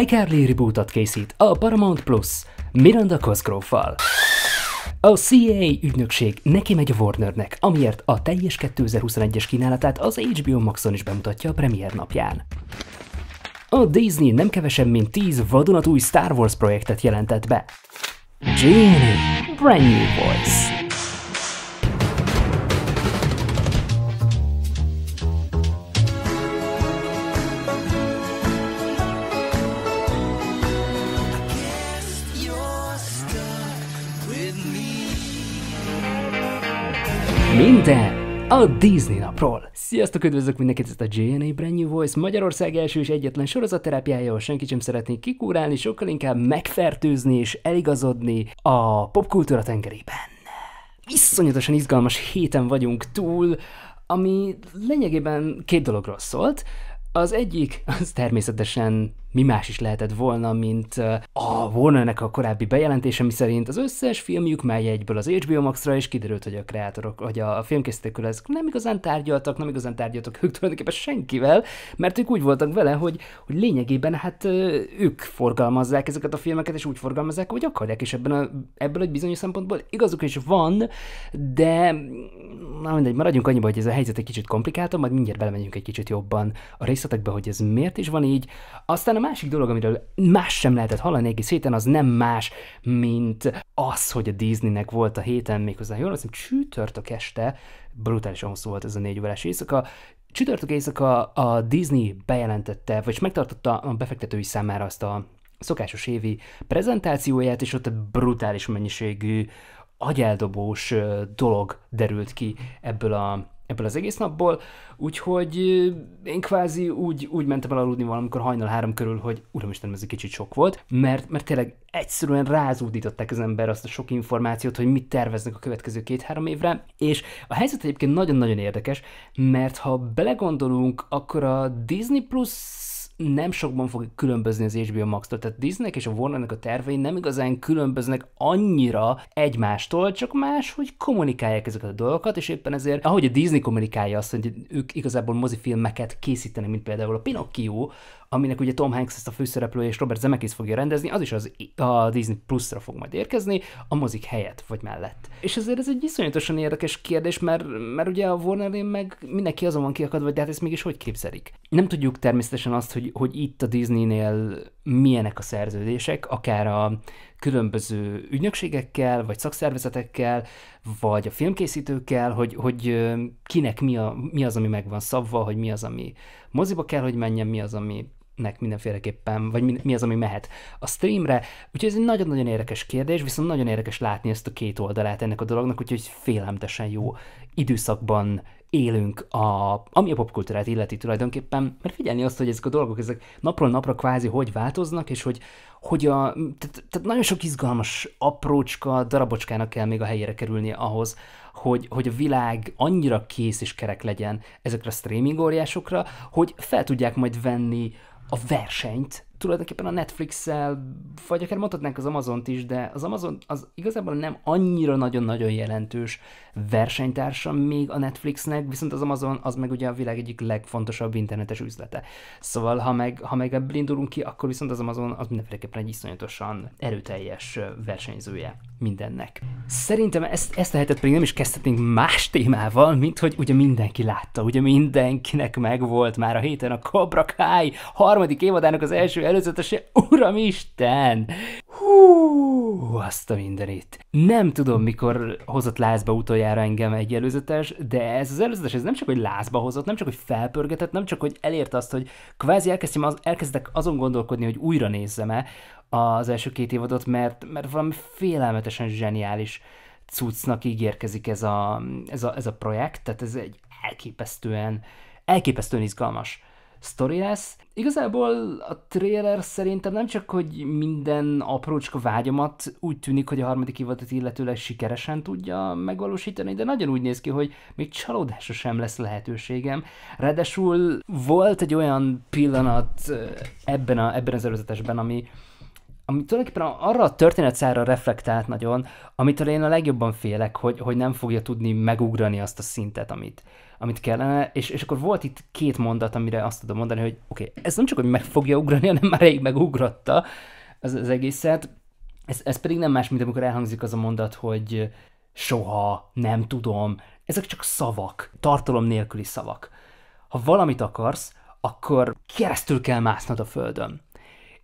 iCarly rebootot készít a Paramount Plus Miranda Cosgrove-val. A CIA ügynökség neki megy a Warnernek, amiért a teljes 2021-es kínálatát az HBO Maxon is bemutatja a premier napján. A Disney nem kevesebb, mint 10 vadonatúj Star Wars projektet jelentett be. Genie, Brand New Voice. a Disney napról. Sziasztok, üdvözlök mindenkit, ez a JNA Brand New Voice, Magyarország első és egyetlen sorozatterápiája, ahol senki sem szeretné kikúrálni, sokkal inkább megfertőzni és eligazodni a popkultúra tengerében. Iszonyatosan izgalmas héten vagyunk túl, ami lényegében két dologról szólt. Az egyik, az természetesen mi más is lehetett volna, mint a Warnernek a korábbi bejelentése, mi szerint az összes filmjük megy egyből az HBO Max-ra, és kiderült, hogy a kreátorok, hogy a filmkészítőkről ezek nem igazán tárgyaltak, nem igazán tárgyaltak ők tulajdonképpen senkivel, mert ők úgy voltak vele, hogy, hogy lényegében hát ők forgalmazzák ezeket a filmeket, és úgy forgalmazzák, hogy akarják, és ebben a, ebből egy bizonyos szempontból igazuk is van, de na mindegy, maradjunk annyiba, hogy ez a helyzet egy kicsit komplikáltabb, majd mindjárt belemegyünk egy kicsit jobban a részletekbe, hogy ez miért is van így. Aztán a másik dolog, amiről más sem lehetett hallani egész héten, az nem más, mint az, hogy a Disneynek volt a héten méghozzá, jól azt csütörtök este, brutálisan hosszú volt ez a négy órás éjszaka, Csütörtök éjszaka a Disney bejelentette, vagy megtartotta a befektetői számára azt a szokásos évi prezentációját, és ott brutális mennyiségű agyeldobós dolog derült ki ebből a ebből az egész napból, úgyhogy én kvázi úgy, úgy mentem el aludni valamikor hajnal három körül, hogy uramisten, ez egy kicsit sok volt, mert, mert tényleg egyszerűen rázúdították az ember azt a sok információt, hogy mit terveznek a következő két-három évre, és a helyzet egyébként nagyon-nagyon érdekes, mert ha belegondolunk, akkor a Disney Plus nem sokban fog különbözni az HBO Max-tól. Tehát Disneynek és a Warnernek a tervei nem igazán különböznek annyira egymástól, csak más, hogy kommunikálják ezeket a dolgokat, és éppen ezért, ahogy a Disney kommunikálja azt, hogy ők igazából mozifilmeket készítenek, mint például a Pinocchio, aminek ugye Tom Hanks ezt a főszereplő és Robert Zemeckis fogja rendezni, az is az, a Disney Plus-ra fog majd érkezni, a mozik helyett vagy mellett. És ezért ez egy iszonyatosan érdekes kérdés, mert, mert ugye a warner meg mindenki azon van kiakadva, hogy de hát ezt mégis hogy képzelik. Nem tudjuk természetesen azt, hogy, hogy itt a Disneynél milyenek a szerződések, akár a különböző ügynökségekkel, vagy szakszervezetekkel, vagy a filmkészítőkkel, hogy, hogy kinek mi, a, mi az, ami meg van szabva, hogy mi az, ami moziba kell, hogy menjen, mi az, ami nek mindenféleképpen, vagy mi az, ami mehet a streamre. Úgyhogy ez egy nagyon-nagyon érdekes kérdés, viszont nagyon érdekes látni ezt a két oldalát ennek a dolognak, úgyhogy félelmetesen jó időszakban élünk, a, ami a popkultúrát illeti tulajdonképpen, mert figyelni azt, hogy ezek a dolgok, ezek napról napra kvázi hogy változnak, és hogy, hogy a, tehát, tehát nagyon sok izgalmas aprócska darabocskának kell még a helyére kerülnie ahhoz, hogy, hogy a világ annyira kész és kerek legyen ezekre a streaming óriásokra, hogy fel tudják majd venni a versenyt tulajdonképpen a netflix el vagy akár mondhatnánk az amazon is, de az Amazon az igazából nem annyira nagyon-nagyon jelentős versenytársa még a Netflixnek, viszont az Amazon az meg ugye a világ egyik legfontosabb internetes üzlete. Szóval ha meg, ha meg ebből indulunk ki, akkor viszont az Amazon az mindenféleképpen egy iszonyatosan erőteljes versenyzője mindennek. Szerintem ezt, ezt a pedig nem is kezdhetnénk más témával, mint hogy ugye mindenki látta, ugye mindenkinek megvolt már a héten a Cobra Kai harmadik évadának az első meg uram Isten, Hú, azt a mindenit. Nem tudom, mikor hozott lázba utoljára engem egy előzetes, de ez az előzetes, ez nem csak, hogy lázba hozott, nem csak, hogy felpörgetett, nem csak, hogy elért azt, hogy kvázi elkezdtem, az, elkezdek azon gondolkodni, hogy újra nézzem-e az első két évadot, mert, mert valami félelmetesen zseniális cuccnak ígérkezik ez a, ez a, ez a projekt, tehát ez egy elképesztően, elképesztően izgalmas sztori lesz. Igazából a trailer szerintem nem csak, hogy minden aprócska vágyamat úgy tűnik, hogy a harmadik évadot illetőleg sikeresen tudja megvalósítani, de nagyon úgy néz ki, hogy még csalódásra sem lesz lehetőségem. Ráadásul volt egy olyan pillanat ebben, a, ebben az előzetesben, ami, ami tulajdonképpen arra a történetszára reflektált nagyon, amitől én a legjobban félek, hogy, hogy nem fogja tudni megugrani azt a szintet, amit, amit kellene, és, és akkor volt itt két mondat, amire azt tudom mondani, hogy oké, okay, ez nem csak, hogy meg fogja ugrani, hanem már rég megugratta az, az egészet, ez, ez pedig nem más, mint amikor elhangzik az a mondat, hogy soha, nem tudom, ezek csak szavak, tartalom nélküli szavak. Ha valamit akarsz, akkor keresztül kell másznod a földön.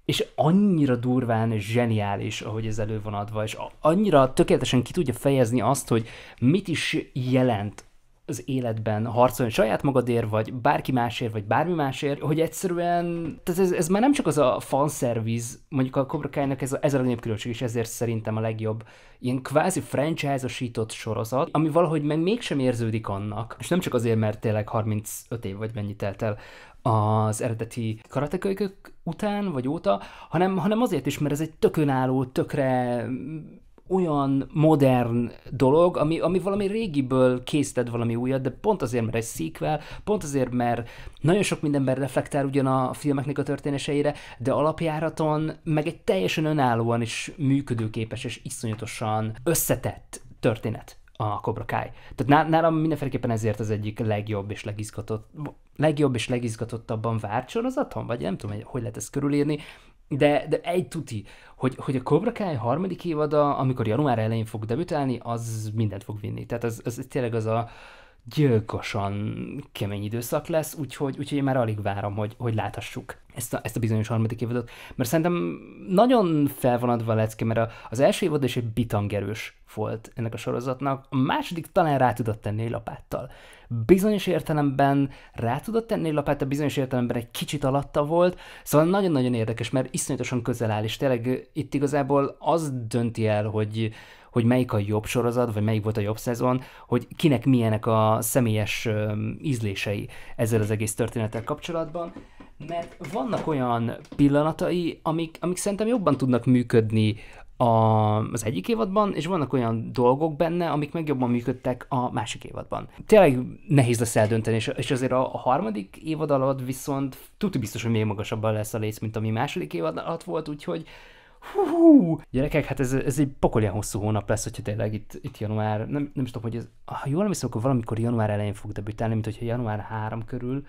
És annyira durván zseniális, ahogy ez elő van adva, és annyira tökéletesen ki tudja fejezni azt, hogy mit is jelent az életben harcolni saját magadért, vagy bárki másért, vagy bármi másért, hogy egyszerűen, tehát ez, ez már nem csak az a fanszerviz, mondjuk a Cobra kai ez a, ez a legnagyobb különbség, és ezért szerintem a legjobb ilyen kvázi franchise-osított sorozat, ami valahogy meg mégsem érződik annak, és nem csak azért, mert tényleg 35 év vagy mennyi telt el az eredeti karatekölykök után vagy óta, hanem, hanem azért is, mert ez egy tökönálló, tökre olyan modern dolog, ami, ami valami régiből készted valami újat, de pont azért, mert egy sequel, pont azért, mert nagyon sok mindenben reflektál ugyan a filmeknek a történéseire, de alapjáraton meg egy teljesen önállóan és működőképes és iszonyatosan összetett történet a Cobra Kai. Tehát nálam mindenféleképpen ezért az egyik legjobb és legizgatott, legjobb és legizgatottabban várt sorozaton, vagy nem tudom, hogy lehet ezt körülírni, de, de egy tuti, hogy, hogy a Cobra Kai harmadik évada, amikor január elején fog debütálni, az mindent fog vinni. Tehát az, az tényleg az a, gyilkosan kemény időszak lesz, úgyhogy, úgyhogy én már alig várom, hogy, hogy láthassuk ezt a, ezt a bizonyos harmadik évadot, mert szerintem nagyon fel van adva a lecke, mert az első évad is egy bitangerős volt ennek a sorozatnak, a második talán rá tudott tenni lapáttal. Bizonyos értelemben rá tudott tenni lapáttal, bizonyos értelemben egy kicsit alatta volt, szóval nagyon-nagyon érdekes, mert iszonyatosan közel áll, és tényleg itt igazából az dönti el, hogy, hogy melyik a jobb sorozat, vagy melyik volt a jobb szezon, hogy kinek milyenek a személyes ízlései ezzel az egész történettel kapcsolatban, mert vannak olyan pillanatai, amik, amik szerintem jobban tudnak működni a, az egyik évadban, és vannak olyan dolgok benne, amik meg jobban működtek a másik évadban. Tényleg nehéz lesz eldönteni, és, és azért a, a harmadik évad alatt viszont tudni biztos, hogy még magasabban lesz a lész, mint ami második évad alatt volt, úgyhogy hú, gyerekek, hát ez, ez egy pokolján hosszú hónap lesz, hogyha tényleg itt, itt január, nem, nem is tudom, hogy ez, ha jól emlékszem, akkor valamikor január elején fog debütálni, mint hogyha január 3 körül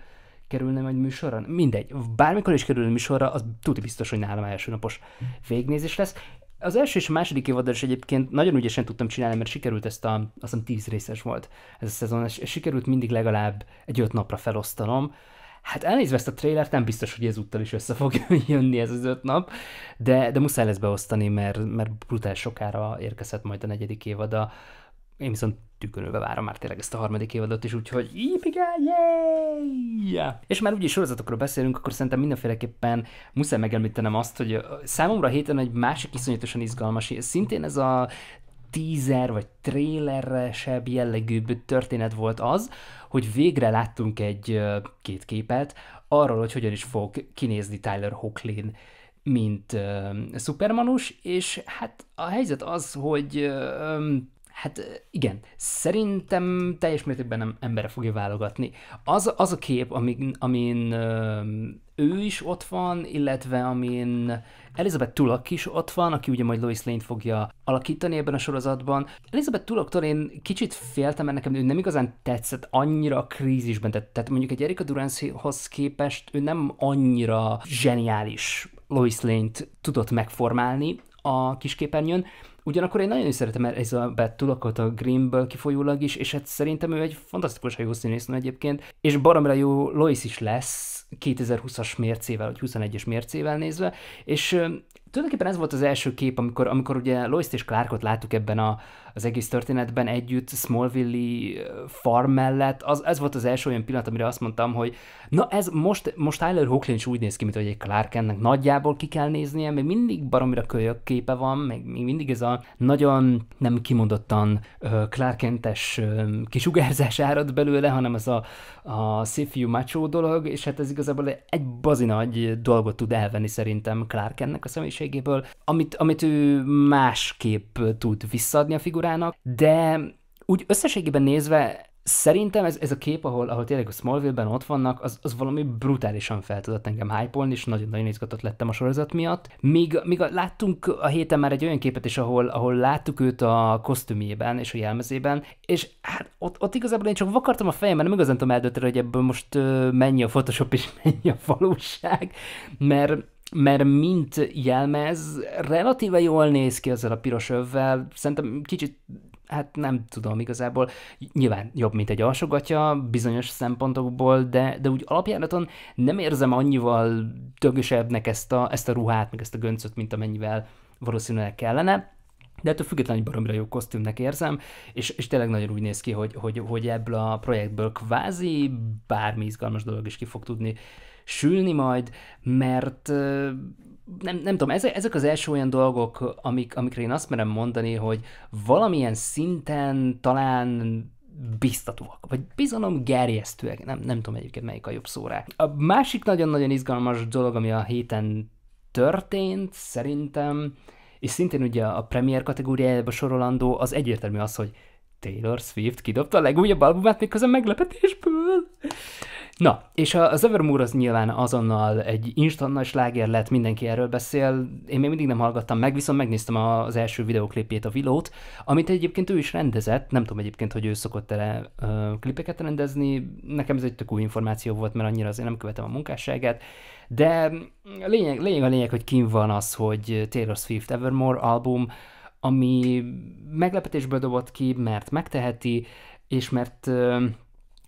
kerülne majd műsorra. Mindegy, bármikor is kerülne műsorra, az tudni biztos, hogy nálam első napos végnézés lesz. Az első és a második évadra is egyébként nagyon ügyesen tudtam csinálni, mert sikerült ezt a, azt hiszem tíz részes volt ez a szezon, és sikerült mindig legalább egy öt napra felosztanom, Hát elnézve ezt a trailer, nem biztos, hogy ezúttal is össze fog jönni ez az öt nap, de, de muszáj lesz beosztani, mert, mert brutál sokára érkezett majd a negyedik évad, Én viszont tükönülve várom már tényleg ezt a harmadik évadot is, úgyhogy ipigá, yeah! És már úgyis sorozatokról beszélünk, akkor szerintem mindenféleképpen muszáj megemlítenem azt, hogy számomra a héten egy másik iszonyatosan izgalmas, szintén ez a teaser vagy trailer-sebb jellegűbb történet volt az, hogy végre láttunk egy két képet arról, hogy hogyan is fog kinézni Tyler Hoechlin mint uh, szupermanus, és hát a helyzet az, hogy uh, Hát igen, szerintem teljes mértékben nem emberre fogja válogatni. Az, az a kép, amin, amin ő is ott van, illetve amin Elizabeth Tulak is ott van, aki ugye majd Lois Lane fogja alakítani ebben a sorozatban. Elizabeth Tulaktól én kicsit féltem, mert nekem ő nem igazán tetszett annyira a krízisben, tehát, tehát mondjuk egy Erika Durancehoz képest ő nem annyira zseniális Lois Lane-t tudott megformálni a kisképernyőn, Ugyanakkor én nagyon is szeretem Elizabeth Tulakot a Grimmből kifolyólag is, és hát szerintem ő egy fantasztikus jó színésznő egyébként, és baromra jó Lois is lesz 2020-as mércével, vagy 21-es mércével nézve, és tulajdonképpen ez volt az első kép, amikor, amikor ugye lois és Clarkot láttuk ebben a, az egész történetben együtt, Smallville-i farm mellett, az, ez volt az első olyan pillanat, amire azt mondtam, hogy na ez most, most Tyler Hoechlin is úgy néz ki, mint hogy egy Clark ennek nagyjából ki kell néznie, még mindig baromira kölyök képe van, még, még mindig ez a nagyon nem kimondottan uh, Clark Kentes kisugárzás árad belőle, hanem ez a, a szifiú macho dolog, és hát ez igazából egy bazinagy dolgot tud elvenni szerintem Clark ennek a személyiség személyiségéből, amit, amit ő másképp tud visszaadni a figurának, de úgy összességében nézve Szerintem ez, ez a kép, ahol, ahol tényleg a Smallville-ben ott vannak, az, az valami brutálisan fel tudott engem hype és nagyon-nagyon izgatott lettem a sorozat miatt. Míg, míg a, láttunk a héten már egy olyan képet is, ahol, ahol láttuk őt a kosztümjében és a jelmezében, és hát ott, ott igazából én csak vakartam a fejem, mert nem igazán tudom eldöntni, hogy ebből most ö, mennyi a Photoshop és mennyi a valóság, mert mert mint jelmez relatíve jól néz ki ezzel a piros övvel, szerintem kicsit hát nem tudom igazából, nyilván jobb, mint egy alsogatja bizonyos szempontokból, de, de úgy alapjáraton nem érzem annyival tökösebbnek ezt a, ezt a ruhát, meg ezt a göncöt, mint amennyivel valószínűleg kellene de ettől függetlenül baromira jó kosztümnek érzem, és, és tényleg nagyon úgy néz ki, hogy, hogy, hogy ebből a projektből kvázi bármi izgalmas dolog is ki fog tudni sülni majd, mert nem, nem tudom, ezek, ezek az első olyan dolgok, amik, amikre én azt merem mondani, hogy valamilyen szinten talán biztatóak, vagy bizalom gerjesztőek, nem, nem tudom egyébként melyik a jobb szóra. A másik nagyon-nagyon izgalmas dolog, ami a héten történt, szerintem, és szintén ugye a premier kategóriájába sorolandó az egyértelmű az, hogy Taylor Swift kidobta a legújabb albumát közben meglepetésből. Na, és az Evermore az nyilván azonnal egy instant nagy sláger lett, mindenki erről beszél. Én még mindig nem hallgattam meg, viszont megnéztem az első videóklipjét, a Vilót, amit egyébként ő is rendezett. Nem tudom egyébként, hogy ő szokott erre klipeket rendezni. Nekem ez egy tök új információ volt, mert annyira azért nem követem a munkásságát. De lényeg, lényeg a lényeg, hogy kim van az, hogy Taylor Swift Evermore album, ami meglepetésből dobott ki, mert megteheti, és mert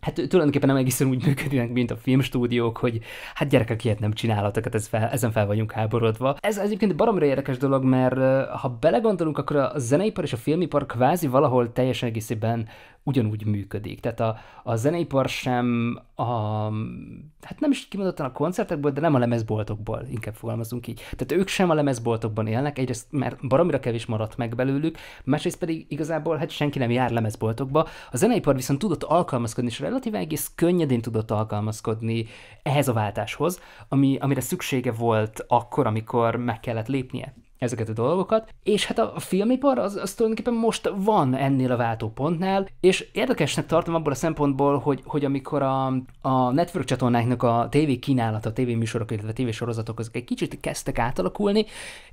hát tulajdonképpen nem egészen úgy működnek, mint a filmstúdiók, hogy hát gyerekek ilyet nem csinálhatok, hát ez fel, ezen fel vagyunk háborodva. Ez egyébként baromra érdekes dolog, mert ha belegondolunk, akkor a zeneipar és a filmipar kvázi valahol teljesen egészében ugyanúgy működik. Tehát a, a zeneipar sem a, hát nem is kimondottan a koncertekből, de nem a lemezboltokból, inkább fogalmazunk így. Tehát ők sem a lemezboltokban élnek, egyrészt mert baromira kevés maradt meg belőlük, másrészt pedig igazából hát senki nem jár lemezboltokba. A zeneipar viszont tudott alkalmazkodni, és relatíve egész könnyedén tudott alkalmazkodni ehhez a váltáshoz, ami, amire szüksége volt akkor, amikor meg kellett lépnie ezeket a dolgokat, és hát a filmipar az, az tulajdonképpen most van ennél a váltópontnál, és érdekesnek tartom abból a szempontból, hogy, hogy amikor a, a network csatornáknak a TV kínálata, a TV műsorok, illetve TV sorozatok azok egy kicsit kezdtek átalakulni,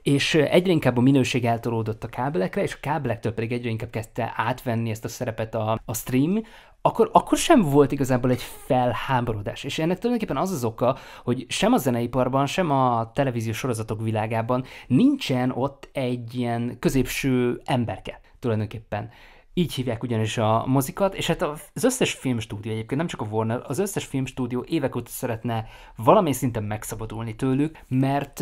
és egyre inkább a minőség eltolódott a kábelekre, és a kábelektől pedig egyre inkább kezdte átvenni ezt a szerepet a, a stream, akkor, akkor sem volt igazából egy felháborodás. És ennek tulajdonképpen az az oka, hogy sem a zeneiparban, sem a televíziós sorozatok világában nincsen ott egy ilyen középső emberke tulajdonképpen. Így hívják ugyanis a mozikat, és hát az összes filmstúdió egyébként, nem csak a Warner, az összes filmstúdió évek óta szeretne valamilyen szinten megszabadulni tőlük, mert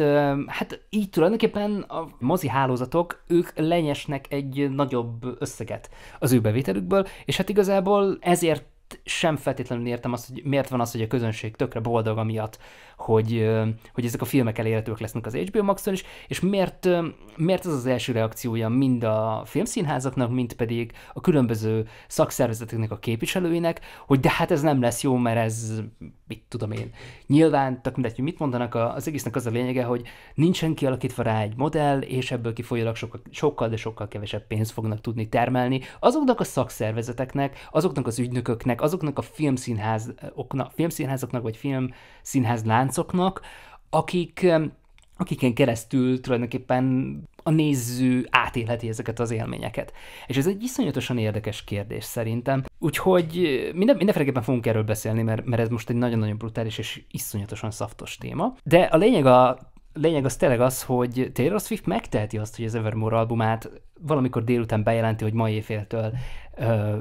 hát így tulajdonképpen a mozi hálózatok, ők lenyesnek egy nagyobb összeget az ő bevételükből, és hát igazából ezért sem feltétlenül értem azt, hogy miért van az, hogy a közönség tökre boldog amiatt, hogy, hogy ezek a filmek elérhetők lesznek az HBO Maxon is, és miért, miért ez az első reakciója mind a filmszínházaknak, mind pedig a különböző szakszervezeteknek a képviselőinek, hogy de hát ez nem lesz jó, mert ez mit tudom én. Nyilván, tök mindegy, hogy mit mondanak, az egésznek az a lényege, hogy nincsen kialakítva rá egy modell, és ebből kifolyólag sokkal, sokkal de sokkal kevesebb pénzt fognak tudni termelni azoknak a szakszervezeteknek, azoknak az ügynököknek, azoknak a filmszínházoknak, filmszínházaknak vagy filmszínház táncoknak, akik, akiken keresztül tulajdonképpen a néző átélheti ezeket az élményeket. És ez egy iszonyatosan érdekes kérdés szerintem. Úgyhogy eh, minden, mindenféleképpen fogunk erről beszélni, mert, mert ez most egy nagyon-nagyon brutális és iszonyatosan szaftos téma. De a lényeg a lényeg az tényleg az, hogy Taylor Swift megteheti azt, hogy az Evermore albumát valamikor délután bejelenti, hogy mai éjféltől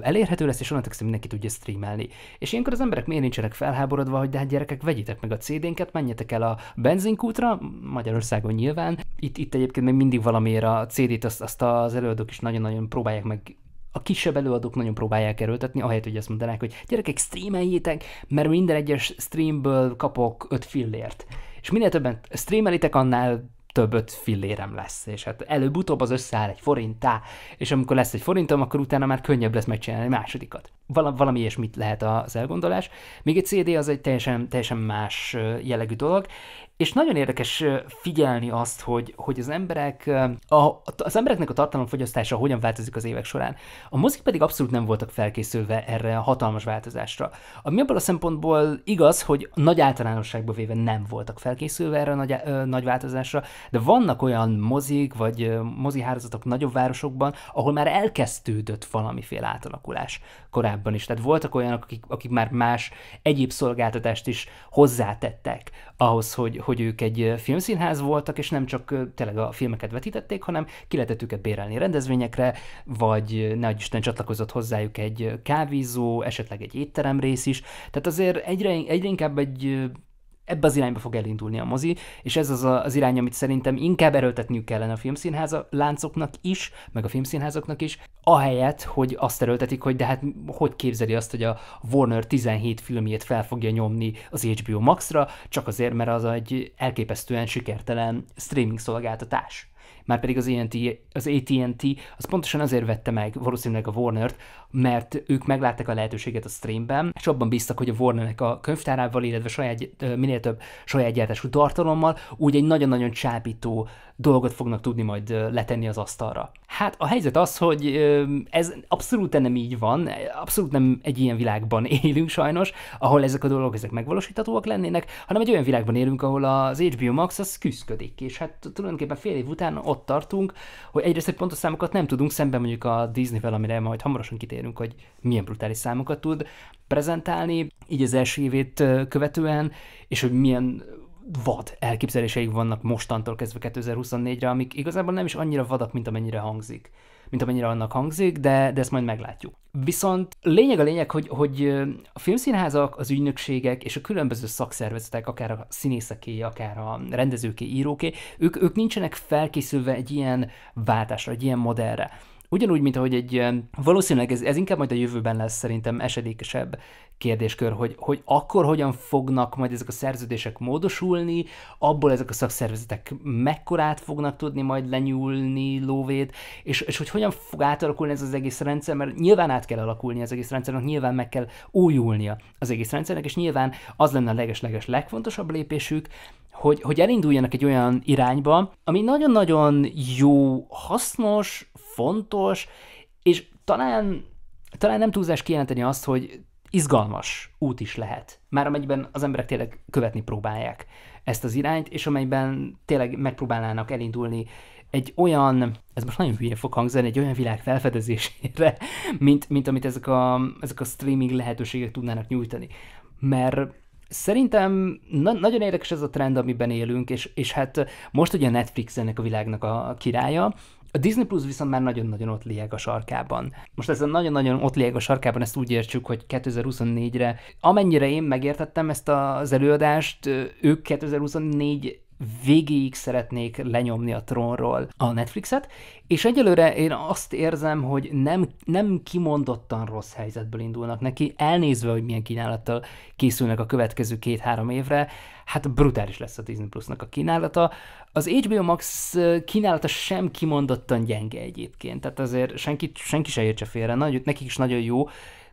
elérhető lesz, és onnantól mindenki tudja streamelni. És ilyenkor az emberek miért nincsenek felháborodva, hogy de hát gyerekek, vegyétek meg a CD-nket, menjetek el a benzinkútra, Magyarországon nyilván. Itt, itt egyébként még mindig valamiért a CD-t azt, azt az előadók is nagyon-nagyon próbálják meg a kisebb előadók nagyon próbálják erőltetni, ahelyett, hogy azt mondanák, hogy gyerekek, streameljétek, mert minden egyes streamből kapok 5 fillért. És minél többen streamelitek, annál több öt fillérem lesz, és hát előbb-utóbb az összeáll egy forintá, és amikor lesz egy forintom, akkor utána már könnyebb lesz megcsinálni egy másodikat. Val- valami ilyesmit lehet az elgondolás. Még egy CD az egy teljesen, teljesen más jellegű dolog, és nagyon érdekes figyelni azt, hogy, hogy az emberek, a, az embereknek a tartalomfogyasztása hogyan változik az évek során. A mozik pedig abszolút nem voltak felkészülve erre a hatalmas változásra. Ami abból a szempontból igaz, hogy nagy általánosságban véve nem voltak felkészülve erre a nagy, ö, nagy változásra, de vannak olyan mozik vagy mozihározatok nagyobb városokban, ahol már elkezdődött valamiféle átalakulás korábban is. Tehát voltak olyanok, akik, akik már más egyéb szolgáltatást is hozzátettek ahhoz, hogy, hogy ők egy filmszínház voltak, és nem csak tényleg a filmeket vetítették, hanem ki lehetett őket bérelni rendezvényekre, vagy ne Isten csatlakozott hozzájuk egy kávézó, esetleg egy étterem rész is. Tehát azért egyre, egyre inkább egy ebbe az irányba fog elindulni a mozi, és ez az az irány, amit szerintem inkább erőltetniük kellene a filmszínháza láncoknak is, meg a filmszínházaknak is, ahelyett, hogy azt erőltetik, hogy de hát hogy képzeli azt, hogy a Warner 17 filmjét fel fogja nyomni az HBO Max-ra? csak azért, mert az egy elképesztően sikertelen streaming szolgáltatás. pedig az, AT&T, az AT&T az pontosan azért vette meg valószínűleg a Warner-t, mert ők meglátták a lehetőséget a streamben, és abban bíztak, hogy a Warnernek a könyvtárával, illetve saját, minél több saját gyártású tartalommal úgy egy nagyon-nagyon csábító dolgot fognak tudni majd letenni az asztalra. Hát a helyzet az, hogy ez abszolút nem így van, abszolút nem egy ilyen világban élünk sajnos, ahol ezek a dolgok ezek megvalósíthatóak lennének, hanem egy olyan világban élünk, ahol az HBO Max az küzdködik, és hát tulajdonképpen fél év után ott tartunk, hogy egyrészt, egy pontos számokat nem tudunk szemben mondjuk a Disney-vel, amire majd hamarosan kitér visszatérünk, hogy milyen brutális számokat tud prezentálni, így az első évét követően, és hogy milyen vad elképzeléseik vannak mostantól kezdve 2024-re, amik igazából nem is annyira vadak, mint amennyire hangzik mint amennyire annak hangzik, de, de ezt majd meglátjuk. Viszont lényeg a lényeg, hogy, hogy a filmszínházak, az ügynökségek és a különböző szakszervezetek, akár a színészeké, akár a rendezőké, íróké, ők, ők nincsenek felkészülve egy ilyen váltásra, egy ilyen modellre. Ugyanúgy, mint ahogy egy ilyen, valószínűleg ez, ez inkább majd a jövőben lesz szerintem esedékesebb kérdéskör, hogy, hogy akkor hogyan fognak majd ezek a szerződések módosulni, abból ezek a szakszervezetek mekkorát fognak tudni majd lenyúlni lóvét, és, és hogy hogyan fog átalakulni ez az egész rendszer, mert nyilván át kell alakulni az egész rendszernek, nyilván meg kell újulnia az egész rendszernek, és nyilván az lenne a leges-leges legfontosabb lépésük, hogy, hogy elinduljanak egy olyan irányba, ami nagyon-nagyon jó, hasznos, fontos, és talán, talán nem túlzás kijelenteni azt, hogy izgalmas út is lehet, már amelyben az emberek tényleg követni próbálják ezt az irányt, és amelyben tényleg megpróbálnának elindulni egy olyan, ez most nagyon hülye fog hangzani, egy olyan világ felfedezésére, mint, mint amit ezek a, ezek a streaming lehetőségek tudnának nyújtani. Mert Szerintem na- nagyon érdekes ez a trend, amiben élünk, és, és hát most ugye a Netflix ennek a világnak a királya, a Disney Plus viszont már nagyon-nagyon ott lieg a sarkában. Most ez a nagyon-nagyon ott lieg a sarkában, ezt úgy értsük, hogy 2024-re, amennyire én megértettem ezt az előadást, ők 2024 végéig szeretnék lenyomni a trónról a Netflixet, és egyelőre én azt érzem, hogy nem, nem kimondottan rossz helyzetből indulnak neki, elnézve, hogy milyen kínálattal készülnek a következő két-három évre, hát brutális lesz a Disney Plusnak a kínálata. Az HBO Max kínálata sem kimondottan gyenge egyébként, tehát azért senki, senki se értse félre, nagy, nekik is nagyon jó,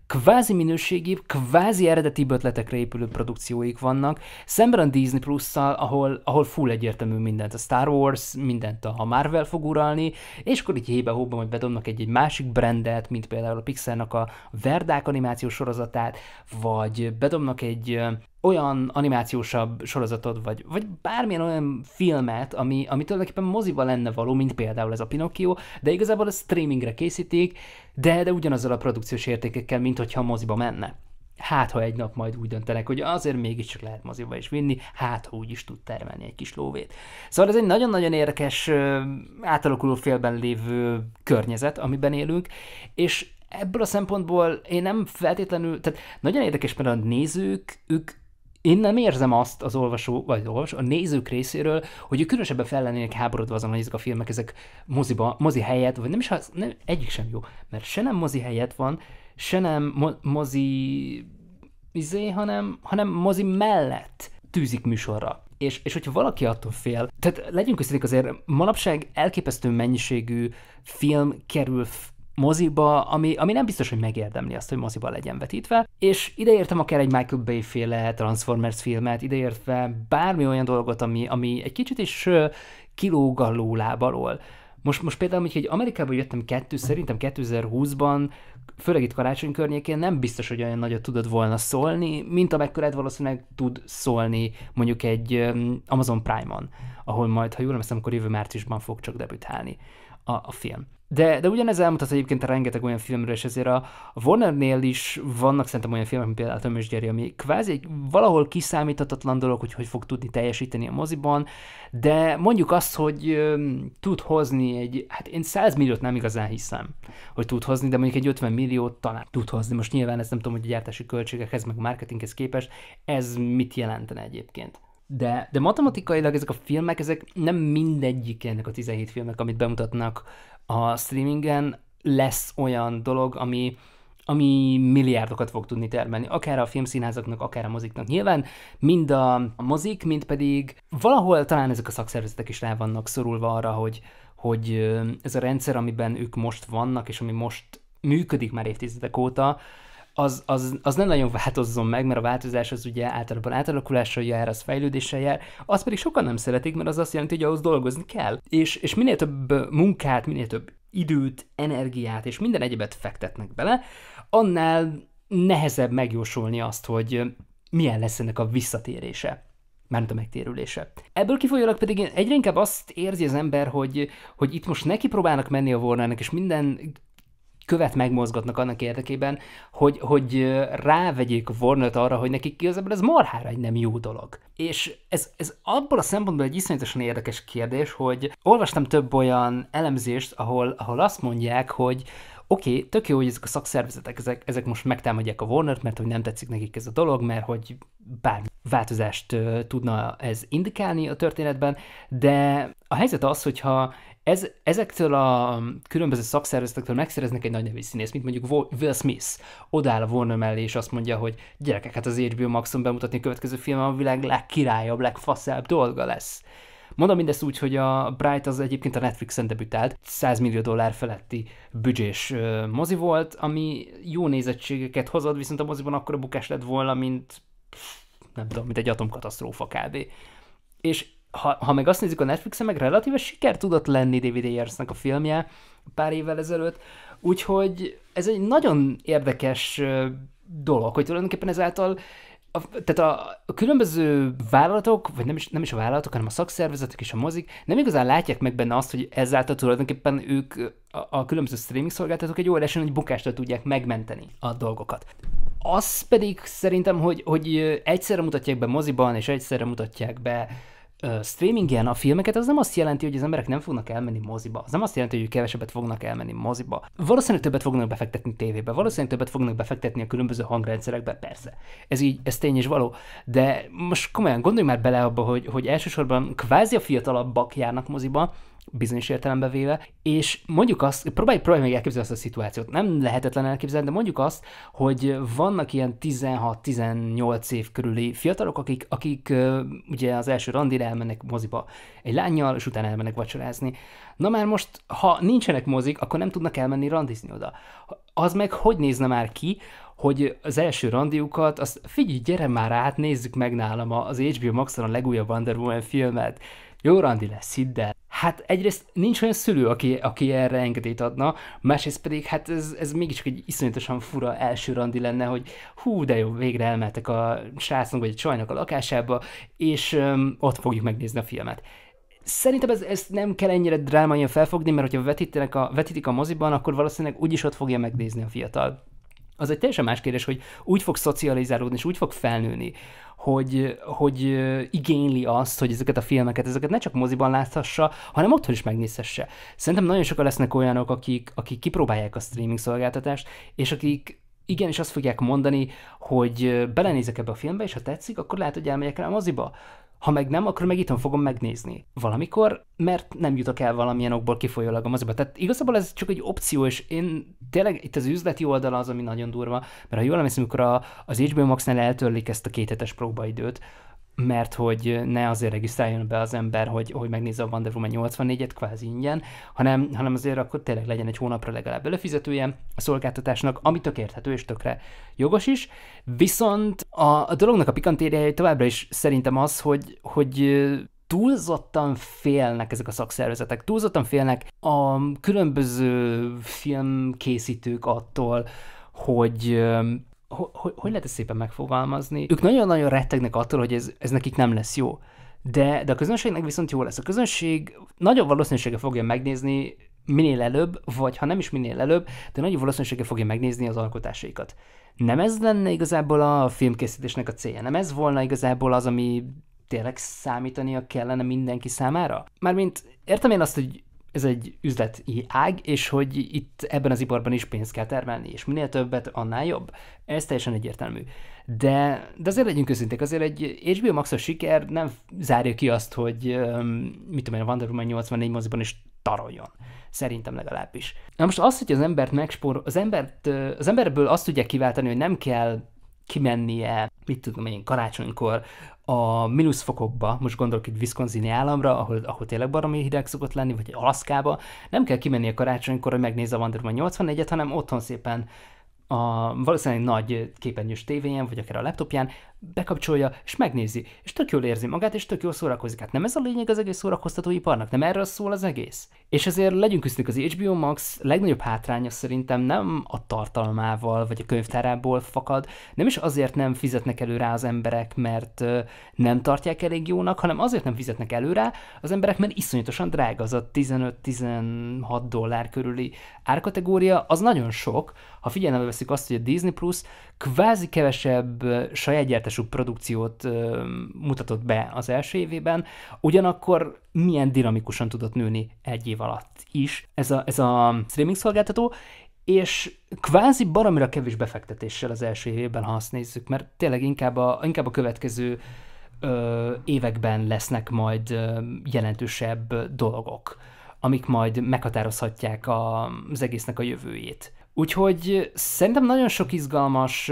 kvázi minőségi, kvázi eredeti ötletekre épülő produkcióik vannak, szemben a Disney Plus-szal, ahol, ahol full egyértelmű mindent, a Star Wars, mindent a Marvel fog uralni, és akkor így hébe hóba majd bedobnak egy, egy másik brandet, mint például a Pixarnak a Verdák animációs sorozatát, vagy bedobnak egy olyan animációsabb sorozatot, vagy, vagy bármilyen olyan filmet, ami, ami tulajdonképpen moziba lenne való, mint például ez a Pinocchio, de igazából a streamingre készítik, de, de ugyanazzal a produkciós értékekkel, mint hogyha a moziba menne. Hát, ha egy nap majd úgy döntenek, hogy azért mégiscsak lehet moziba is vinni, hát, ha úgy is tud termelni egy kis lóvét. Szóval ez egy nagyon-nagyon érdekes, átalakuló félben lévő környezet, amiben élünk, és ebből a szempontból én nem feltétlenül, tehát nagyon érdekes, mert a nézők, ők én nem érzem azt az olvasó, vagy olvasó, a nézők részéről, hogy ők különösebben fel lennének háborodva azon, hogy ezek a filmek, ezek moziba, mozi helyett, vagy nem is, az, nem, egyik sem jó, mert se nem mozi helyett van, se nem mo- mozi izé, hanem, hanem mozi mellett tűzik műsorra. És, és hogyha valaki attól fél, tehát legyünk köztük azért, manapság elképesztő mennyiségű film kerül moziba, ami, ami nem biztos, hogy megérdemli azt, hogy moziba legyen vetítve, és ideértem akár egy Michael Bay féle Transformers filmet, ideértve bármi olyan dolgot, ami, ami egy kicsit is kilóg a lólábalól. Most, most például, hogy egy Amerikába jöttem kettő, szerintem 2020-ban, főleg itt karácsony környékén nem biztos, hogy olyan nagyot tudod volna szólni, mint amekkorát valószínűleg tud szólni mondjuk egy Amazon Prime-on, ahol majd, ha jól emlékszem, akkor jövő márciusban fog csak debütálni a, a film. De, de ugyanez elmutat egyébként rengeteg olyan filmről, és ezért a Warnernél is vannak szerintem olyan filmek, mint például a Tömös Gyeri, ami kvázi egy valahol kiszámíthatatlan dolog, hogy hogy fog tudni teljesíteni a moziban, de mondjuk azt, hogy ö, tud hozni egy, hát én 100 milliót nem igazán hiszem, hogy tud hozni, de mondjuk egy 50 milliót talán tud hozni. Most nyilván ez nem tudom, hogy a gyártási költségekhez, meg a marketinghez képest, ez mit jelentene egyébként. De, de matematikailag ezek a filmek, ezek nem mindegyik ennek a 17 filmnek, amit bemutatnak a streamingen lesz olyan dolog, ami, ami milliárdokat fog tudni termelni, akár a filmszínházaknak, akár a moziknak. Nyilván mind a, a mozik, mind pedig valahol talán ezek a szakszervezetek is rá vannak szorulva arra, hogy, hogy ez a rendszer, amiben ők most vannak, és ami most működik már évtizedek óta, az, az, az nem nagyon változzon meg, mert a változás az ugye általában átalakulással jár, az fejlődéssel jár, azt pedig sokan nem szeretik, mert az azt jelenti, hogy ahhoz dolgozni kell. És, és minél több munkát, minél több időt, energiát és minden egyebet fektetnek bele, annál nehezebb megjósolni azt, hogy milyen lesz ennek a visszatérése mármint a megtérülése. Ebből kifolyólag pedig egyre inkább azt érzi az ember, hogy, hogy itt most neki próbálnak menni a Warnernek, és minden követ megmozgatnak annak érdekében, hogy, hogy rávegyék Warnert arra, hogy nekik igazából ez marhára egy nem jó dolog. És ez, ez abból a szempontból egy iszonyatosan érdekes kérdés, hogy olvastam több olyan elemzést, ahol, ahol azt mondják, hogy oké, okay, tök jó, hogy ezek a szakszervezetek, ezek, ezek most megtámadják a Warner-t, mert hogy nem tetszik nekik ez a dolog, mert hogy bármi változást tudna ez indikálni a történetben, de a helyzet az, hogyha ez, ezektől a különböző szakszervezetektől megszereznek egy nagy nevű színész, mint mondjuk Will Smith. Odáll a Warner mellé, és azt mondja, hogy gyerekek, hát az HBO Maxon bemutatni a következő film a világ legkirályabb, legfaszább dolga lesz. Mondom mindezt úgy, hogy a Bright az egyébként a Netflixen debütált, 100 millió dollár feletti büdzsés mozi volt, ami jó nézettségeket hozott, viszont a moziban akkora bukás lett volna, mint nem tudom, mint egy atomkatasztrófa kb. És ha, ha meg azt nézzük a Netflixen, meg relatíve siker tudott lenni David Ayersnek a filmje pár évvel ezelőtt, úgyhogy ez egy nagyon érdekes dolog, hogy tulajdonképpen ezáltal a, tehát a, a különböző vállalatok, vagy nem is, nem is a vállalatok, hanem a szakszervezetek és a mozik nem igazán látják meg benne azt, hogy ezáltal tulajdonképpen ők a, a különböző streaming szolgáltatók egy óriási nagy bukástól tudják megmenteni a dolgokat. Az pedig szerintem, hogy, hogy egyszerre mutatják be moziban, és egyszerre mutatják be uh, streamingen a filmeket, az nem azt jelenti, hogy az emberek nem fognak elmenni moziba. Az nem azt jelenti, hogy kevesebbet fognak elmenni moziba. Valószínűleg többet fognak befektetni tévébe, valószínűleg többet fognak befektetni a különböző hangrendszerekbe, persze. Ez így, ez tény és való. De most komolyan gondolj már bele abba, hogy, hogy elsősorban kvázi a fiatalabbak járnak moziba, bizonyos értelembe véve, és mondjuk azt, próbálj, próbálj meg elképzelni azt a szituációt, nem lehetetlen elképzelni, de mondjuk azt, hogy vannak ilyen 16-18 év körüli fiatalok, akik, akik ugye az első randira elmennek moziba egy lányjal, és utána elmennek vacsorázni. Na már most, ha nincsenek mozik, akkor nem tudnak elmenni randizni oda. Az meg hogy nézne már ki, hogy az első randiukat, azt figyelj, gyere már át, nézzük meg nálam az HBO Max-on a legújabb Wonder Woman filmet. Jó randi lesz, hidd el. Hát egyrészt nincs olyan szülő, aki, aki erre engedélyt adna, másrészt pedig hát ez, ez mégiscsak egy iszonyatosan fura első randi lenne, hogy hú, de jó, végre elmentek a srácnak vagy a csajnak a lakásába, és öm, ott fogjuk megnézni a filmet. Szerintem ez, ezt nem kell ennyire drámaian felfogni, mert hogyha vetítenek a, vetítik a moziban, akkor valószínűleg úgyis ott fogja megnézni a fiatal. Az egy teljesen más kérdés, hogy úgy fog szocializálódni, és úgy fog felnőni, hogy, hogy igényli azt, hogy ezeket a filmeket, ezeket ne csak moziban láthassa, hanem otthon is megnézhesse. Szerintem nagyon sokan lesznek olyanok, akik, akik kipróbálják a streaming szolgáltatást, és akik igenis azt fogják mondani, hogy belenézek ebbe a filmbe, és ha tetszik, akkor lehet, hogy elmegyek rá a moziba. Ha meg nem, akkor meg itthon fogom megnézni valamikor, mert nem jutok el valamilyen okból kifolyólag a moziba. Tehát igazából ez csak egy opció, és én tényleg itt az üzleti oldala az, ami nagyon durva, mert ha jól emlékszem, amikor a, az HBO Max-nál eltörlik ezt a kéthetes próbaidőt, mert hogy ne azért regisztráljon be az ember, hogy, hogy megnézze a Wonder Woman 84-et kvázi ingyen, hanem, hanem azért akkor tényleg legyen egy hónapra legalább előfizetője a szolgáltatásnak, ami tök érthető és tökre jogos is. Viszont a, a dolognak a pikantériája továbbra is szerintem az, hogy, hogy túlzottan félnek ezek a szakszervezetek, túlzottan félnek a különböző filmkészítők attól, hogy hogy, lehet ezt szépen megfogalmazni? Ők nagyon-nagyon rettegnek attól, hogy ez, ez nekik nem lesz jó. De, de a közönségnek viszont jó lesz. A közönség nagyobb valószínűséggel fogja megnézni minél előbb, vagy ha nem is minél előbb, de nagyobb valószínűséggel fogja megnézni az alkotásaikat. Nem ez lenne igazából a filmkészítésnek a célja? Nem ez volna igazából az, ami tényleg számítania kellene mindenki számára? Mármint értem én azt, hogy ez egy üzleti ág, és hogy itt ebben az iparban is pénzt kell termelni, és minél többet, annál jobb. Ez teljesen egyértelmű. De, de azért legyünk őszinték, azért egy HBO max siker nem zárja ki azt, hogy mit tudom én, a Wonder Woman 84 moziban is taroljon. Szerintem legalábbis. Na most az, hogy az embert megspor, az, embert, az emberből azt tudják kiváltani, hogy nem kell kimennie, mit tudom én, karácsonykor a mínuszfokokba, most gondolok itt viszkonzini államra, ahol, ahol tényleg baromi hideg szokott lenni, vagy Alaszkába, nem kell kimenni a karácsonykor, hogy megnéz a Woman 84-et, hanem otthon szépen a valószínűleg nagy képernyős tévéjén, vagy akár a laptopján bekapcsolja, és megnézi, és tök jól érzi magát, és tök jól szórakozik. Hát nem ez a lényeg az egész szórakoztatóiparnak, nem erről szól az egész. És ezért legyünk üsztünk, az HBO Max legnagyobb hátránya szerintem nem a tartalmával, vagy a könyvtárából fakad, nem is azért nem fizetnek előre az emberek, mert nem tartják elég jónak, hanem azért nem fizetnek előre az emberek, mert iszonyatosan drága az a 15-16 dollár körüli árkategória, az nagyon sok, ha figyelembe veszik azt, hogy a Disney Plus kvázi kevesebb saját gyártású produkciót mutatott be az első évében, ugyanakkor milyen dinamikusan tudott nőni egy év alatt is ez a, ez a streaming szolgáltató, és kvázi baromira kevés befektetéssel az első évben, ha azt nézzük, mert tényleg inkább a, inkább a következő ö, években lesznek majd ö, jelentősebb dolgok, amik majd meghatározhatják a, az egésznek a jövőjét. Úgyhogy szerintem nagyon sok izgalmas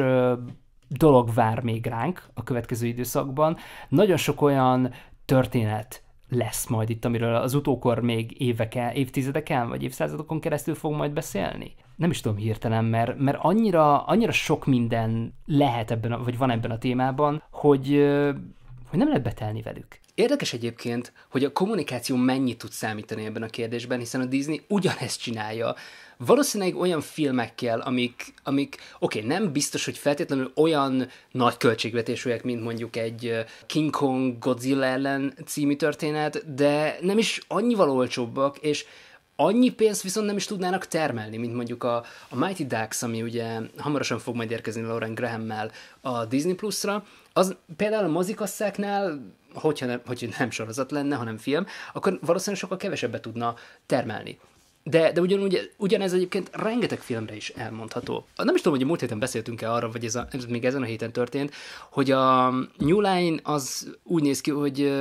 dolog vár még ránk a következő időszakban. Nagyon sok olyan történet lesz majd itt, amiről az utókor még éveken, évtizedeken vagy évszázadokon keresztül fog majd beszélni. Nem is tudom hirtelen, mert, mert annyira, annyira sok minden lehet ebben, a, vagy van ebben a témában, hogy, hogy nem lehet betelni velük. Érdekes egyébként, hogy a kommunikáció mennyit tud számítani ebben a kérdésben, hiszen a Disney ugyanezt csinálja valószínűleg olyan filmekkel, amik, amik oké, okay, nem biztos, hogy feltétlenül olyan nagy költségvetésűek, mint mondjuk egy King Kong Godzilla ellen című történet, de nem is annyival olcsóbbak, és annyi pénzt viszont nem is tudnának termelni, mint mondjuk a, a Mighty Ducks, ami ugye hamarosan fog majd érkezni Lauren Graham-mel a Disney Plus-ra, az például a mozikasszáknál, hogyha nem, hogyha nem sorozat lenne, hanem film, akkor valószínűleg sokkal kevesebbet tudna termelni. De, de ugyanúgy, ugyanez egyébként rengeteg filmre is elmondható. Nem is tudom, hogy a múlt héten beszéltünk-e arra, vagy ez, a, ez még ezen a héten történt, hogy a New Line az úgy néz ki, hogy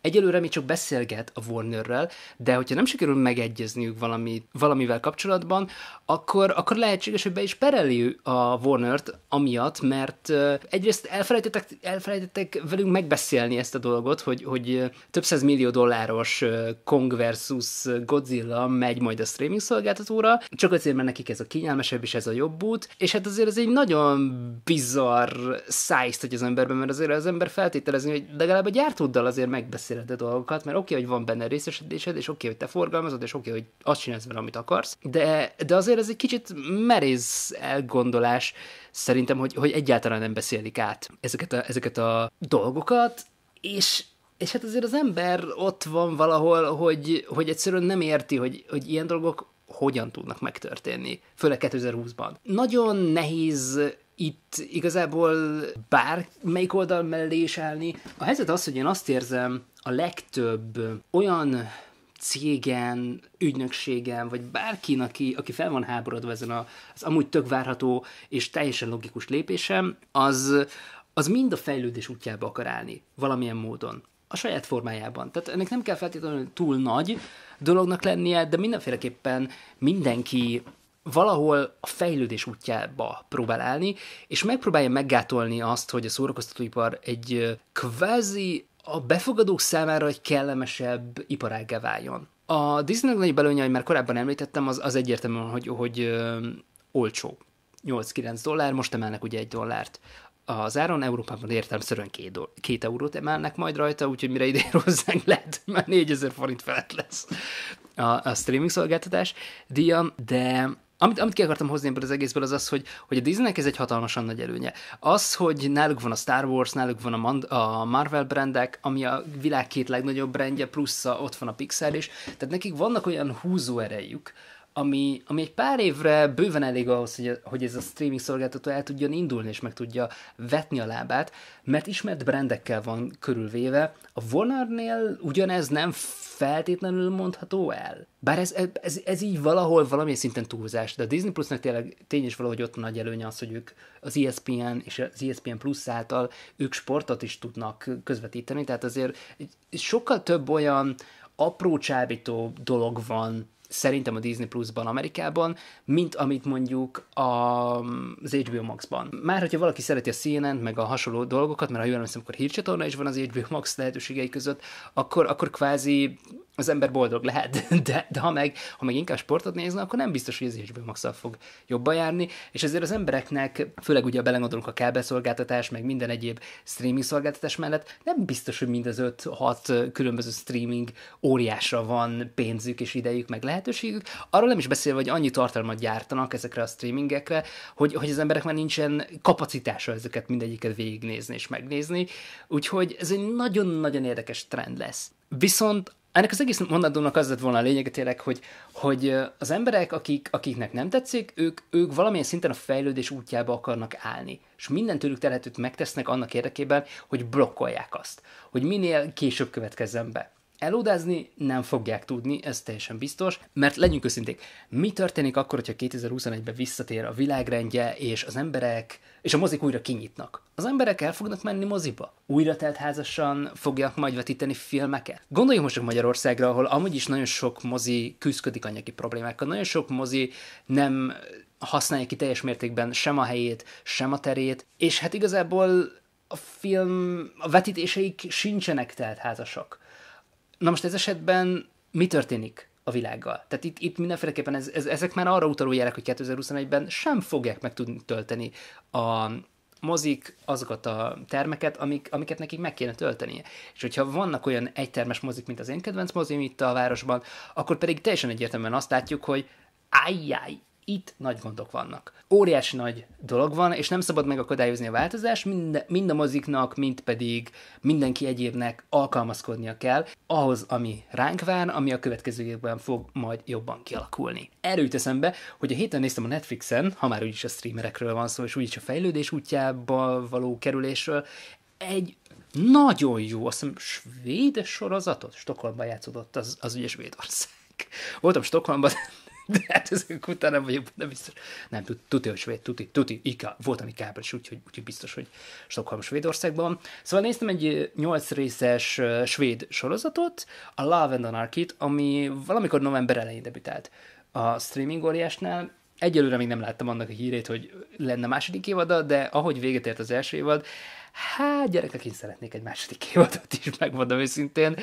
egyelőre még csak beszélget a Warnerrel, de hogyha nem sikerül megegyezniük valami, valamivel kapcsolatban, akkor, akkor lehetséges, hogy be is pereli a Warner-t, amiatt, mert egyrészt elfelejtettek, elfelejtettek velünk megbeszélni ezt a dolgot, hogy, hogy több száz millió dolláros Kong versus Godzilla megy majd a streaming szolgáltatóra, csak azért, mert nekik ez a kényelmesebb és ez a jobb út, és hát azért ez egy nagyon bizarr szájszt hogy az emberben, mert azért az ember feltételezni, hogy legalább a gyártóddal azért megbeszéled a dolgokat, mert oké, okay, hogy van benne részesedésed, és oké, okay, hogy te forgalmazod, és oké, okay, hogy azt csinálsz vele, amit akarsz, de, de azért ez egy kicsit merész elgondolás, szerintem, hogy, hogy egyáltalán nem beszélik át ezeket a, ezeket a dolgokat, és és hát azért az ember ott van valahol, hogy, hogy egyszerűen nem érti, hogy, hogy ilyen dolgok hogyan tudnak megtörténni, főleg 2020-ban. Nagyon nehéz itt igazából bármelyik oldal mellé is állni. A helyzet az, hogy én azt érzem, a legtöbb olyan cégen, ügynökségen, vagy bárkin, aki, aki fel van háborodva ezen a, az amúgy tök várható és teljesen logikus lépésem, az, az mind a fejlődés útjába akar állni, valamilyen módon a saját formájában. Tehát ennek nem kell feltétlenül túl nagy dolognak lennie, de mindenféleképpen mindenki valahol a fejlődés útjába próbál állni, és megpróbálja meggátolni azt, hogy a szórakoztatóipar egy kvázi a befogadók számára egy kellemesebb iparággá váljon. A Disneynek nagy belőnye, ahogy már korábban említettem, az, az egyértelműen, hogy, hogy ö, olcsó. 8-9 dollár, most emelnek ugye egy dollárt az áron Európában értelmszerűen két, két eurót emelnek majd rajta, úgyhogy mire idén hozzánk lehet, már 4000 forint felett lesz a, a streaming szolgáltatás díja, de amit, amit ki akartam hozni ebből az egészből az az, hogy, hogy a Disneynek ez egy hatalmasan nagy előnye. Az, hogy náluk van a Star Wars, náluk van a, Man- a Marvel brandek, ami a világ két legnagyobb brandje, plusz a, ott van a Pixar is, tehát nekik vannak olyan húzóerejük, ami, ami egy pár évre bőven elég ahhoz, hogy, hogy ez a streaming szolgáltató el tudjon indulni, és meg tudja vetni a lábát, mert ismert brendekkel van körülvéve. A Vonarnél ugyanez nem feltétlenül mondható el. Bár ez, ez, ez így valahol valami szinten túlzás, de a Disney Plusnak tényleg tény is valahogy ott a nagy előnye az, hogy ők az ESPN és az ESPN Plus által ők sportot is tudnak közvetíteni, tehát azért sokkal több olyan apró csábító dolog van szerintem a Disney Plus-ban Amerikában, mint amit mondjuk a, az HBO Max-ban. Már hogyha valaki szereti a cnn meg a hasonló dolgokat, mert ha jól emlékszem, akkor hírcsatorna is van az HBO Max lehetőségei között, akkor, akkor kvázi az ember boldog lehet, de, de ha, meg, ha meg inkább sportot nézne, akkor nem biztos, hogy az max fog jobban járni, és ezért az embereknek, főleg ugye belegondolunk a kábelszolgáltatás, meg minden egyéb streaming szolgáltatás mellett, nem biztos, hogy mind az 5-6 különböző streaming óriásra van pénzük és idejük, meg lehetőségük. Arról nem is beszélve, hogy annyi tartalmat gyártanak ezekre a streamingekre, hogy, hogy az emberek már nincsen kapacitása ezeket mindegyiket végignézni és megnézni, úgyhogy ez egy nagyon-nagyon érdekes trend lesz. Viszont ennek az egész mondatónak az lett volna a lényeg, tényleg, hogy, hogy az emberek, akik, akiknek nem tetszik, ők, ők valamilyen szinten a fejlődés útjába akarnak állni. És minden tőlük telhetőt megtesznek annak érdekében, hogy blokkolják azt. Hogy minél később következzen be. Elodázni nem fogják tudni, ez teljesen biztos, mert legyünk őszinték, mi történik akkor, hogyha 2021-ben visszatér a világrendje, és az emberek, és a mozik újra kinyitnak? Az emberek el fognak menni moziba? Újra teltházasan fogják majd vetíteni filmeket? Gondoljunk most csak Magyarországra, ahol amúgy is nagyon sok mozi küzdik anyagi problémákkal, nagyon sok mozi nem használja ki teljes mértékben sem a helyét, sem a terét, és hát igazából a film, a vetítéseik sincsenek teltházasak Na most ez esetben mi történik a világgal? Tehát itt, itt mindenféleképpen ez, ez, ezek már arra utaló jelek, hogy 2021-ben sem fogják meg tudni tölteni a mozik azokat a termeket, amik, amiket nekik meg kéne töltenie. És hogyha vannak olyan egytermes mozik, mint az én kedvenc mozim itt a városban, akkor pedig teljesen egyértelműen azt látjuk, hogy ájjáj, itt nagy gondok vannak. Óriási nagy dolog van, és nem szabad megakadályozni a változást, mind, mind a moziknak, mind pedig mindenki egyébnek alkalmazkodnia kell ahhoz, ami ránk vár, ami a következő évben fog majd jobban kialakulni. Erről jut eszembe, hogy a héten néztem a Netflixen, ha már úgyis a streamerekről van szó, és úgyis a fejlődés útjába való kerülésről, egy nagyon jó, azt hiszem, svéd sorozatot, Stockholmban játszódott, az, az ugye Svédország. Voltam Stockholmban, de hát ezek után nem vagyok benne biztos. Nem, tuti, hogy svéd, tuti, tuti, Ika, voltam Ikából is, úgyhogy, úgy biztos, hogy Stockholm Svédországban. Szóval néztem egy 8 részes svéd sorozatot, a Love and Anarchy-t, ami valamikor november elején debütált a streaming óriásnál, egyelőre még nem láttam annak a hírét, hogy lenne második évada, de ahogy véget ért az első évad, hát gyerekek, én szeretnék egy második évadot is, megmondom őszintén,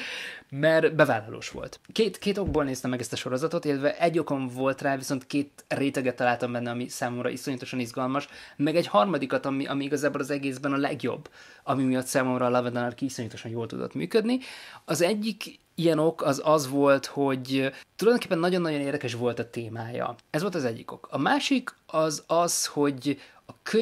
mert bevállalós volt. Két, két okból néztem meg ezt a sorozatot, illetve egy okom volt rá, viszont két réteget találtam benne, ami számomra iszonyatosan izgalmas, meg egy harmadikat, ami, ami igazából az egészben a legjobb, ami miatt számomra a Love and Anarchy iszonyatosan jól tudott működni. Az egyik ilyen ok az az volt, hogy tulajdonképpen nagyon-nagyon érdekes volt a témája. Ez volt az egyik ok. A másik az az, hogy a,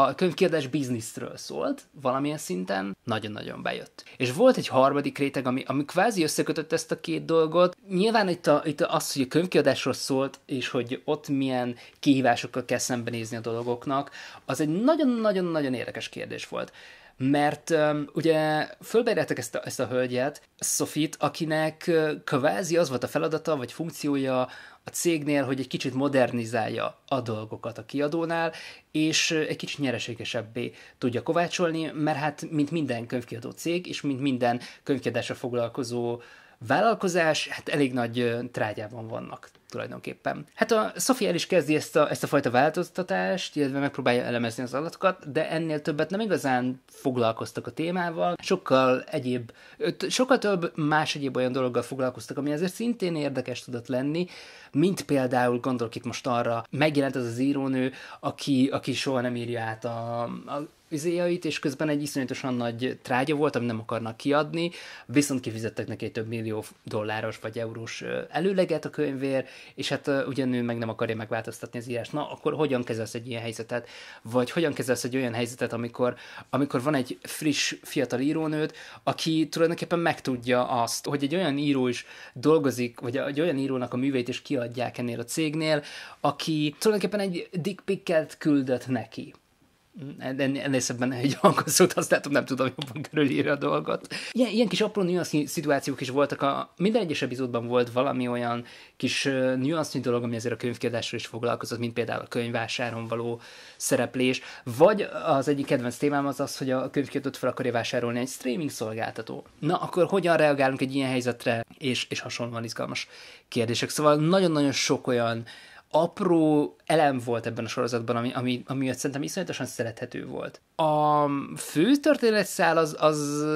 a könyvkiadás bizniszről szólt, valamilyen szinten nagyon-nagyon bejött. És volt egy harmadik réteg, ami, ami kvázi összekötött ezt a két dolgot. Nyilván itt, a, itt az, hogy a könyvkiadásról szólt, és hogy ott milyen kihívásokkal kell szembenézni a dolgoknak, az egy nagyon-nagyon-nagyon érdekes kérdés volt mert um, ugye fölbejrettek ezt a, ezt a hölgyet, Sofit, akinek kvázi az volt a feladata, vagy funkciója a cégnél, hogy egy kicsit modernizálja a dolgokat a kiadónál, és egy kicsit nyereségesebbé tudja kovácsolni, mert hát, mint minden könyvkiadó cég, és mint minden könyvkiadásra foglalkozó uh, vállalkozás, hát elég nagy trágyában vannak tulajdonképpen. Hát a Sofia el is kezdi ezt a, ezt a fajta változtatást, illetve megpróbálja elemezni az adatokat, de ennél többet nem igazán foglalkoztak a témával, sokkal egyéb, sokkal több más egyéb olyan dologgal foglalkoztak, ami azért szintén érdekes tudott lenni, mint például gondolok itt most arra, megjelent az az írónő, aki, aki soha nem írja át a, a üzéjait, és közben egy iszonyatosan nagy trágya volt, amit nem akarnak kiadni, viszont kifizettek neki egy több millió dolláros vagy eurós előleget a könyvér, és hát ugye nő meg nem akarja megváltoztatni az írást. Na, akkor hogyan kezelsz egy ilyen helyzetet? Vagy hogyan kezelsz egy olyan helyzetet, amikor, amikor van egy friss, fiatal írónőd, aki tulajdonképpen megtudja azt, hogy egy olyan író is dolgozik, vagy egy olyan írónak a műveit is kiadják ennél a cégnél, aki tulajdonképpen egy dick küldött neki ennél szebben egy azt látom, nem tudom jobban körülírni a dolgot. Ilyen, ilyen kis apró nüansznyi szituációk is voltak, a, minden egyes epizódban volt valami olyan kis nüansznyi dolog, ami azért a könyvkérdésről is foglalkozott, mint például a könyvásáron való szereplés, vagy az egyik kedvenc témám az az, hogy a könyvkiadót fel akarja vásárolni egy streaming szolgáltató. Na, akkor hogyan reagálunk egy ilyen helyzetre, és, és hasonlóan izgalmas kérdések. Szóval nagyon-nagyon sok olyan apró elem volt ebben a sorozatban, ami, ami, ami szerintem iszonyatosan szerethető volt. A fő történetszál az, az,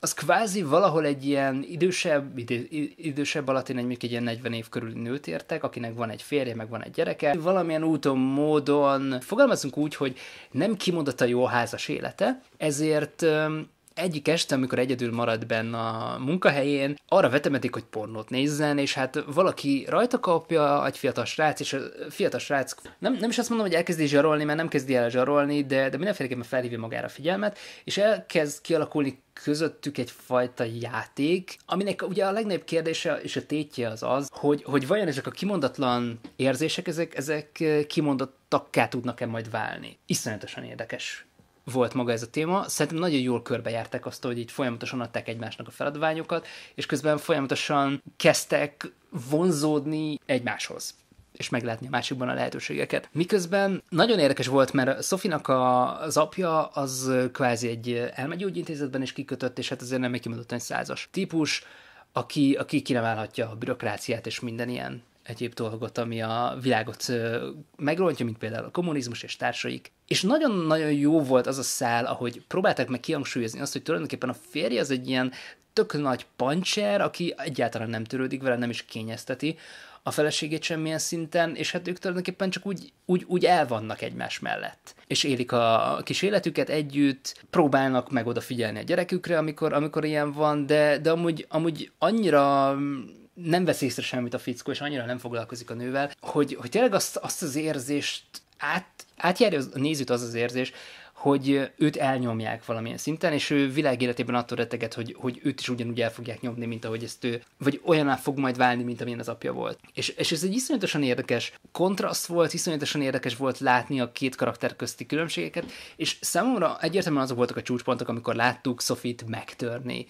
az kvázi valahol egy ilyen idősebb, idő, idősebb alatt én egy, egy ilyen 40 év körül nőt értek, akinek van egy férje, meg van egy gyereke. Valamilyen úton, módon, fogalmazunk úgy, hogy nem a jó házas élete, ezért egyik este, amikor egyedül marad benne a munkahelyén, arra vetemedik, hogy pornót nézzen, és hát valaki rajta kapja egy fiatal srác, és a fiatal srác nem, nem is azt mondom, hogy elkezdi zsarolni, mert nem kezdi el zsarolni, de, de mindenféleképpen felhívja magára a figyelmet, és elkezd kialakulni közöttük egyfajta játék, aminek ugye a legnagyobb kérdése és a tétje az az, hogy, hogy vajon ezek a kimondatlan érzések, ezek, ezek takká tudnak-e majd válni. Iszonyatosan érdekes volt maga ez a téma. Szerintem nagyon jól körbejártak azt, hogy így folyamatosan adták egymásnak a feladványokat, és közben folyamatosan kezdtek vonzódni egymáshoz és meglátni a másikban a lehetőségeket. Miközben nagyon érdekes volt, mert Szofinak a, az apja az kvázi egy elmegyógyintézetben is kikötött, és hát azért nem egy kimondottan százas típus, aki, aki kinemelhatja a bürokráciát és minden ilyen egyéb dolgot, ami a világot megrontja, mint például a kommunizmus és társaik. És nagyon-nagyon jó volt az a szál, ahogy próbálták meg kihangsúlyozni azt, hogy tulajdonképpen a férje az egy ilyen tök nagy pancser, aki egyáltalán nem törődik vele, nem is kényezteti a feleségét semmilyen szinten, és hát ők tulajdonképpen csak úgy, úgy, úgy el vannak egymás mellett. És élik a kis életüket együtt, próbálnak meg odafigyelni a gyerekükre, amikor, amikor ilyen van, de, de amúgy, amúgy annyira nem vesz észre semmit a fickó, és annyira nem foglalkozik a nővel, hogy, hogy tényleg azt, azt az érzést át, átjárja a nézőt az az érzés, hogy őt elnyomják valamilyen szinten, és ő világéletében attól reteget, hogy, hogy őt is ugyanúgy el fogják nyomni, mint ahogy ezt ő, vagy olyaná fog majd válni, mint amilyen az apja volt. És, és ez egy iszonyatosan érdekes kontraszt volt, iszonyatosan érdekes volt látni a két karakter közti különbségeket, és számomra egyértelműen azok voltak a csúcspontok, amikor láttuk Sofit megtörni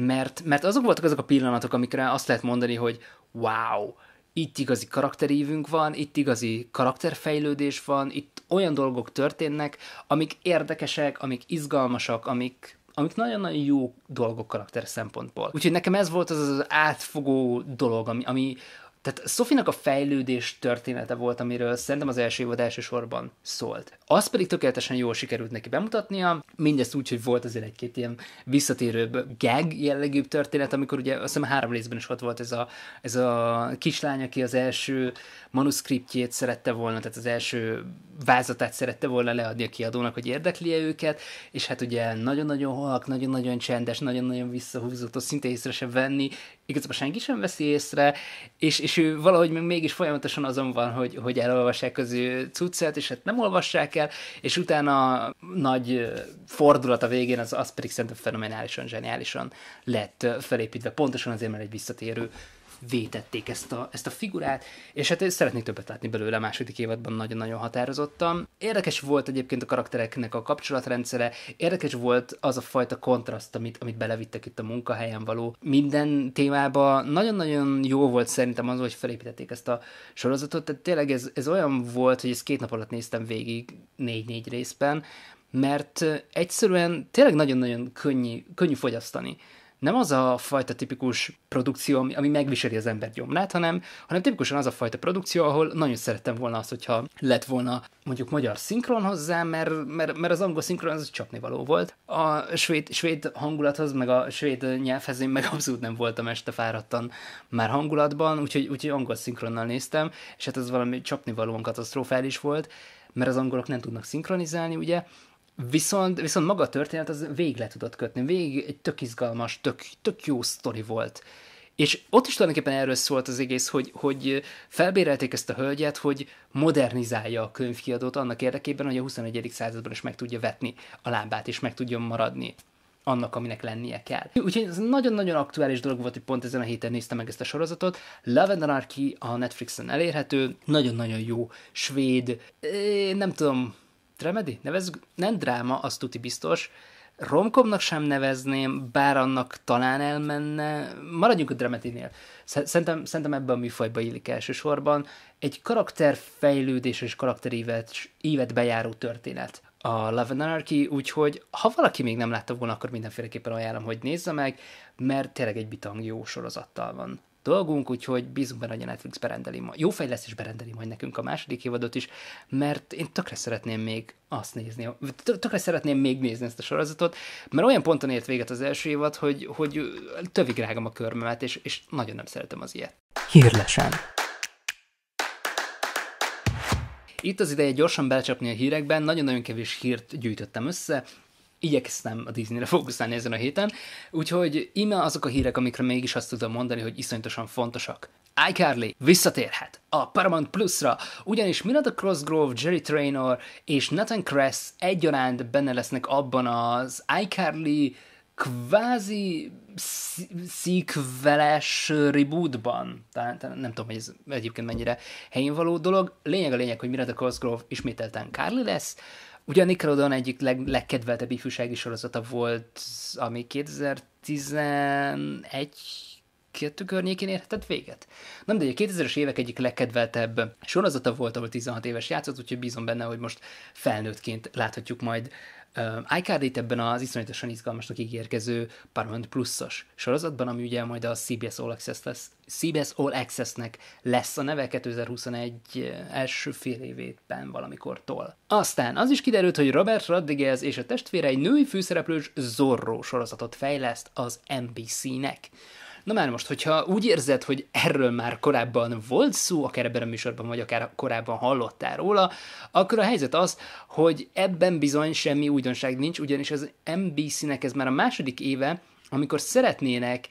mert, mert azok voltak azok a pillanatok, amikre azt lehet mondani, hogy wow, itt igazi karakterívünk van, itt igazi karakterfejlődés van, itt olyan dolgok történnek, amik érdekesek, amik izgalmasak, amik, amik nagyon-nagyon jó dolgok karakter szempontból. Úgyhogy nekem ez volt az az átfogó dolog, ami, ami tehát Sofinak a fejlődés története volt, amiről szerintem az első évad elsősorban szólt. Az pedig tökéletesen jól sikerült neki bemutatnia, mindezt úgy, hogy volt azért egy-két ilyen visszatérőbb gag jellegű történet, amikor ugye azt hiszem három részben is ott volt ez a, ez a kislány, aki az első manuszkriptjét szerette volna, tehát az első vázatát szerette volna leadni a kiadónak, hogy érdekli -e őket, és hát ugye nagyon-nagyon halk, nagyon-nagyon csendes, nagyon-nagyon visszahúzott, szinte észre sem venni, igazából senki sem veszi észre, és, és ő valahogy még mégis folyamatosan azon van, hogy, hogy elolvassák az ő cuccát, és hát nem olvassák el, és utána nagy fordulat a végén, az, az pedig szerintem fenomenálisan, zseniálisan lett felépítve, pontosan azért, mert egy visszatérő vétették ezt a, ezt a figurát, és hát szeretnék többet látni belőle második évadban nagyon-nagyon határozottan. Érdekes volt egyébként a karaktereknek a kapcsolatrendszere, érdekes volt az a fajta kontraszt, amit, amit belevittek itt a munkahelyen való minden témába. Nagyon-nagyon jó volt szerintem az, hogy felépítették ezt a sorozatot, tehát tényleg ez, ez olyan volt, hogy ezt két nap alatt néztem végig négy-négy részben, mert egyszerűen tényleg nagyon-nagyon könnyű, könnyű fogyasztani nem az a fajta tipikus produkció, ami, ami megviseli az ember gyomrát, hanem, hanem tipikusan az a fajta produkció, ahol nagyon szerettem volna azt, hogyha lett volna mondjuk magyar szinkron hozzá, mert, mert, mert az angol szinkron az csapni való volt. A svéd, svéd hangulathoz, meg a svéd nyelvhez én meg abszolút nem voltam este fáradtan már hangulatban, úgyhogy, úgyhogy angol szinkronnal néztem, és hát ez valami csapni valóan katasztrofális volt, mert az angolok nem tudnak szinkronizálni, ugye, Viszont, viszont maga a történet az végig le tudott kötni. Végig egy tök izgalmas, tök, tök jó sztori volt. És ott is tulajdonképpen erről szólt az egész, hogy, hogy felbérelték ezt a hölgyet, hogy modernizálja a könyvkiadót annak érdekében, hogy a 21. században is meg tudja vetni a lábát, és meg tudjon maradni annak, aminek lennie kell. Úgyhogy ez nagyon-nagyon aktuális dolog volt, hogy pont ezen a héten néztem meg ezt a sorozatot. Love and Anarchy a Netflixen elérhető, nagyon-nagyon jó svéd, nem tudom, dramedy? Nevezzük, nem dráma, az tuti biztos. Romkomnak sem nevezném, bár annak talán elmenne. Maradjunk a dramedinél. Szerintem, szerintem ebben a műfajba illik elsősorban. Egy karakterfejlődés és karakterívet ívet bejáró történet a Love and Anarchy, úgyhogy ha valaki még nem látta volna, akkor mindenféleképpen ajánlom, hogy nézze meg, mert tényleg egy bitang jó sorozattal van dolgunk, úgyhogy bízunk benne, hogy a Netflix berendeli, jó fejlesztés berendeli majd nekünk a második évadot is, mert én tökre szeretném még azt nézni, tökre szeretném még nézni ezt a sorozatot, mert olyan ponton ért véget az első évad, hogy, hogy tövig rágom a körmömet, és, és nagyon nem szeretem az ilyet. Hírlesen. Itt az ideje gyorsan belcsapni a hírekben, nagyon-nagyon kevés hírt gyűjtöttem össze, igyekeztem a Disneyre fókuszálni ezen a héten, úgyhogy ime azok a hírek, amikre mégis azt tudom mondani, hogy iszonyatosan fontosak. iCarly visszatérhet a Paramount Plus-ra, ugyanis Miranda Crossgrove, Jerry Trainor és Nathan Kress egyaránt benne lesznek abban az iCarly kvázi szikveles rebootban. Talán, talán nem tudom, hogy ez egyébként mennyire helyén való dolog. Lényeg a lényeg, hogy Miranda Cosgrove ismételten Carly lesz, Ugye a Nickelodeon egyik leg, legkedveltebb ifjúsági sorozata volt, ami 2011 kettő környékén érhetett véget. Nem, de a 2000-es évek egyik legkedveltebb sorozata volt, ahol 16 éves játszott, úgyhogy bízom benne, hogy most felnőttként láthatjuk majd iCard ebben az iszonyatosan izgalmasnak ígérkező Paramount Plus-os sorozatban, ami ugye majd a CBS All Access lesz, CBS All Access-nek lesz a neve 2021 első fél valamikor valamikortól. Aztán az is kiderült, hogy Robert Rodriguez és a testvére egy női főszereplős Zorro sorozatot fejleszt az NBC-nek. Na már most, hogyha úgy érzed, hogy erről már korábban volt szó, akár ebben a műsorban, vagy akár korábban hallottál róla, akkor a helyzet az, hogy ebben bizony semmi újdonság nincs, ugyanis az NBC-nek ez már a második éve, amikor szeretnének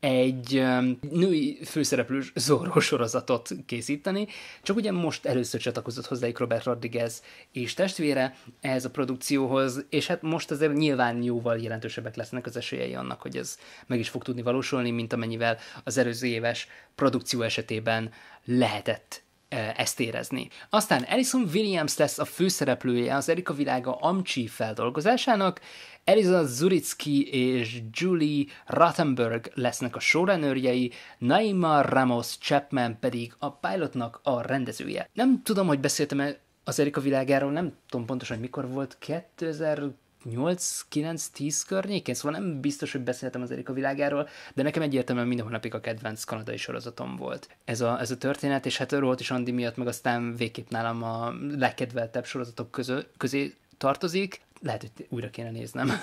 egy női főszereplő Zorro sorozatot készíteni, csak ugye most először csatlakozott hozzájuk Robert Rodriguez és testvére ehhez a produkcióhoz, és hát most azért nyilván jóval jelentősebbek lesznek az esélyei annak, hogy ez meg is fog tudni valósulni, mint amennyivel az előző éves produkció esetében lehetett ezt érezni. Aztán Alison Williams lesz a főszereplője az Erika világa Amcsi feldolgozásának, Eliza Zuricki és Julie Rottenberg lesznek a showrunnerjei, Naima Ramos Chapman pedig a pilotnak a rendezője. Nem tudom, hogy beszéltem-e az Erika világáról, nem tudom pontosan, hogy mikor volt, 2000 8-9-10 környékén, szóval nem biztos, hogy beszéltem az Erika világáról, de nekem egyértelműen minden hónapig a kedvenc kanadai sorozatom volt. Ez a, ez a történet, és hát Rolt és Andi miatt meg aztán végképp nálam a legkedveltebb sorozatok közö, közé tartozik. Lehet, hogy újra kéne néznem.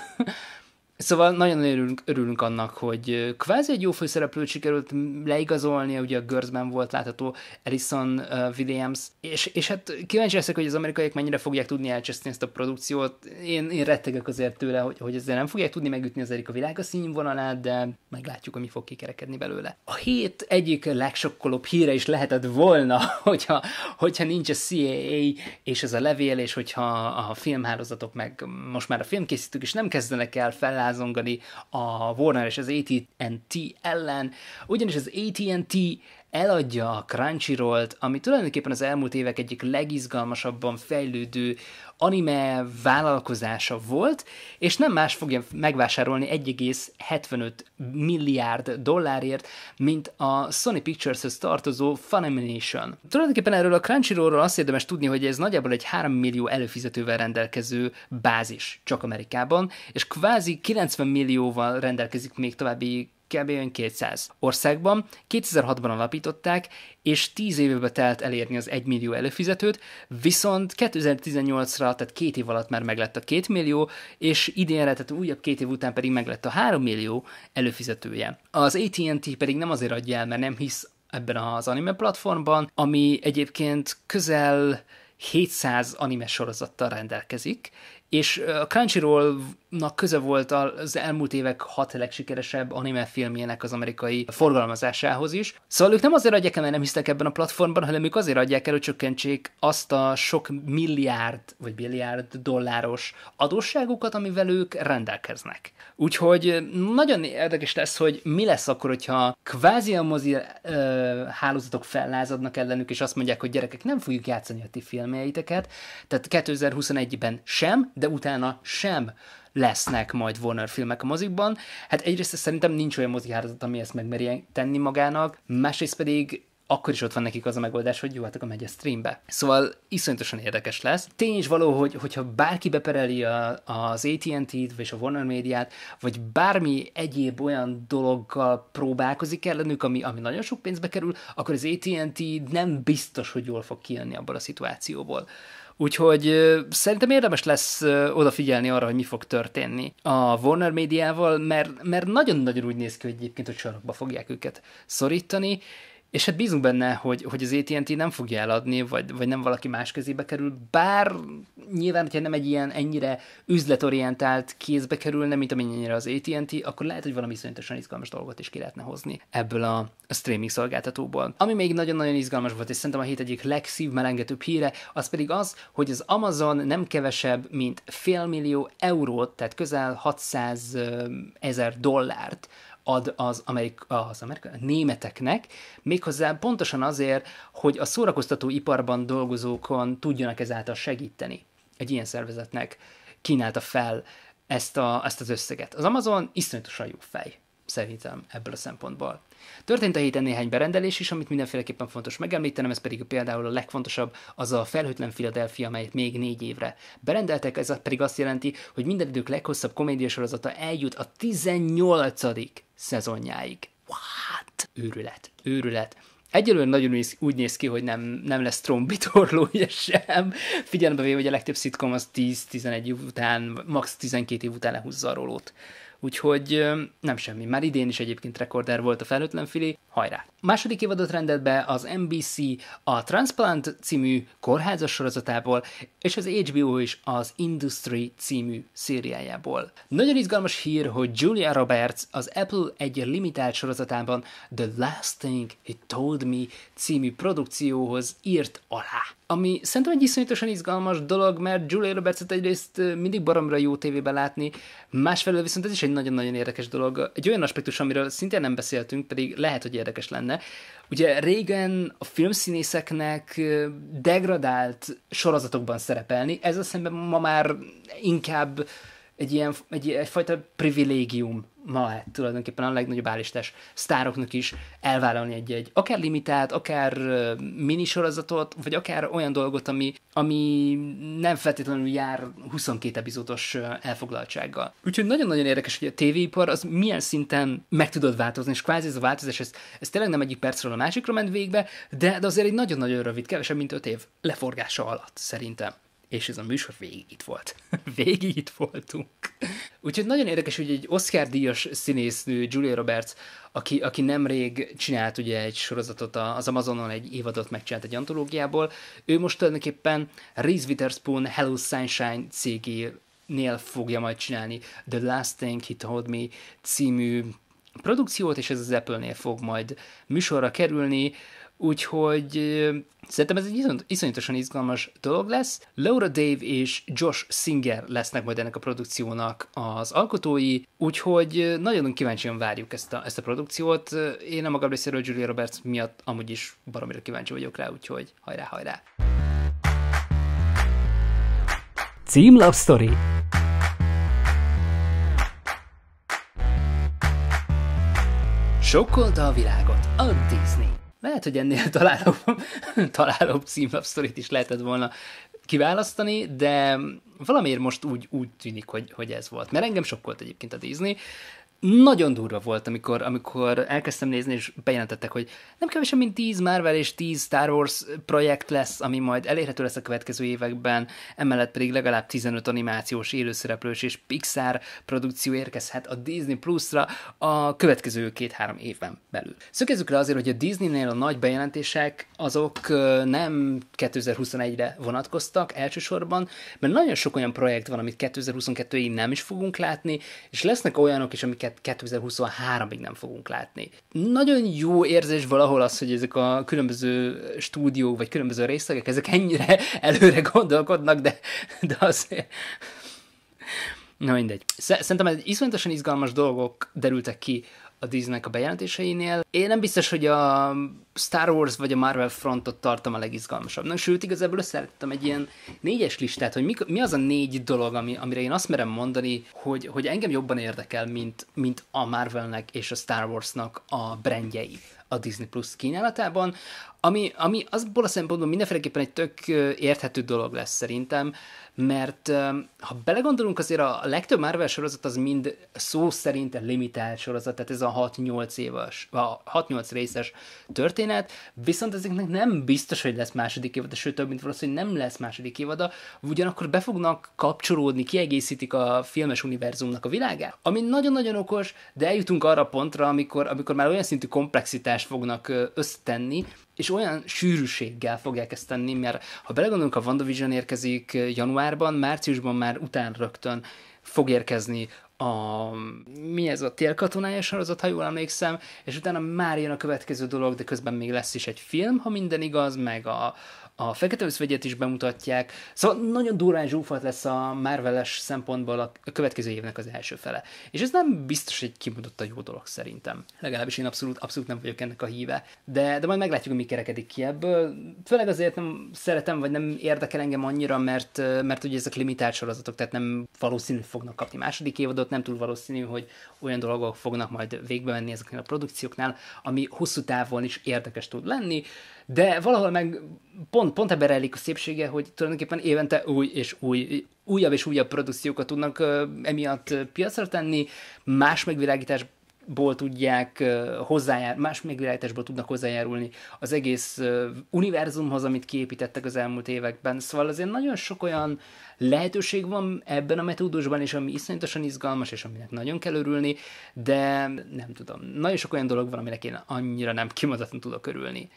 Szóval nagyon örülünk, örülünk annak, hogy kvázi egy jó főszereplőt sikerült leigazolni, ugye a Görzben volt látható Ellison Williams, és, és hát kíváncsi leszek, hogy az amerikaiak mennyire fogják tudni elcseszni ezt a produkciót. Én, én rettegek azért tőle, hogy, hogy ezzel nem fogják tudni megütni az Erika világa színvonalát, de meglátjuk, hogy mi fog kikerekedni belőle. A hét egyik legsokkolóbb híre is lehetett volna, hogyha, hogyha nincs a CAA és ez a levél, és hogyha a filmhálózatok meg most már a filmkészítők is nem kezdenek el fel lázongani a Warner és az AT&T ellen, ugyanis az AT&T eladja a Crunchyroll-t, ami tulajdonképpen az elmúlt évek egyik legizgalmasabban fejlődő anime vállalkozása volt, és nem más fogja megvásárolni 1,75 milliárd dollárért, mint a Sony Pictures-höz tartozó Funimation. Tulajdonképpen erről a Crunchyrollról azt érdemes tudni, hogy ez nagyjából egy 3 millió előfizetővel rendelkező bázis csak Amerikában, és kvázi 90 millióval rendelkezik még további kb. 200 országban. 2006-ban alapították, és 10 évbe telt elérni az 1 millió előfizetőt, viszont 2018-ra, tehát két év alatt már meglett a 2 millió, és idénre, tehát újabb két év után pedig meglett a 3 millió előfizetője. Az AT&T pedig nem azért adja el, mert nem hisz ebben az anime platformban, ami egyébként közel 700 anime sorozattal rendelkezik, és a Crunchyroll-nak köze volt az elmúlt évek hat legsikeresebb anime filmjének az amerikai forgalmazásához is. Szóval ők nem azért adják el, mert nem hisznek ebben a platformban, hanem ők azért adják el, hogy csökkentsék azt a sok milliárd vagy billiárd dolláros adósságukat, amivel ők rendelkeznek. Úgyhogy nagyon érdekes lesz, hogy mi lesz akkor, hogyha kvázi a mozi ö, hálózatok fellázadnak ellenük, és azt mondják, hogy gyerekek, nem fogjuk játszani a ti filmjeiteket, tehát 2021-ben sem, de utána sem lesznek majd Warner filmek a mozikban. Hát egyrészt szerintem nincs olyan moziházat, ami ezt megmeri tenni magának, másrészt pedig akkor is ott van nekik az a megoldás, hogy jó, hát akkor megy a streambe. Szóval iszonyatosan érdekes lesz. Tény is való, hogy, hogyha bárki bepereli a, az AT&T-t, vagy a Warner Médiát, vagy bármi egyéb olyan dologgal próbálkozik ellenük, ami, ami nagyon sok pénzbe kerül, akkor az AT&T nem biztos, hogy jól fog kijönni abból a szituációból. Úgyhogy szerintem érdemes lesz odafigyelni arra, hogy mi fog történni a Warner médiával, mert, mert nagyon-nagyon úgy néz ki, hogy egyébként a sarokba fogják őket szorítani, és hát bízunk benne, hogy, hogy az AT&T nem fogja eladni, vagy, vagy nem valaki más kezébe kerül, bár nyilván, hogyha nem egy ilyen ennyire üzletorientált kézbe kerülne, mint amennyire az AT&T, akkor lehet, hogy valami iszonyatosan izgalmas dolgot is ki lehetne hozni ebből a, a streaming szolgáltatóból. Ami még nagyon-nagyon izgalmas volt, és szerintem a hét egyik legszívmelengetőbb híre, az pedig az, hogy az Amazon nem kevesebb, mint fél millió eurót, tehát közel 600 ezer dollárt ad az, amerik, az amerika, a németeknek, méghozzá pontosan azért, hogy a szórakoztató iparban dolgozókon tudjanak ezáltal segíteni. Egy ilyen szervezetnek kínálta fel ezt, a, ezt az összeget. Az Amazon iszonyatosan jó fej szerintem ebből a szempontból. Történt a héten néhány berendelés is, amit mindenféleképpen fontos megemlítenem, ez pedig például a legfontosabb, az a felhőtlen Philadelphia, amelyet még négy évre berendeltek, ez pedig azt jelenti, hogy minden idők leghosszabb komédiasorozata eljut a 18. szezonjáig. What? Őrület, őrület. Egyelőre nagyon úgy néz ki, hogy nem, nem lesz ugye sem, figyelembe véve, hogy a legtöbb szitkom az 10-11 év után, max. 12 év után lehúzza a rólót úgyhogy nem semmi. Már idén is egyébként rekorder volt a felhőtlen filé, hajrá! Második évadot rendelt be az NBC a Transplant című kórházas sorozatából, és az HBO is az Industry című szériájából. Nagyon izgalmas hír, hogy Julia Roberts az Apple egy limitált sorozatában The Last Thing He Told Me című produkcióhoz írt alá. Ami szerintem egy iszonyatosan izgalmas dolog, mert Julia Robertset egyrészt mindig baromra jó tévében látni, másfelől viszont ez is egy nagyon-nagyon érdekes dolog. Egy olyan aspektus, amiről szintén nem beszéltünk, pedig lehet, hogy érdekes lenne, benne. Ugye régen a filmszínészeknek degradált sorozatokban szerepelni, ez a szemben ma már inkább egy ilyen egy, egyfajta privilégium ma hát tulajdonképpen a legnagyobb állistás sztároknak is elvállalni egy-egy akár limitát, akár minisorozatot, vagy akár olyan dolgot, ami, ami nem feltétlenül jár 22 epizódos elfoglaltsággal. Úgyhogy nagyon-nagyon érdekes, hogy a tévéipar az milyen szinten meg tudod változni, és kvázi ez a változás, ez, ez tényleg nem egyik percről a másikra ment végbe, de, de azért egy nagyon-nagyon rövid, kevesebb mint 5 év leforgása alatt szerintem és ez a műsor végig itt volt. végig itt voltunk. Úgyhogy nagyon érdekes, hogy egy Oscar díjas színésznő, Julia Roberts, aki, aki nemrég csinált ugye egy sorozatot az Amazonon, egy évadot megcsinált egy antológiából, ő most tulajdonképpen Reese Witherspoon Hello Sunshine cégénél fogja majd csinálni The Last Thing He Told Me című produkciót, és ez az Apple-nél fog majd műsorra kerülni. Úgyhogy szerintem ez egy iszonyatosan izgalmas dolog lesz. Laura Dave és Josh Singer lesznek majd ennek a produkciónak az alkotói, úgyhogy nagyon kíváncsian várjuk ezt a, ezt a produkciót. Én a magam részéről Julia Roberts miatt amúgy is baromira kíváncsi vagyok rá, úgyhogy hajrá, hajrá! Team Love Story Sokkolta a világot a Disney lehet, hogy ennél találóbb, találóbb címlapsztorit is lehetett volna kiválasztani, de valamiért most úgy, úgy tűnik, hogy, hogy ez volt. Mert engem sokkolt egyébként a Disney, nagyon durva volt, amikor, amikor elkezdtem nézni, és bejelentettek, hogy nem kevesebb, mint 10 Marvel és 10 Star Wars projekt lesz, ami majd elérhető lesz a következő években, emellett pedig legalább 15 animációs, élőszereplős és Pixar produkció érkezhet a Disney Plus-ra a következő két-három évben belül. Szökezzük le azért, hogy a Disneynél a nagy bejelentések azok nem 2021-re vonatkoztak elsősorban, mert nagyon sok olyan projekt van, amit 2022-ig nem is fogunk látni, és lesznek olyanok is, amiket amiket 2023-ig nem fogunk látni. Nagyon jó érzés valahol az, hogy ezek a különböző stúdiók, vagy különböző részlegek, ezek ennyire előre gondolkodnak, de, de azért... Na mindegy. Szerintem ez iszonyatosan izgalmas dolgok derültek ki a Disneynek a bejelentéseinél. Én nem biztos, hogy a Star Wars vagy a Marvel frontot tartom a legizgalmasabbnak, sőt, igazából összeállítottam egy ilyen négyes listát, hogy mi, mi az a négy dolog, ami, amire én azt merem mondani, hogy, hogy engem jobban érdekel, mint, mint a Marvelnek és a Star Warsnak a brandjei a Disney Plus kínálatában. Ami, ami azból a szempontból mindenféleképpen egy tök érthető dolog lesz szerintem, mert ha belegondolunk, azért a legtöbb Marvel sorozat az mind szó szerint limitált sorozat, tehát ez a 6-8 éves, a 6-8 részes történet, viszont ezeknek nem biztos, hogy lesz második évada, sőt több mint valószínű, hogy nem lesz második évada, ugyanakkor be fognak kapcsolódni, kiegészítik a filmes univerzumnak a világát, ami nagyon-nagyon okos, de eljutunk arra pontra, amikor, amikor már olyan szintű komplexitást fognak összetenni, és olyan sűrűséggel fogják ezt tenni, mert ha belegondolunk, a WandaVision érkezik eh, januárban, márciusban már után rögtön fog érkezni a, mi ez a télkatonája sorozat, ha jól emlékszem, és utána már jön a következő dolog, de közben még lesz is egy film, ha minden igaz, meg a, a Fekete Özvegyet is bemutatják, szóval nagyon durán zsúfalt lesz a Marveles szempontból a következő évnek az első fele. És ez nem biztos egy kimondott a jó dolog szerintem. Legalábbis én abszolút, abszolút nem vagyok ennek a híve. De, de majd meglátjuk, hogy mi kerekedik ki ebből. Főleg azért nem szeretem, vagy nem érdekel engem annyira, mert, mert ugye ezek limitált sorozatok, tehát nem valószínű fognak kapni második évadot, nem túl valószínű, hogy olyan dolgok fognak majd végbe menni ezeknél a produkcióknál, ami hosszú távon is érdekes tud lenni de valahol meg pont, pont ebben rejlik a szépsége, hogy tulajdonképpen évente új és új, újabb és újabb produkciókat tudnak emiatt piacra tenni, más megvilágítás ból tudják hozzájárulni, más megvilágításból tudnak hozzájárulni az egész univerzumhoz, amit kiépítettek az elmúlt években. Szóval azért nagyon sok olyan lehetőség van ebben a metódusban, és ami iszonyatosan izgalmas, és aminek nagyon kell örülni, de nem tudom, nagyon sok olyan dolog van, aminek én annyira nem kimondatlan tudok örülni.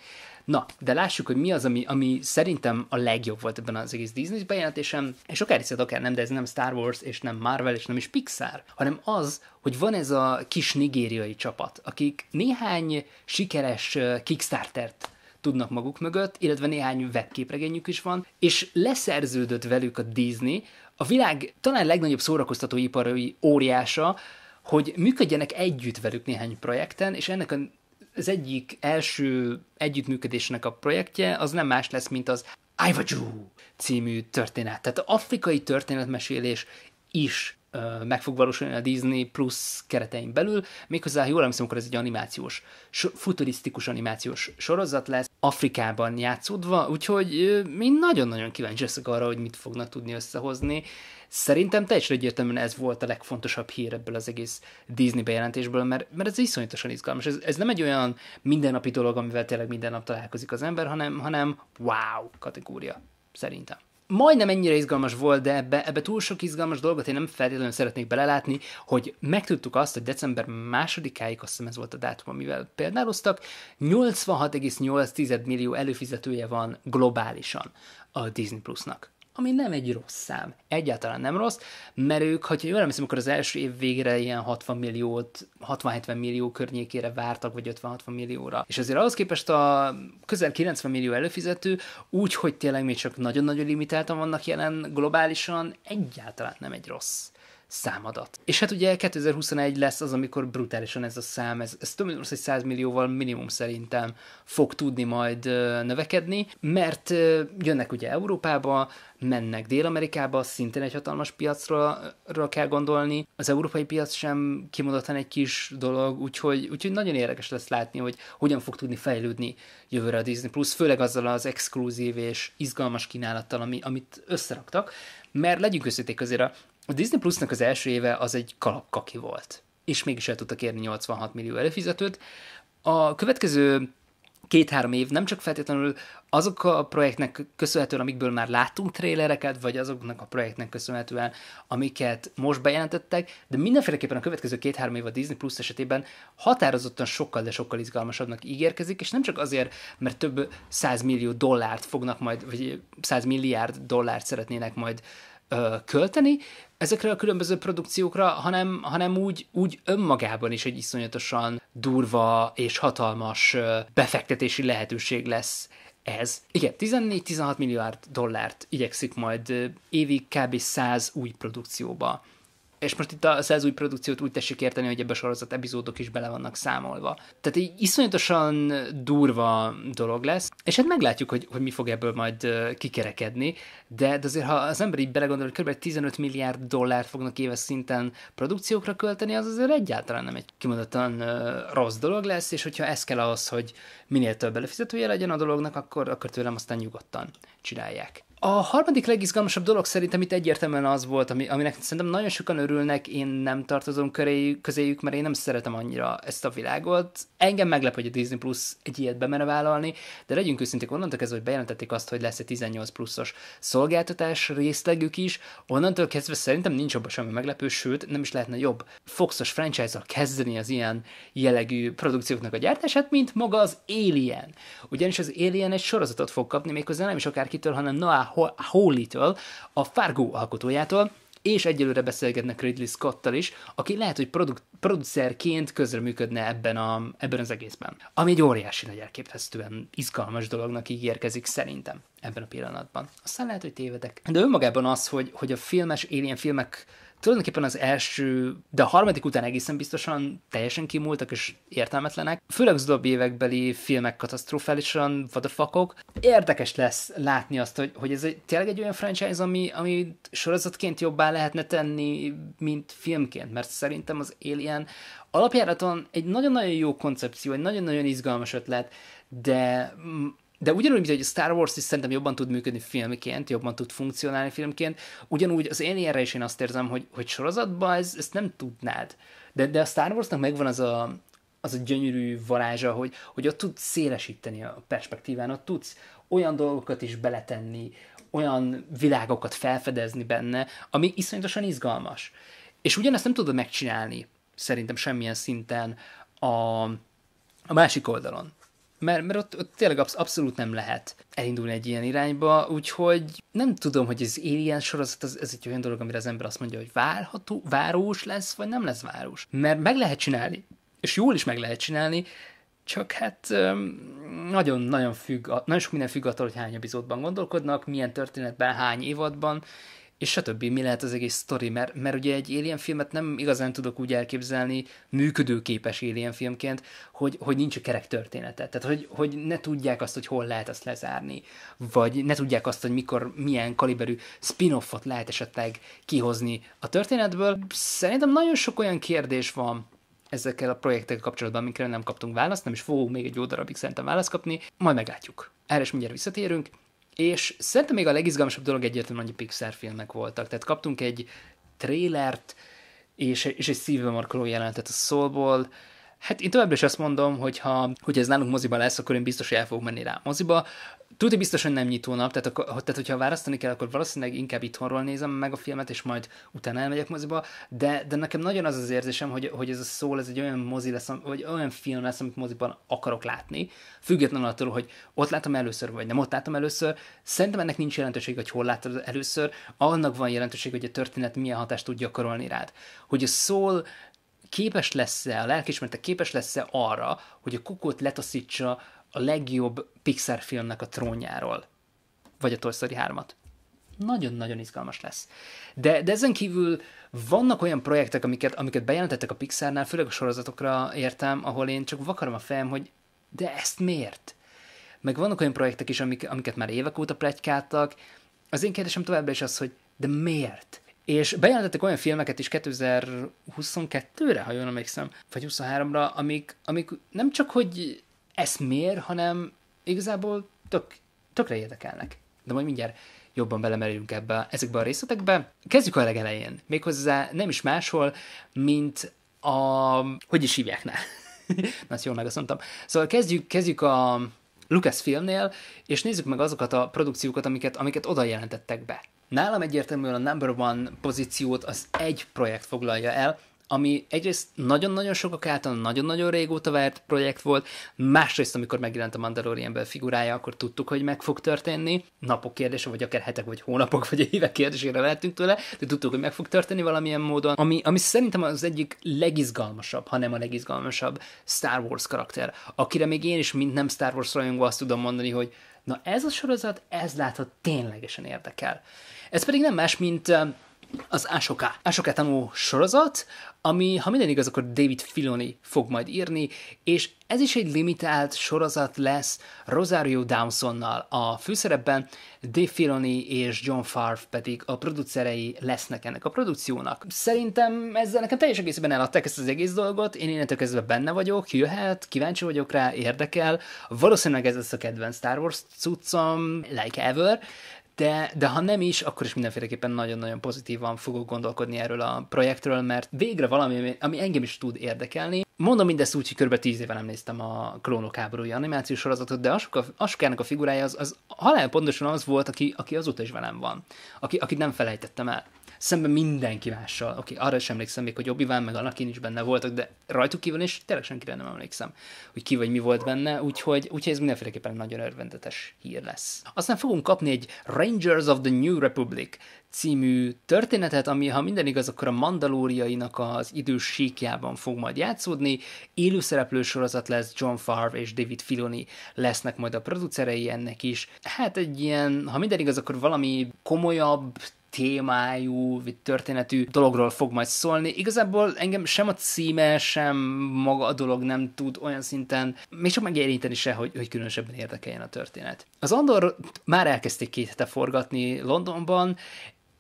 Na, de lássuk, hogy mi az, ami, ami szerintem a legjobb volt ebben az egész Disney bejelentésem, és akár hiszed, akár nem, de ez nem Star Wars, és nem Marvel, és nem is Pixar, hanem az, hogy van ez a kis nigériai csapat, akik néhány sikeres Kickstarter-t tudnak maguk mögött, illetve néhány webképregényük is van, és leszerződött velük a Disney, a világ talán legnagyobb szórakoztatóiparai óriása, hogy működjenek együtt velük néhány projekten, és ennek a az egyik első együttműködésnek a projektje az nem más lesz, mint az Ivajú című történet. Tehát afrikai történetmesélés is meg fog valósulni a Disney Plus keretein belül, méghozzá, jól emlékszem, akkor ez egy animációs, futurisztikus animációs sorozat lesz, Afrikában játszódva, úgyhogy mi nagyon-nagyon kíváncsi leszek arra, hogy mit fognak tudni összehozni. Szerintem teljesen egyértelműen ez volt a legfontosabb hír ebből az egész Disney bejelentésből, mert, mert ez iszonyatosan izgalmas. Ez, ez nem egy olyan mindennapi dolog, amivel tényleg minden nap találkozik az ember, hanem, hanem wow kategória, szerintem majdnem ennyire izgalmas volt, de ebbe, ebbe túl sok izgalmas dolgot én nem feltétlenül szeretnék belelátni, hogy megtudtuk azt, hogy december másodikáig, azt hiszem ez volt a dátum, amivel példároztak, 86,8 millió előfizetője van globálisan a Disney Plusnak ami nem egy rossz szám. Egyáltalán nem rossz, mert ők, ha jól emlékszem, akkor az első év végére ilyen 60 milliót, 60-70 millió környékére vártak, vagy 50-60 millióra. És azért ahhoz képest a közel 90 millió előfizető, úgy, hogy tényleg még csak nagyon-nagyon limitáltan vannak jelen globálisan, egyáltalán nem egy rossz számadat. És hát ugye 2021 lesz az, amikor brutálisan ez a szám, ez, ez több mint 100 millióval minimum szerintem fog tudni majd növekedni, mert jönnek ugye Európába, mennek Dél-Amerikába, szintén egy hatalmas piacra kell gondolni. Az európai piac sem kimondottan egy kis dolog, úgyhogy, úgyhogy nagyon érdekes lesz látni, hogy hogyan fog tudni fejlődni jövőre a Disney+, Plus, főleg azzal az exkluzív és izgalmas kínálattal, ami, amit összeraktak, mert legyünk őszinték azért a a Disney Plusnak az első éve az egy kalapkaki volt, és mégis el tudtak érni 86 millió előfizetőt. A következő két-három év nem csak feltétlenül azok a projektnek köszönhetően, amikből már láttunk trélereket, vagy azoknak a projektnek köszönhetően, amiket most bejelentettek, de mindenféleképpen a következő két-három év a Disney Plus esetében határozottan sokkal, de sokkal izgalmasabbnak ígérkezik, és nem csak azért, mert több százmillió dollárt fognak majd, vagy százmilliárd dollárt szeretnének majd ö, költeni, ezekre a különböző produkciókra, hanem, hanem úgy, úgy önmagában is egy iszonyatosan durva és hatalmas befektetési lehetőség lesz ez. Igen, 14-16 milliárd dollárt igyekszik majd évi kb. 100 új produkcióba és most itt a szerzői produkciót úgy tessék érteni, hogy ebbe a sorozat epizódok is bele vannak számolva. Tehát egy iszonyatosan durva dolog lesz, és hát meglátjuk, hogy, hogy mi fog ebből majd kikerekedni, de, de azért ha az ember így belegondol, hogy kb. 15 milliárd dollár fognak éves szinten produkciókra költeni, az azért egyáltalán nem egy kimondottan rossz dolog lesz, és hogyha ez kell ahhoz, hogy minél több előfizetője legyen a dolognak, akkor, akkor tőlem aztán nyugodtan csinálják. A harmadik legizgalmasabb dolog szerintem itt egyértelműen az volt, ami, aminek szerintem nagyon sokan örülnek, én nem tartozom köréjük, közéjük, mert én nem szeretem annyira ezt a világot. Engem meglep, hogy a Disney Plus egy ilyet bemere vállalni, de legyünk őszinték, onnantól kezdve, hogy bejelentették azt, hogy lesz egy 18 pluszos szolgáltatás részlegük is, onnantól kezdve szerintem nincs abban semmi meglepő, sőt, nem is lehetne jobb Foxos franchise-al kezdeni az ilyen jellegű produkcióknak a gyártását, mint maga az Alien. Ugyanis az Alien egy sorozatot fog kapni, méghozzá nem is akárkitől, hanem Noah Hawley-től, a Fargo alkotójától, és egyelőre beszélgetnek Ridley Scott-tal is, aki lehet, hogy produ- producerként közreműködne ebben, a, ebben az egészben. Ami egy óriási nagy elképesztően izgalmas dolognak ígérkezik szerintem ebben a pillanatban. Aztán lehet, hogy tévedek. De önmagában az, hogy, hogy a filmes Alien filmek tulajdonképpen az első, de a harmadik után egészen biztosan teljesen kimúltak és értelmetlenek. Főleg az utóbbi évekbeli filmek katasztrofálisan vadafakok. Érdekes lesz látni azt, hogy, hogy ez egy, tényleg egy olyan franchise, ami, ami sorozatként jobbá lehetne tenni, mint filmként, mert szerintem az Alien alapjáraton egy nagyon-nagyon jó koncepció, egy nagyon-nagyon izgalmas ötlet, de de ugyanúgy, mint egy Star Wars is szerintem jobban tud működni filmként, jobban tud funkcionálni filmként, ugyanúgy az én ilyenre is én azt érzem, hogy, hogy sorozatban ez, ezt nem tudnád. De, de a Star Warsnak megvan az a, az a gyönyörű varázsa, hogy, hogy ott tud szélesíteni a perspektíván, ott tudsz olyan dolgokat is beletenni, olyan világokat felfedezni benne, ami iszonyatosan izgalmas. És ugyanezt nem tudod megcsinálni, szerintem semmilyen szinten a, a másik oldalon mert, mert ott, ott tényleg absz- abszolút nem lehet elindulni egy ilyen irányba, úgyhogy nem tudom, hogy az Alien sorozat az, ez egy olyan dolog, amire az ember azt mondja, hogy várható, várós lesz, vagy nem lesz város. Mert meg lehet csinálni, és jól is meg lehet csinálni, csak hát nagyon-nagyon függ, nagyon sok minden függ attól, hogy hány epizódban gondolkodnak, milyen történetben, hány évadban, és stb. mi lehet az egész sztori, mert, mert ugye egy Alien filmet nem igazán tudok úgy elképzelni működőképes Alien filmként, hogy, hogy nincs a kerek története. Tehát, hogy, hogy ne tudják azt, hogy hol lehet azt lezárni, vagy ne tudják azt, hogy mikor, milyen kaliberű spin-offot lehet esetleg kihozni a történetből. Szerintem nagyon sok olyan kérdés van, ezekkel a projektekkel kapcsolatban, amikre nem kaptunk választ, nem is fogunk még egy jó darabig szerintem választ kapni, majd meglátjuk. Erre is mindjárt visszatérünk, és szerintem még a legizgalmasabb dolog egyértelműen, hogy a Pixar filmek voltak. Tehát kaptunk egy trélert, és, és egy szívemarkoló jelentet a szólból. Hát én továbbra is azt mondom, hogy ha hogy ez nálunk moziba lesz, akkor én biztos, hogy el fogok menni rá moziba. Tudni biztos, hogy nem nap, tehát, akkor, tehát hogyha választani kell, akkor valószínűleg inkább itthonról nézem meg a filmet, és majd utána elmegyek moziba, de, de nekem nagyon az az érzésem, hogy, hogy ez a szól, ez egy olyan mozi lesz, vagy olyan film lesz, amit moziban akarok látni, függetlenül attól, hogy ott látom először, vagy nem ott látom először. Szerintem ennek nincs jelentőség, hogy hol láttad először, annak van jelentőség, hogy a történet milyen hatást tud gyakorolni rád. Hogy a szól képes lesz-e, a lelkismerete képes lesz-e arra, hogy a kukót letaszítsa a legjobb Pixar filmnek a trónjáról, vagy a Toy Story 3-at. Nagyon-nagyon izgalmas lesz. De, de ezen kívül vannak olyan projektek, amiket, amiket bejelentettek a Pixarnál, főleg a sorozatokra értem, ahol én csak vakarom a fejem, hogy de ezt miért? Meg vannak olyan projektek is, amik, amiket már évek óta pletykáltak. Az én kérdésem továbbra is az, hogy de miért? És bejelentettek olyan filmeket is 2022-re, ha jól emlékszem, vagy 23-ra, amik, amik nem csak hogy miért, hanem igazából tök, tökre érdekelnek. De majd mindjárt jobban belemerülünk ebbe, ezekbe a részletekbe. Kezdjük a legelején, méghozzá nem is máshol, mint a... hogy is hívják ne? Na, ezt jól megaszontam. Szóval kezdjük, kezdjük a Lucas filmnél, és nézzük meg azokat a produkciókat, amiket, amiket oda jelentettek be. Nálam egyértelműen a number one pozíciót az egy projekt foglalja el, ami egyrészt nagyon-nagyon sokak által nagyon-nagyon régóta várt projekt volt, másrészt, amikor megjelent a mandalorian figurája, akkor tudtuk, hogy meg fog történni. Napok kérdése, vagy akár hetek, vagy hónapok, vagy évek kérdésére lehetünk tőle, de tudtuk, hogy meg fog történni valamilyen módon. Ami, ami szerintem az egyik legizgalmasabb, hanem a legizgalmasabb Star Wars karakter, akire még én is, mint nem Star Wars rajongó, azt tudom mondani, hogy na ez a sorozat, ez láthat ténylegesen érdekel. Ez pedig nem más, mint az Ásoká. Ásoká tanú sorozat, ami, ha minden igaz, akkor David Filoni fog majd írni, és ez is egy limitált sorozat lesz Rosario Dawsonnal a főszerepben, Dave Filoni és John Favre pedig a producerei lesznek ennek a produkciónak. Szerintem ezzel nekem teljes egészében eladták ezt az egész dolgot, én innentől kezdve benne vagyok, jöhet, kíváncsi vagyok rá, érdekel, valószínűleg ez lesz a kedvenc Star Wars cuccom, like ever, de, de ha nem is, akkor is mindenféleképpen nagyon-nagyon pozitívan fogok gondolkodni erről a projektről, mert végre valami, ami engem is tud érdekelni. Mondom mindezt úgy, hogy kb. 10 éve nem néztem a Klónok háborúi animációs sorozatot, de Asuka, Asukának a figurája az, az halál pontosan az volt, aki, aki azóta is velem van, aki, akit nem felejtettem el szemben mindenki mással. Oké, okay, arra sem emlékszem még, hogy obi meg Anakin is benne voltak, de rajtuk kívül is tényleg senkire nem emlékszem, hogy ki vagy mi volt benne, úgyhogy, úgyhogy ez mindenféleképpen nagyon örvendetes hír lesz. Aztán fogunk kapni egy Rangers of the New Republic című történetet, ami ha minden igaz, akkor a Mandalóriainak az idős síkjában fog majd játszódni. Élőszereplő sorozat lesz, John Favre és David Filoni lesznek majd a producerei ennek is. Hát egy ilyen, ha minden igaz, akkor valami komolyabb, témájú, vagy történetű dologról fog majd szólni. Igazából engem sem a címe, sem maga a dolog nem tud olyan szinten, még csak megérinteni se, hogy, hogy különösebben érdekeljen a történet. Az Andor már elkezdték két hete forgatni Londonban,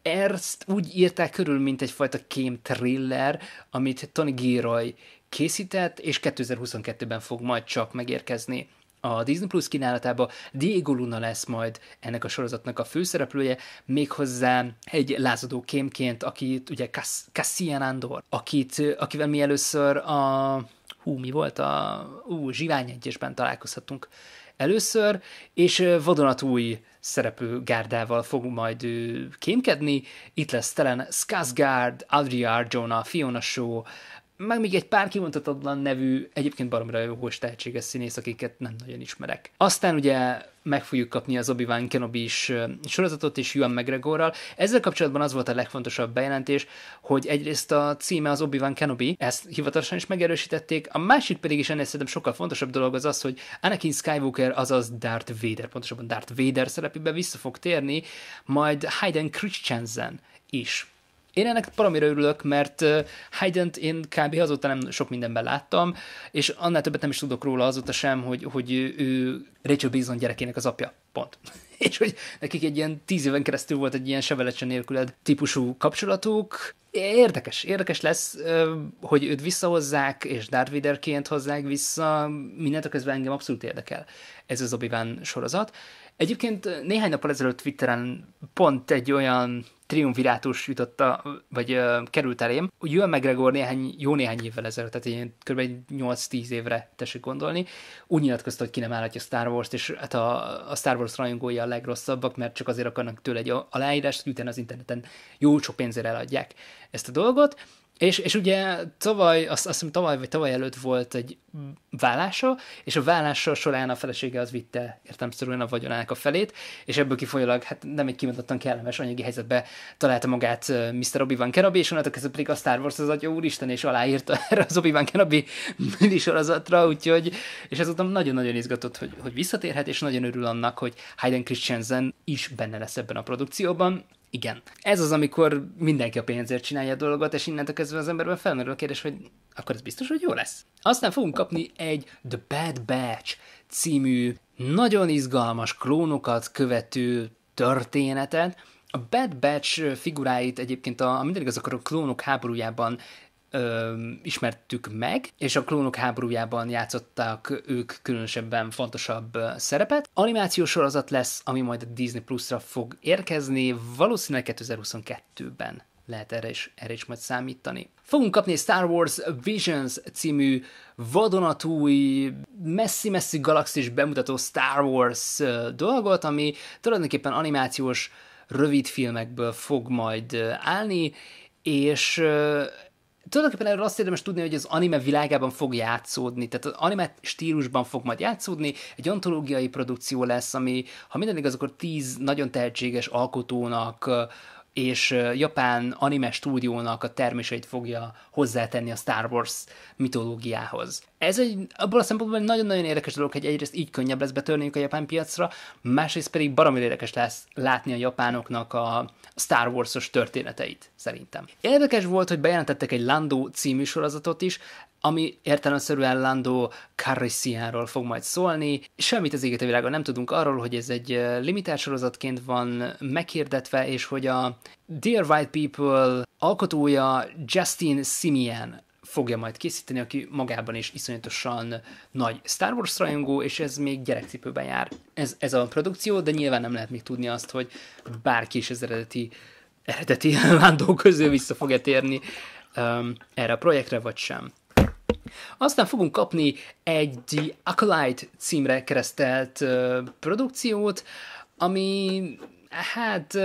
ezt úgy írták körül, mint egyfajta kém thriller, amit Tony Gilroy készített, és 2022-ben fog majd csak megérkezni a Disney Plus kínálatába Diego Luna lesz majd ennek a sorozatnak a főszereplője, méghozzá egy lázadó kémként, akit ugye Cass- Cassian Andor, akit, akivel mi először a hú, mi volt a ú, Zsivány egyesben találkozhatunk először, és vadonatúj szereplő gárdával fog majd kémkedni. Itt lesz telen Skazgard, Adria Arjona, Fiona Shaw, meg még egy pár kimondhatatlan nevű, egyébként baromra jó tehetséges színész, akiket nem nagyon ismerek. Aztán ugye meg fogjuk kapni az Obi-Wan Kenobi is sorozatot és Juan McGregorral. Ezzel kapcsolatban az volt a legfontosabb bejelentés, hogy egyrészt a címe az Obi-Wan Kenobi, ezt hivatalosan is megerősítették, a másik pedig is ennél szerintem sokkal fontosabb dolog az az, hogy Anakin Skywalker, azaz Darth Vader, pontosabban Darth Vader szerepébe vissza fog térni, majd Hayden Christensen is én ennek valamire örülök, mert Haydent én kb. azóta nem sok mindenben láttam, és annál többet nem is tudok róla azóta sem, hogy, hogy ő Rachel Bison gyerekének az apja. Pont és hogy nekik egy ilyen tíz éven keresztül volt egy ilyen seveletsen nélküled típusú kapcsolatuk. Érdekes, érdekes lesz, hogy őt visszahozzák, és Darth Vaderként hozzák vissza, mindent közben engem abszolút érdekel ez az obi sorozat. Egyébként néhány nappal ezelőtt Twitteren pont egy olyan triumvirátus jutotta, vagy ö, került elém. Jön Gregor néhány, jó néhány évvel ezelőtt, tehát ilyen kb. 8-10 évre tessék gondolni, úgy nyilatkozta, hogy ki nem állhatja Star Wars-t, és hát a, a Star Wars rajongója a legrosszabbak, mert csak azért akarnak tőle egy aláírást, hogy utána az interneten jó sok pénzért eladják ezt a dolgot és, és ugye tavaly, azt, azt hiszem tavaly vagy tavaly előtt volt egy vállása, és a vállása során a felesége az vitte értelmszerűen a vagyonának a felét, és ebből kifolyólag hát nem egy kimondottan kellemes anyagi helyzetbe találta magát Mr. Obi-Wan Kenobi, és onnantól kezdve pedig a Star Wars az atya úristen, és aláírta erre az Obi-Wan Kenobi műsorozatra, úgyhogy, és ezután nagyon-nagyon izgatott, hogy, hogy visszatérhet, és nagyon örül annak, hogy Hayden Christensen is benne lesz ebben a produkcióban, igen. Ez az, amikor mindenki a pénzért csinálja a dolgot, és innentől kezdve az emberben felmerül a kérdés, hogy akkor ez biztos, hogy jó lesz. Aztán fogunk kapni egy The Bad Batch című, nagyon izgalmas klónokat követő történetet. A Bad Batch figuráit egyébként a, a minden az akarok klónok háborújában ö, ismertük meg, és a klónok háborújában játszottak ők különösebben fontosabb szerepet. Animációs sorozat lesz, ami majd a Disney Plus-ra fog érkezni, valószínűleg 2022-ben lehet erre is, erre is majd számítani. Fogunk kapni egy Star Wars Visions című vadonatúj, messzi-messzi galaxis bemutató Star Wars dolgot, ami tulajdonképpen animációs rövid filmekből fog majd állni, és tulajdonképpen erről azt érdemes tudni, hogy az anime világában fog játszódni, tehát az anime stílusban fog majd játszódni, egy ontológiai produkció lesz, ami, ha minden igaz, akkor tíz nagyon tehetséges alkotónak és japán anime stúdiónak a terméseit fogja hozzátenni a Star Wars mitológiához. Ez egy, abból a szempontból nagyon-nagyon érdekes dolog, hogy egyrészt így könnyebb lesz betörniük a japán piacra, másrészt pedig baromi érdekes lesz látni a japánoknak a Star Wars-os történeteit, szerintem. Érdekes volt, hogy bejelentettek egy Lando című sorozatot is, ami értelemszerűen Lando Carissianról fog majd szólni. Semmit az égete világon nem tudunk arról, hogy ez egy limitált sorozatként van meghirdetve, és hogy a Dear White People alkotója Justin Simian fogja majd készíteni, aki magában is iszonyatosan nagy Star Wars rajongó, és ez még gyerekcipőben jár. Ez, ez a produkció, de nyilván nem lehet még tudni azt, hogy bárki is az eredeti eredeti Lando közül vissza fog-e térni um, erre a projektre, vagy sem. Aztán fogunk kapni egy The Acolyte címre keresztelt ö, produkciót, ami Hát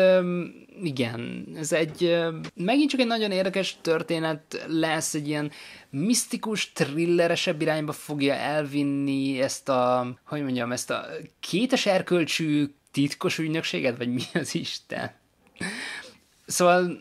igen, ez egy megint csak egy nagyon érdekes történet lesz, egy ilyen misztikus, thrilleresebb irányba fogja elvinni ezt a, hogy mondjam, ezt a kétes erkölcsű titkos ügynökséget, vagy mi az Isten? Szóval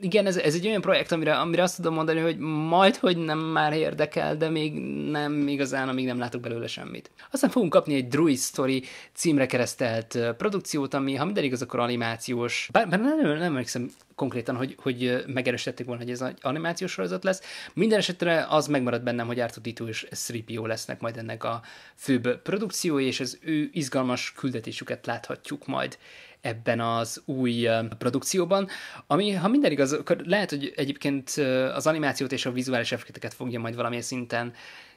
igen, ez, ez egy olyan projekt, amire, amire azt tudom mondani, hogy majd, hogy nem már érdekel, de még nem igazán, amíg nem látok belőle semmit. Aztán fogunk kapni egy Druid Story címre keresztelt produkciót, ami, ha minden igaz, akkor animációs. Bár, bár nem, nem emlékszem konkrétan, hogy, hogy megerősítették volna, hogy ez egy animációs sorozat lesz. Minden esetre az megmaradt bennem, hogy Dito és Sripio lesznek majd ennek a főbb produkciói, és az ő izgalmas küldetésüket láthatjuk majd ebben az új produkcióban, ami, ha minden igaz, akkor lehet, hogy egyébként az animációt és a vizuális effekteket fogja majd valamilyen szinten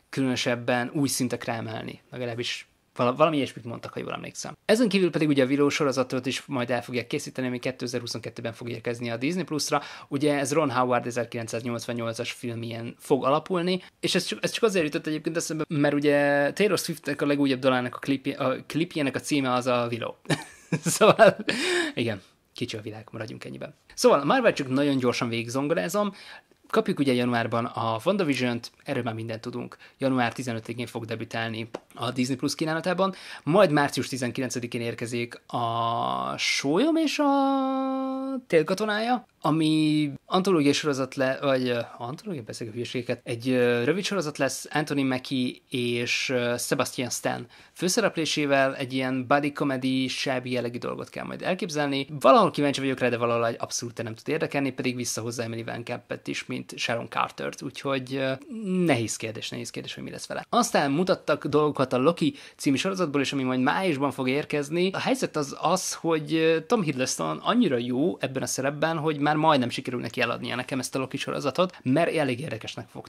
különösebben új szintekre emelni, legalábbis valami ilyesmit mondtak, ha jól emlékszem. Ezen kívül pedig ugye a Willow sorozatot is majd el fogják készíteni, ami 2022-ben fog érkezni a Disney Plus-ra. Ugye ez Ron Howard 1988-as filmjén fog alapulni, és ez csak, ez csak azért jutott egyébként eszembe, mert ugye Taylor Swiftnek a legújabb dalának a, klipje, a klipjének a címe az a Willow. szóval, igen, kicsi a világ, maradjunk ennyiben. Szóval a Marvel csak nagyon gyorsan végigzongorázom. Kapjuk ugye januárban a WandaVision-t, erről már mindent tudunk. Január 15-én fog debütálni a Disney Plus kínálatában, majd március 19-én érkezik a Sólyom és a télkatonája, ami antológiai sorozat le, vagy uh, antológiai hülyeségeket, egy rövid sorozat lesz Anthony Mackie és Sebastian Stan főszereplésével egy ilyen body comedy sábi jellegű dolgot kell majd elképzelni. Valahol kíváncsi vagyok rá, de valahol abszolút nem tud érdekelni, pedig visszahozza Emily Van Campet is, mint Sharon Cartert, úgyhogy nehéz kérdés, nehéz kérdés, hogy mi lesz vele. Aztán mutattak dolgokat a Loki című sorozatból és ami majd májusban fog érkezni. A helyzet az az, hogy Tom Hiddleston annyira jó ebben a szerepben, hogy már majdnem sikerül neki eladnia nekem ezt a Loki sorozatot, mert elég érdekesnek fog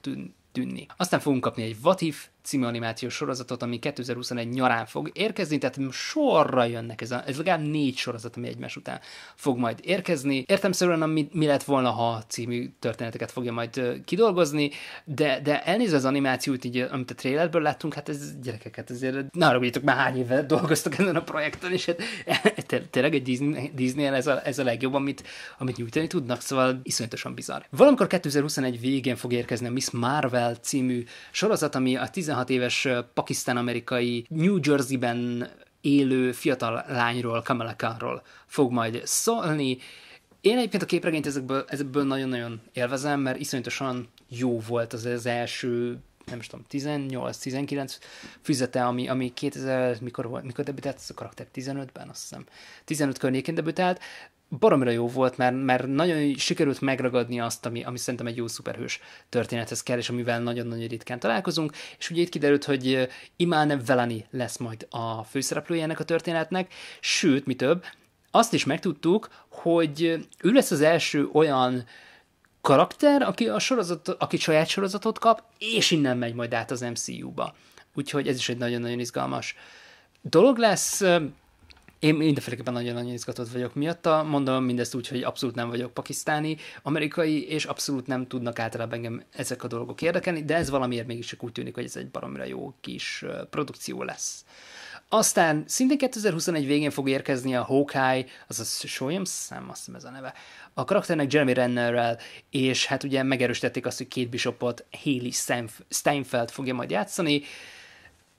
tűnni. Aztán fogunk kapni egy What If című animációs sorozatot, ami 2021 nyarán fog érkezni, tehát sorra jönnek, ez, a, ez legalább négy sorozat, ami egymás után fog majd érkezni. Értemszerűen, mi, mi lett volna, ha című történeteket fogja majd kidolgozni, de, de elnézve az animációt, így, amit a trailerből láttunk, hát ez gyerekeket azért, ne arra már hány éve dolgoztak ezen a projekten, és hát eh, tényleg egy disney ez a, ez a legjobb, amit, amit nyújtani tudnak, szóval iszonyatosan bizarr. Valamikor 2021 végén fog érkezni a Miss Marvel című sorozat, ami a 16 éves pakisztán-amerikai New Jersey-ben élő fiatal lányról, Kamala Khanról fog majd szólni, én egyébként a képregényt ezekből, ezekből nagyon-nagyon élvezem, mert iszonyatosan jó volt az, az első nem is tudom, 18-19 füzete, ami, ami 2000, mikor, volt, mikor debütált ez a karakter? 15-ben, azt hiszem. 15 környékén debütált, baromira jó volt, mert, mert nagyon sikerült megragadni azt, ami, ami szerintem egy jó szuperhős történethez kell, és amivel nagyon-nagyon ritkán találkozunk, és ugye itt kiderült, hogy uh, Imán Velani lesz majd a főszereplője ennek a történetnek, sőt, mi több, azt is megtudtuk, hogy ő lesz az első olyan karakter, aki, a sorozat, aki saját sorozatot kap, és innen megy majd át az MCU-ba. Úgyhogy ez is egy nagyon-nagyon izgalmas dolog lesz. Én mindenféleképpen nagyon-nagyon izgatott vagyok miatta, mondom mindezt úgy, hogy abszolút nem vagyok pakisztáni, amerikai, és abszolút nem tudnak általában engem ezek a dolgok érdekelni, de ez valamiért mégiscsak úgy tűnik, hogy ez egy baromira jó kis produkció lesz. Aztán szintén 2021 végén fog érkezni a Hawkeye, azaz Soyams, nem azt hiszem ez a neve, a karakternek Jeremy Rennerrel, és hát ugye megerősítették azt, hogy két bishopot Haley Steinfeld fogja majd játszani.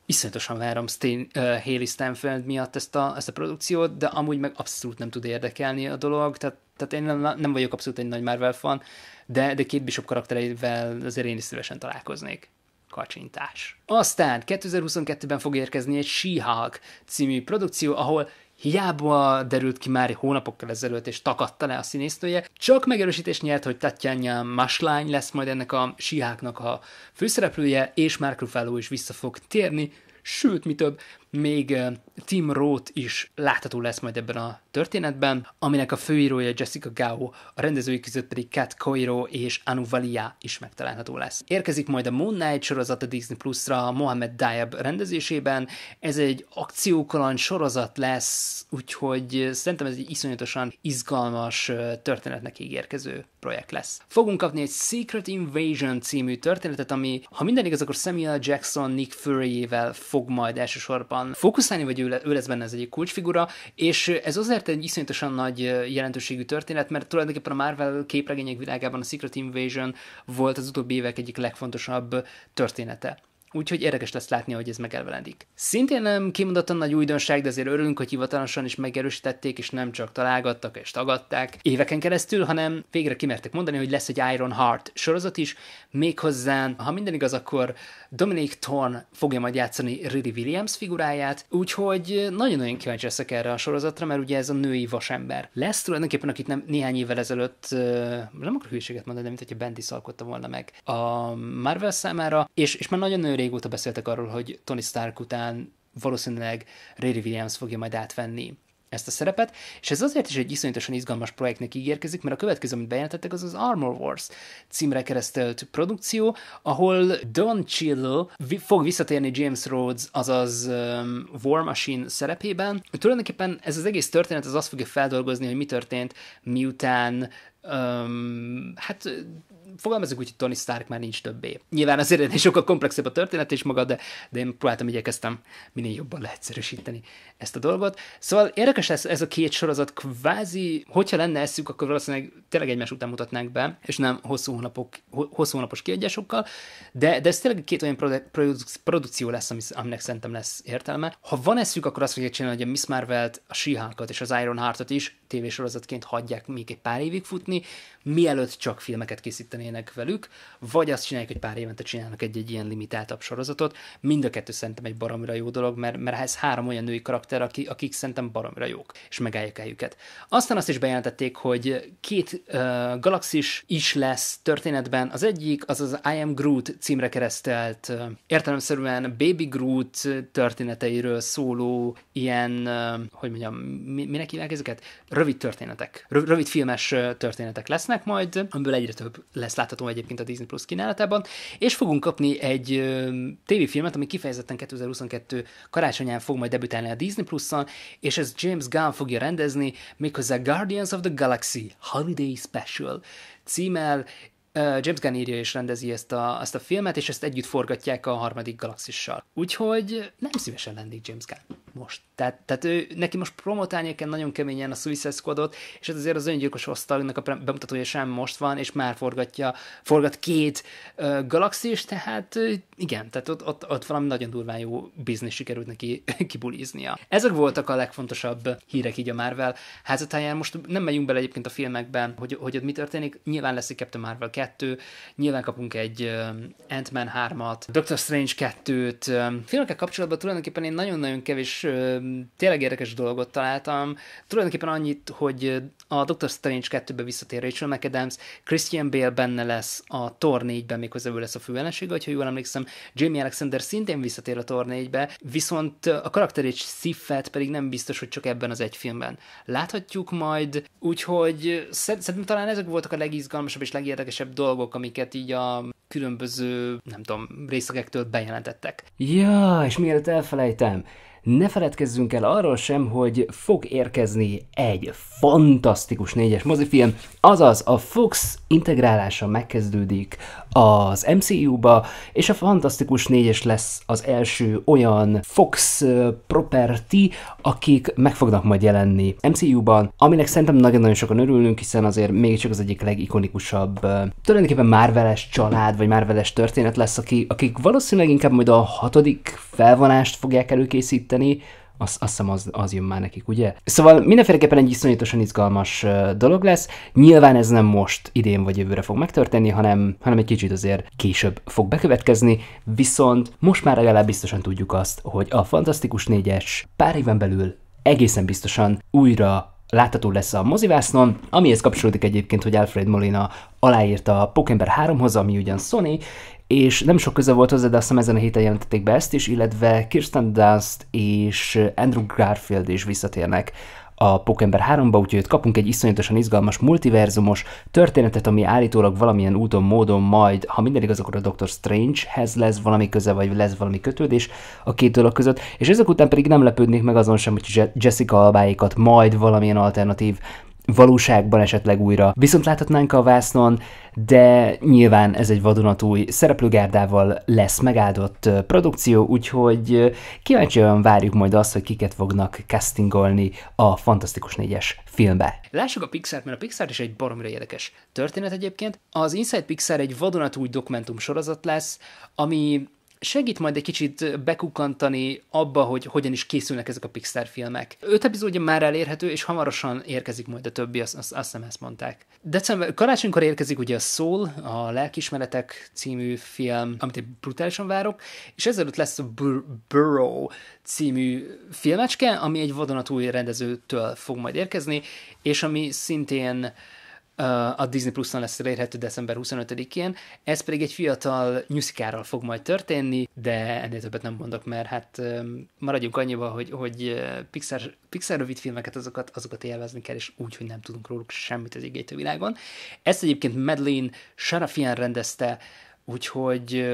Iszonyatosan várom Stein, uh, Haley Steinfeld miatt ezt a, ezt a produkciót, de amúgy meg abszolút nem tud érdekelni a dolog, tehát, tehát én nem, nem vagyok abszolút egy nagy Marvel fan, de, de két bishop karaktereivel azért én is szívesen találkoznék kacsintás. Aztán 2022-ben fog érkezni egy She-Hulk című produkció, ahol hiába derült ki már hónapokkal ezelőtt, és takadta le a színésztője, csak megerősítés nyert, hogy Tatjana Maslány lesz majd ennek a síháknak a főszereplője, és Mark Ruffalo is vissza fog térni, sőt, mi több, még Tim Roth is látható lesz majd ebben a történetben, aminek a főírója Jessica Gao, a rendezői között pedig Kat Koiro és Anu Valia is megtalálható lesz. Érkezik majd a Moon Knight sorozat a Disney Plus-ra Mohamed Diab rendezésében, ez egy akciókalan sorozat lesz, úgyhogy szerintem ez egy iszonyatosan izgalmas történetnek ígérkező projekt lesz. Fogunk kapni egy Secret Invasion című történetet, ami, ha minden igaz, akkor Samuel Jackson Nick Fury-ével fog majd elsősorban jobban fókuszálni, vagy ő, le, ő lesz benne ez egy kulcsfigura, és ez azért egy iszonyatosan nagy jelentőségű történet, mert tulajdonképpen a Marvel képregények világában a Secret Invasion volt az utóbbi évek egyik legfontosabb története. Úgyhogy érdekes lesz látni, hogy ez megelvelendik. Szintén nem kimondottan nagy újdonság, de azért örülünk, hogy hivatalosan is megerősítették, és nem csak találgattak és tagadták éveken keresztül, hanem végre kimertek mondani, hogy lesz egy Iron Heart sorozat is, méghozzá, ha minden igaz, akkor Dominic Thorn fogja majd játszani Riri Williams figuráját, úgyhogy nagyon-nagyon kíváncsi leszek erre a sorozatra, mert ugye ez a női vasember lesz tulajdonképpen, akit nem, néhány évvel ezelőtt, nem akarok hülyeséget mondani, de mint hogyha Bendy szalkotta volna meg a Marvel számára, és, és már nagyon-nagyon régóta beszéltek arról, hogy Tony Stark után valószínűleg Riri Williams fogja majd átvenni ezt a szerepet, és ez azért is egy iszonyatosan izgalmas projektnek ígérkezik, mert a következő, amit bejelentettek, az az Armor Wars címre keresztelt produkció, ahol Don Chill fog visszatérni James Rhodes, azaz um, War Machine szerepében. Tulajdonképpen ez az egész történet az azt fogja feldolgozni, hogy mi történt, miután um, hát fogalmazunk úgy, hogy Tony Stark már nincs többé. Nyilván azért ennél sokkal komplexebb a történet és maga, de, de én próbáltam, igyekeztem minél jobban leegyszerűsíteni ezt a dolgot. Szóval érdekes ez, ez a két sorozat kvázi, hogyha lenne eszük, akkor valószínűleg tényleg egymás után mutatnánk be, és nem hosszú, hónapok, hosszú hónapos kiadásokkal, de, de ez tényleg két olyan produkció lesz, aminek szerintem lesz értelme. Ha van eszük, akkor azt fogják csinálni, hogy a Miss Marvel-t, a she és az Iron Heart-ot is tévésorozatként hagyják még egy pár évig futni, mielőtt csak filmeket készítenének velük, vagy azt csinálják, hogy pár évente csinálnak egy-egy ilyen limitáltabb sorozatot. Mind a kettő szerintem egy baromira jó dolog, mert, mert ez három olyan női karakter, akik, akik szerintem baromira jók, és megállják el őket. Aztán azt is bejelentették, hogy két uh, galaxis is lesz történetben. Az egyik az az I Am Groot címre keresztelt, uh, értelemszerűen Baby Groot történeteiről szóló ilyen, uh, hogy mondjam, minek hívják ezeket? Rövid történetek, rövid filmes történetek lesz lesznek majd, amiből egyre több lesz látható egyébként a Disney Plus kínálatában, és fogunk kapni egy tévéfilmet, ami kifejezetten 2022 karácsonyán fog majd debütálni a Disney plus on és ez James Gunn fogja rendezni, méghozzá Guardians of the Galaxy Holiday Special címmel, James Gunn írja és rendezi ezt a, ezt a filmet, és ezt együtt forgatják a harmadik galaxissal. Úgyhogy nem szívesen lennék James Gunn most. Tehát, tehát ő, neki most promotálni kell nagyon keményen a Suicide Squadot, és ez hát azért az öngyilkos osztagnak a bemutatója sem most van, és már forgatja, forgat két uh, galaxis, tehát uh, igen, tehát ott, ott, ott valami nagyon durván jó biznis sikerült neki kibuliznia. Ezek voltak a legfontosabb hírek így a Marvel házatáján. Most nem megyünk bele egyébként a filmekben, hogy, hogy ott mi történik. Nyilván lesz egy Captain Marvel 2, nyilván kapunk egy uh, Ant-Man 3-at, Doctor Strange 2-t. Filmekkel kapcsolatban tulajdonképpen én nagyon-nagyon kevés uh, tényleg érdekes dolgot találtam. Tulajdonképpen annyit, hogy a Doctor Strange 2-be visszatér Rachel McAdams, Christian Bale benne lesz a Thor 4-ben, méghozzá ő lesz a főellensége, ha jól emlékszem, Jamie Alexander szintén visszatér a Thor 4-be, viszont a karakterét Sifet, pedig nem biztos, hogy csak ebben az egy filmben. Láthatjuk majd, úgyhogy szerintem talán ezek voltak a legizgalmasabb és legérdekesebb dolgok, amiket így a különböző, nem tudom, részegektől bejelentettek. Ja, és miért elfelejtem, ne feledkezzünk el arról sem, hogy fog érkezni egy fantasztikus négyes mozifilm, azaz a Fox integrálása megkezdődik az MCU-ba, és a fantasztikus négyes lesz az első olyan Fox property, akik meg fognak majd jelenni MCU-ban, aminek szerintem nagyon-nagyon sokan örülünk, hiszen azért mégiscsak az egyik legikonikusabb, tulajdonképpen Marveles család, vagy Marveles történet lesz, aki, akik valószínűleg inkább majd a hatodik felvonást fogják előkészíteni, segíteni, azt, azt hiszem az, az jön már nekik, ugye? Szóval mindenféleképpen egy iszonyatosan izgalmas dolog lesz. Nyilván ez nem most idén vagy jövőre fog megtörténni, hanem, hanem egy kicsit azért később fog bekövetkezni, viszont most már legalább biztosan tudjuk azt, hogy a Fantasztikus 4-es pár éven belül egészen biztosan újra látható lesz a mozivásznon, amihez kapcsolódik egyébként, hogy Alfred Molina aláírta a Pokémon 3-hoz, ami ugyan Sony, és nem sok köze volt hozzá, de azt hiszem ezen a héten jelentették be ezt is, illetve Kirsten Dunst és Andrew Garfield is visszatérnek a Pokémon 3-ba, úgyhogy kapunk egy iszonyatosan izgalmas multiverzumos történetet, ami állítólag valamilyen úton, módon majd, ha minden igaz, akkor a Doctor Strange-hez lesz valami köze, vagy lesz valami kötődés a két dolog között, és ezek után pedig nem lepődnék meg azon sem, hogy Jessica albáikat majd valamilyen alternatív valóságban esetleg újra viszont láthatnánk a vásznon, de nyilván ez egy vadonatúj szereplőgárdával lesz megáldott produkció, úgyhogy kíváncsian várjuk majd azt, hogy kiket fognak castingolni a Fantasztikus 4-es filmbe. Lássuk a Pixar-t, mert a Pixar is egy baromra érdekes történet egyébként. Az Inside Pixar egy vadonatúj dokumentum sorozat lesz, ami segít majd egy kicsit bekukantani abba, hogy hogyan is készülnek ezek a Pixar filmek. Öt epizódja már elérhető, és hamarosan érkezik majd a többi, azt, azt, azt hiszem ezt mondták. December, karácsonykor érkezik ugye a Soul, a Lelkismeretek című film, amit én brutálisan várok, és ezelőtt lesz a Bur- Burrow című filmecske, ami egy vadonatúj rendezőtől fog majd érkezni, és ami szintén a Disney Plus-on lesz elérhető december 25-én, ez pedig egy fiatal nyuszikárral fog majd történni, de ennél többet nem mondok, mert hát maradjunk annyiba, hogy, hogy Pixar, Pixar rövid filmeket azokat, azokat élvezni kell, és úgy, hogy nem tudunk róluk semmit az égétő világon. Ezt egyébként Madeline Sarafian rendezte, úgyhogy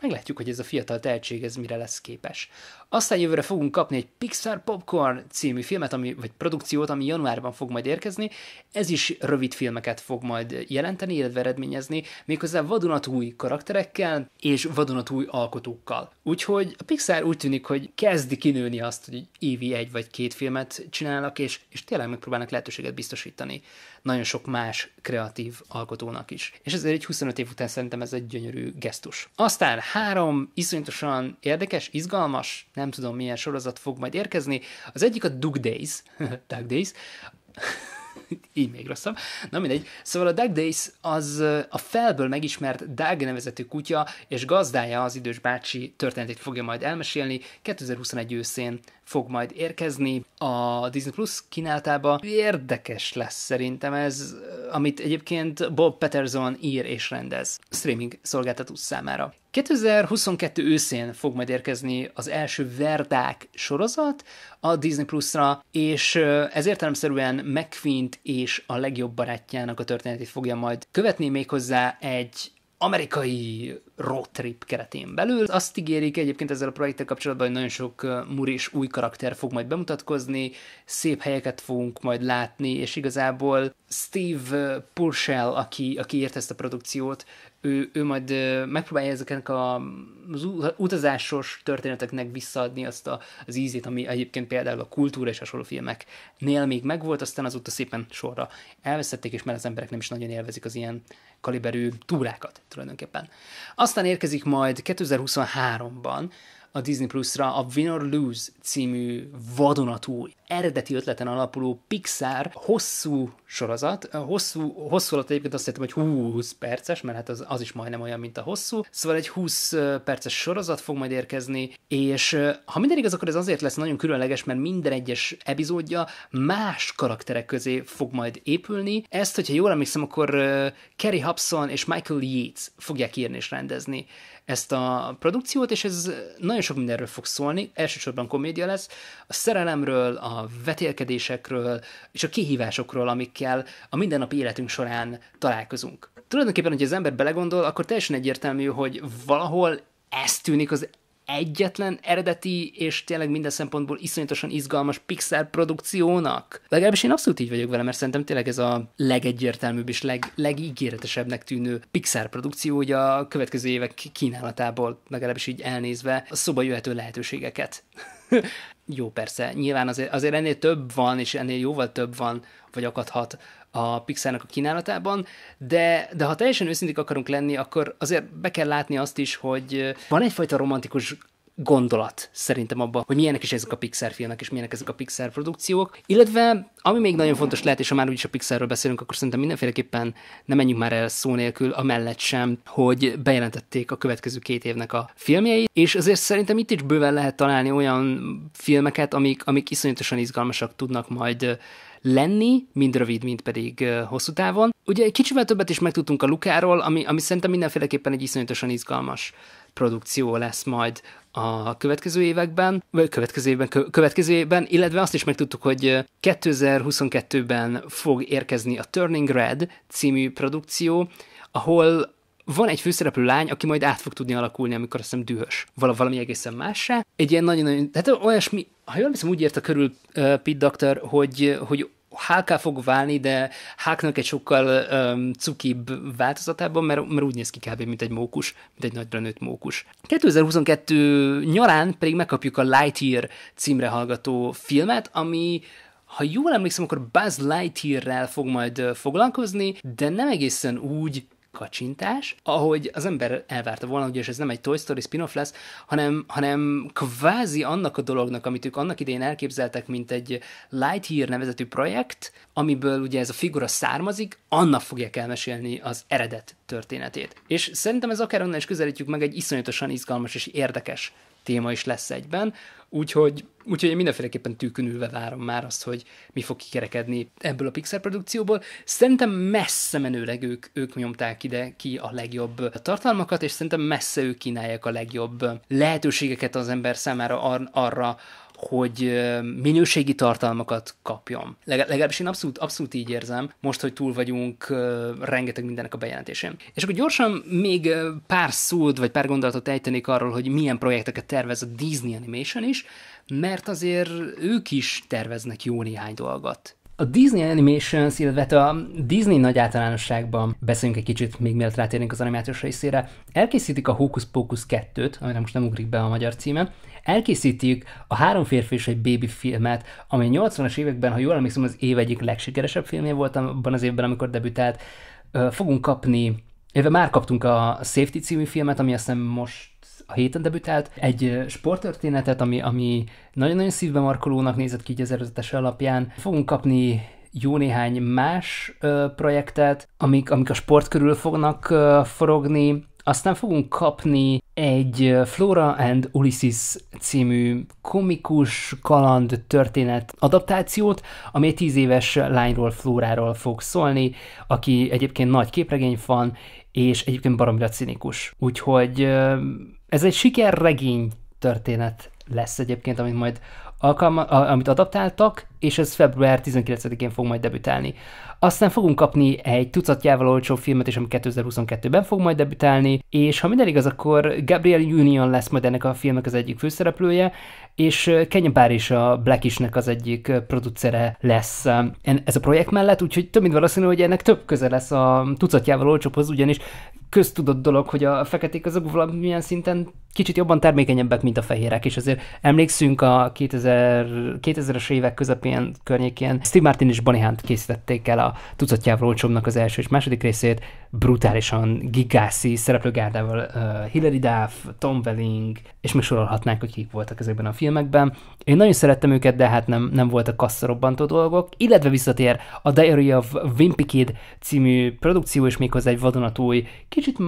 meglátjuk, hogy ez a fiatal tehetség ez mire lesz képes. Aztán jövőre fogunk kapni egy Pixar Popcorn című filmet, ami, vagy produkciót, ami januárban fog majd érkezni. Ez is rövid filmeket fog majd jelenteni, illetve eredményezni, méghozzá vadonatúj karakterekkel és vadonatúj alkotókkal. Úgyhogy a Pixar úgy tűnik, hogy kezdi kinőni azt, hogy évi egy vagy két filmet csinálnak, és, és tényleg megpróbálnak lehetőséget biztosítani nagyon sok más kreatív alkotónak is. És ezért egy 25 év után szerintem ez egy gyönyörű gesztus. Aztán három iszonyatosan érdekes, izgalmas, nem tudom milyen sorozat fog majd érkezni. Az egyik a Dug Days, Dug Days, így még rosszabb. Na mindegy. Szóval a Doug Days az a felből megismert Doug nevezetű kutya és gazdája az idős bácsi történetét fogja majd elmesélni. 2021 őszén fog majd érkezni a Disney Plus kínálatába. Érdekes lesz szerintem ez, amit egyébként Bob Peterson ír és rendez streaming szolgáltató számára. 2022 őszén fog majd érkezni az első Verdák sorozat a Disney Plus-ra, és ez értelemszerűen mcqueen és a legjobb barátjának a történetét fogja majd követni méghozzá egy amerikai road trip keretén belül. Azt ígérik egyébként ezzel a projekttel kapcsolatban, hogy nagyon sok muris új karakter fog majd bemutatkozni, szép helyeket fogunk majd látni, és igazából Steve Purcell, aki, aki írt ezt a produkciót, ő, ő majd megpróbálja ezeknek a, az utazásos történeteknek visszaadni azt a, az ízét, ami egyébként például a kultúra és hasonló filmeknél még megvolt, aztán azóta szépen sorra elveszették, és mert az emberek nem is nagyon élvezik az ilyen kaliberű túrákat tulajdonképpen. Aztán érkezik majd 2023-ban a Disney Plus-ra a Win or Lose című vadonatúj, eredeti ötleten alapuló Pixar hosszú sorozat. A hosszú, hosszú alatt egyébként azt hittem, hogy 20 perces, mert hát az, az is majdnem olyan, mint a hosszú. Szóval egy 20 perces sorozat fog majd érkezni, és ha minden igaz, akkor ez azért lesz nagyon különleges, mert minden egyes epizódja más karakterek közé fog majd épülni. Ezt, hogyha jól emlékszem, akkor Kerry Hobson és Michael Yates fogják írni és rendezni ezt a produkciót, és ez nagyon sok mindenről fog szólni, elsősorban komédia lesz, a szerelemről, a vetélkedésekről, és a kihívásokról, amikkel a mindennapi életünk során találkozunk. Tulajdonképpen, hogy az ember belegondol, akkor teljesen egyértelmű, hogy valahol ez tűnik az egyetlen eredeti és tényleg minden szempontból iszonyatosan izgalmas Pixar produkciónak. Legalábbis én abszolút így vagyok vele, mert szerintem tényleg ez a legegyértelműbb és leg, legígéretesebbnek tűnő Pixar produkció, hogy a következő évek kínálatából legalábbis így elnézve a szoba jöhető lehetőségeket. Jó, persze, nyilván azért, azért ennél több van, és ennél jóval több van, vagy akadhat a Pixarnak a kínálatában, de, de ha teljesen őszintén akarunk lenni, akkor azért be kell látni azt is, hogy van egyfajta romantikus gondolat szerintem abban, hogy milyenek is ezek a Pixar filmek, és milyenek ezek a Pixar produkciók. Illetve, ami még nagyon fontos lehet, és ha már úgyis a Pixarről beszélünk, akkor szerintem mindenféleképpen nem menjünk már el szó nélkül, amellett sem, hogy bejelentették a következő két évnek a filmjeit, és azért szerintem itt is bőven lehet találni olyan filmeket, amik, amik iszonyatosan izgalmasak tudnak majd lenni, mind rövid, mind pedig hosszú távon. Ugye egy kicsivel többet is megtudtunk a Lukáról, ami, ami szerintem mindenféleképpen egy iszonyatosan izgalmas produkció lesz majd a következő években, vagy következő évben, következő évben, illetve azt is megtudtuk, hogy 2022-ben fog érkezni a Turning Red című produkció, ahol van egy főszereplő lány, aki majd át fog tudni alakulni, amikor azt hiszem dühös. Val- valami egészen mássá. Egy ilyen nagyon-nagyon... Tehát olyasmi, ha jól hiszem, úgy a körül uh, Pete Doctor, hogy, hogy Háká fog válni, de Háknak egy sokkal um, cukibb változatában, mert, mert úgy néz ki kb. mint egy mókus, mint egy nagyra nőtt mókus. 2022 nyarán pedig megkapjuk a Lightyear címre hallgató filmet, ami ha jól emlékszem, akkor Buzz Lightyear-rel fog majd foglalkozni, de nem egészen úgy, kacsintás, ahogy az ember elvárta volna, ugye, és ez nem egy Toy Story spin-off lesz, hanem, hanem kvázi annak a dolognak, amit ők annak idején elképzeltek, mint egy Lightyear nevezetű projekt, amiből ugye ez a figura származik, annak fogják elmesélni az eredet történetét. És szerintem ez akár onnan is közelítjük meg egy iszonyatosan izgalmas és érdekes téma is lesz egyben, úgyhogy, úgyhogy én mindenféleképpen tűkönülve várom már azt, hogy mi fog kikerekedni ebből a Pixar produkcióból. Szerintem messze menőleg ők, ők nyomták ide ki a legjobb tartalmakat, és szerintem messze ők kínálják a legjobb lehetőségeket az ember számára ar- arra, hogy minőségi tartalmakat kapjon. Legal- legalábbis én abszolút, abszolút így érzem, most, hogy túl vagyunk rengeteg mindennek a bejelentésén. És akkor gyorsan még pár szót, vagy pár gondolatot ejtenék arról, hogy milyen projekteket tervez a Disney Animation is, mert azért ők is terveznek jó néhány dolgot. A Disney Animations, illetve a Disney nagy általánosságban beszéljünk egy kicsit, még mielőtt rátérnénk az animációs részére. Elkészítik a Hocus Pocus 2-t, amire most nem ugrik be a magyar címe, elkészítik a Három férfi és egy baby filmet, ami 80-as években, ha jól emlékszem, az év egyik legsikeresebb filmje volt abban az évben, amikor debütált. Fogunk kapni, illetve már kaptunk a Safety című filmet, ami azt hiszem most a héten debütált, egy sporttörténetet, ami, ami nagyon-nagyon szívbe markolónak nézett ki így az előzetes alapján. Fogunk kapni jó néhány más ö, projektet, amik, amik a sport körül fognak ö, forogni. Aztán fogunk kapni egy Flora and Ulysses című komikus kaland történet adaptációt, ami egy tíz éves lányról, Flóráról fog szólni, aki egyébként nagy képregény van és egyébként baromira cinikus. Úgyhogy ez egy sikerregény történet lesz egyébként, amit majd alkalma, amit adaptáltak, és ez február 19-én fog majd debütálni. Aztán fogunk kapni egy tucatjával olcsó filmet és ami 2022-ben fog majd debütálni, és ha minden igaz, akkor Gabriel Union lesz majd ennek a filmnek az egyik főszereplője, és Kenya Bár is a Black isnek az egyik producere lesz ez a projekt mellett, úgyhogy több mint valószínű, hogy ennek több köze lesz a tucatjával olcsóhoz, ugyanis köztudott dolog, hogy a feketék azok valamilyen szinten kicsit jobban termékenyebbek, mint a fehérek, és azért emlékszünk a 2000, 2000-es évek közepén környékén Steve Martin és Bonnie Hunt készítették el a tucatjával olcsóbbnak az első és második részét, brutálisan gigászi szereplőgárdával uh, Hilary Duff, Tom Welling, és még sorolhatnánk, hogy kik voltak ezekben a filmekben. Én nagyon szerettem őket, de hát nem, nem voltak kasszarobbantó dolgok, illetve visszatér a Diary of Wimpy Kid című produkció, és méghozzá egy vadonatúj, kis kicsit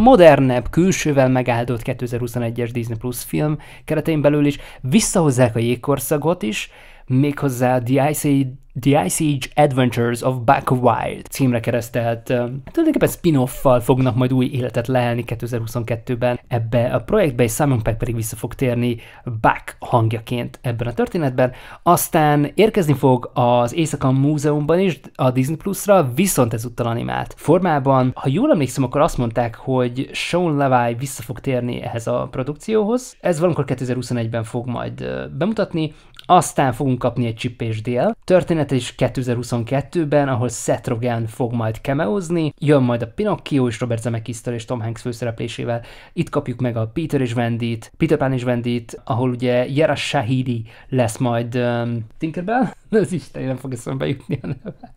modernebb, külsővel megáldott 2021-es Disney Plus film keretein belül is visszahozzák a jégkorszagot is, méghozzá The Ice The Ice Age Adventures of Buck Wild címre keresztelt. Tulajdonképpen spin spin-off-fal fognak majd új életet lehelni 2022-ben. Ebbe a projektbe és Simon Peck pedig vissza fog térni Buck hangjaként ebben a történetben. Aztán érkezni fog az Éjszaka Múzeumban is a Disney Plus-ra, viszont ezúttal animált formában. Ha jól emlékszem, akkor azt mondták, hogy Sean Levi vissza fog térni ehhez a produkcióhoz. Ez valamikor 2021-ben fog majd bemutatni. Aztán fogunk kapni egy csipés dél történet jelenet és 2022-ben, ahol Seth Rogen fog majd kemeozni, jön majd a Pinocchio és Robert zemeckis és Tom Hanks főszereplésével. Itt kapjuk meg a Peter és Wendy-t, Peter Pan és Wendy-t, ahol ugye Yara Shahidi lesz majd um, Tinkerbell? Az Isten nem fog eszembe jutni a neve.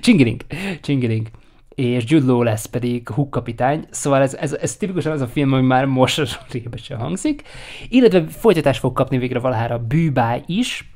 Csingiling, csingiling és Jude Law lesz pedig Hook kapitány, szóval ez, ez, ez tipikusan az a film, ami már most rébe hangzik, illetve folytatást fog kapni végre valahára Bűbáj is,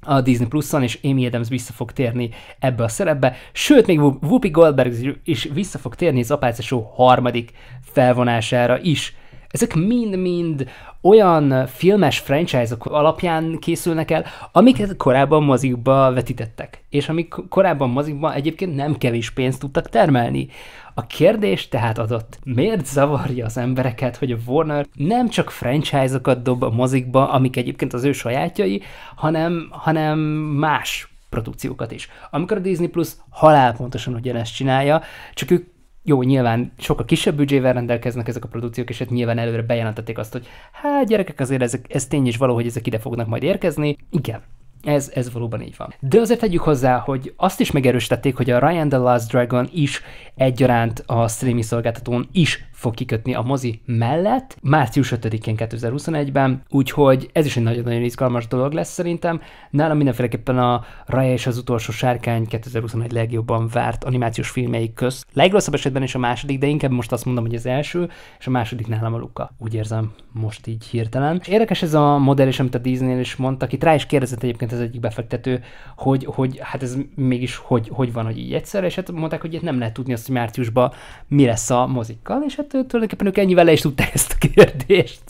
a Disney Plus-on, és Amy Adams vissza fog térni ebbe a szerepbe, sőt, még Whoopi Goldberg is vissza fog térni az apácsosó Show harmadik felvonására is. Ezek mind-mind olyan filmes franchise-ok alapján készülnek el, amiket korábban mozikba vetítettek, és amik korábban mozikban egyébként nem kevés pénzt tudtak termelni. A kérdés tehát adott, miért zavarja az embereket, hogy a Warner nem csak franchise-okat dob a mozikba, amik egyébként az ő sajátjai, hanem, hanem más produkciókat is. Amikor a Disney Plus halálpontosan ugyanezt csinálja, csak ők jó, nyilván sokkal kisebb büdzsével rendelkeznek ezek a produkciók, és hát nyilván előre bejelentették azt, hogy hát gyerekek, azért ezek, ez tény is való, hogy ezek ide fognak majd érkezni. Igen, ez, ez valóban így van. De azért tegyük hozzá, hogy azt is megerősítették, hogy a Ryan the Last Dragon is egyaránt a streaming szolgáltatón is fog kikötni a mozi mellett, március 5-én 2021-ben, úgyhogy ez is egy nagyon-nagyon izgalmas dolog lesz szerintem. Nálam mindenféleképpen a Raja és az utolsó sárkány 2021 legjobban várt animációs filmjeik köz. Legrosszabb esetben is a második, de inkább most azt mondom, hogy az első, és a második nálam a Luka. Úgy érzem most így hirtelen. Érdekes ez a modell is, amit a Disney-nél is mondtak, itt rá is kérdezett egyébként az egyik befektető, hogy, hogy hát ez mégis hogy, hogy van, hogy így egyszer, és hát mondták, hogy itt nem lehet tudni azt, hogy márciusban mi lesz a mozikkal, és hát tulajdonképpen ők ennyivel le is tudták ezt a kérdést.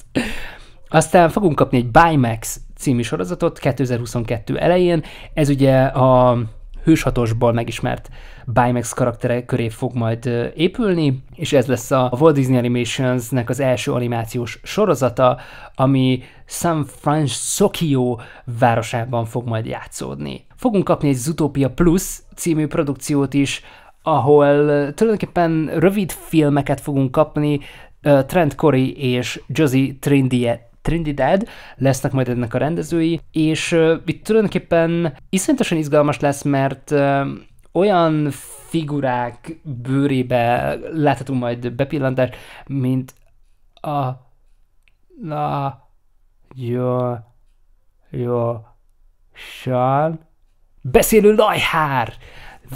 Aztán fogunk kapni egy Bimax című sorozatot 2022 elején. Ez ugye a hőshatosból megismert Baymax karaktere köré fog majd épülni, és ez lesz a Walt Disney Animations-nek az első animációs sorozata, ami San Francisco városában fog majd játszódni. Fogunk kapni egy Zootopia Plus című produkciót is, ahol tulajdonképpen rövid filmeket fogunk kapni, Trent Corey és Josie Trindie Trinidad lesznek majd ennek a rendezői, és uh, itt tulajdonképpen iszonyatosan izgalmas lesz, mert uh, olyan figurák bőrébe láthatunk majd bepillantást, mint a na jó jó Sean beszélő lajhár!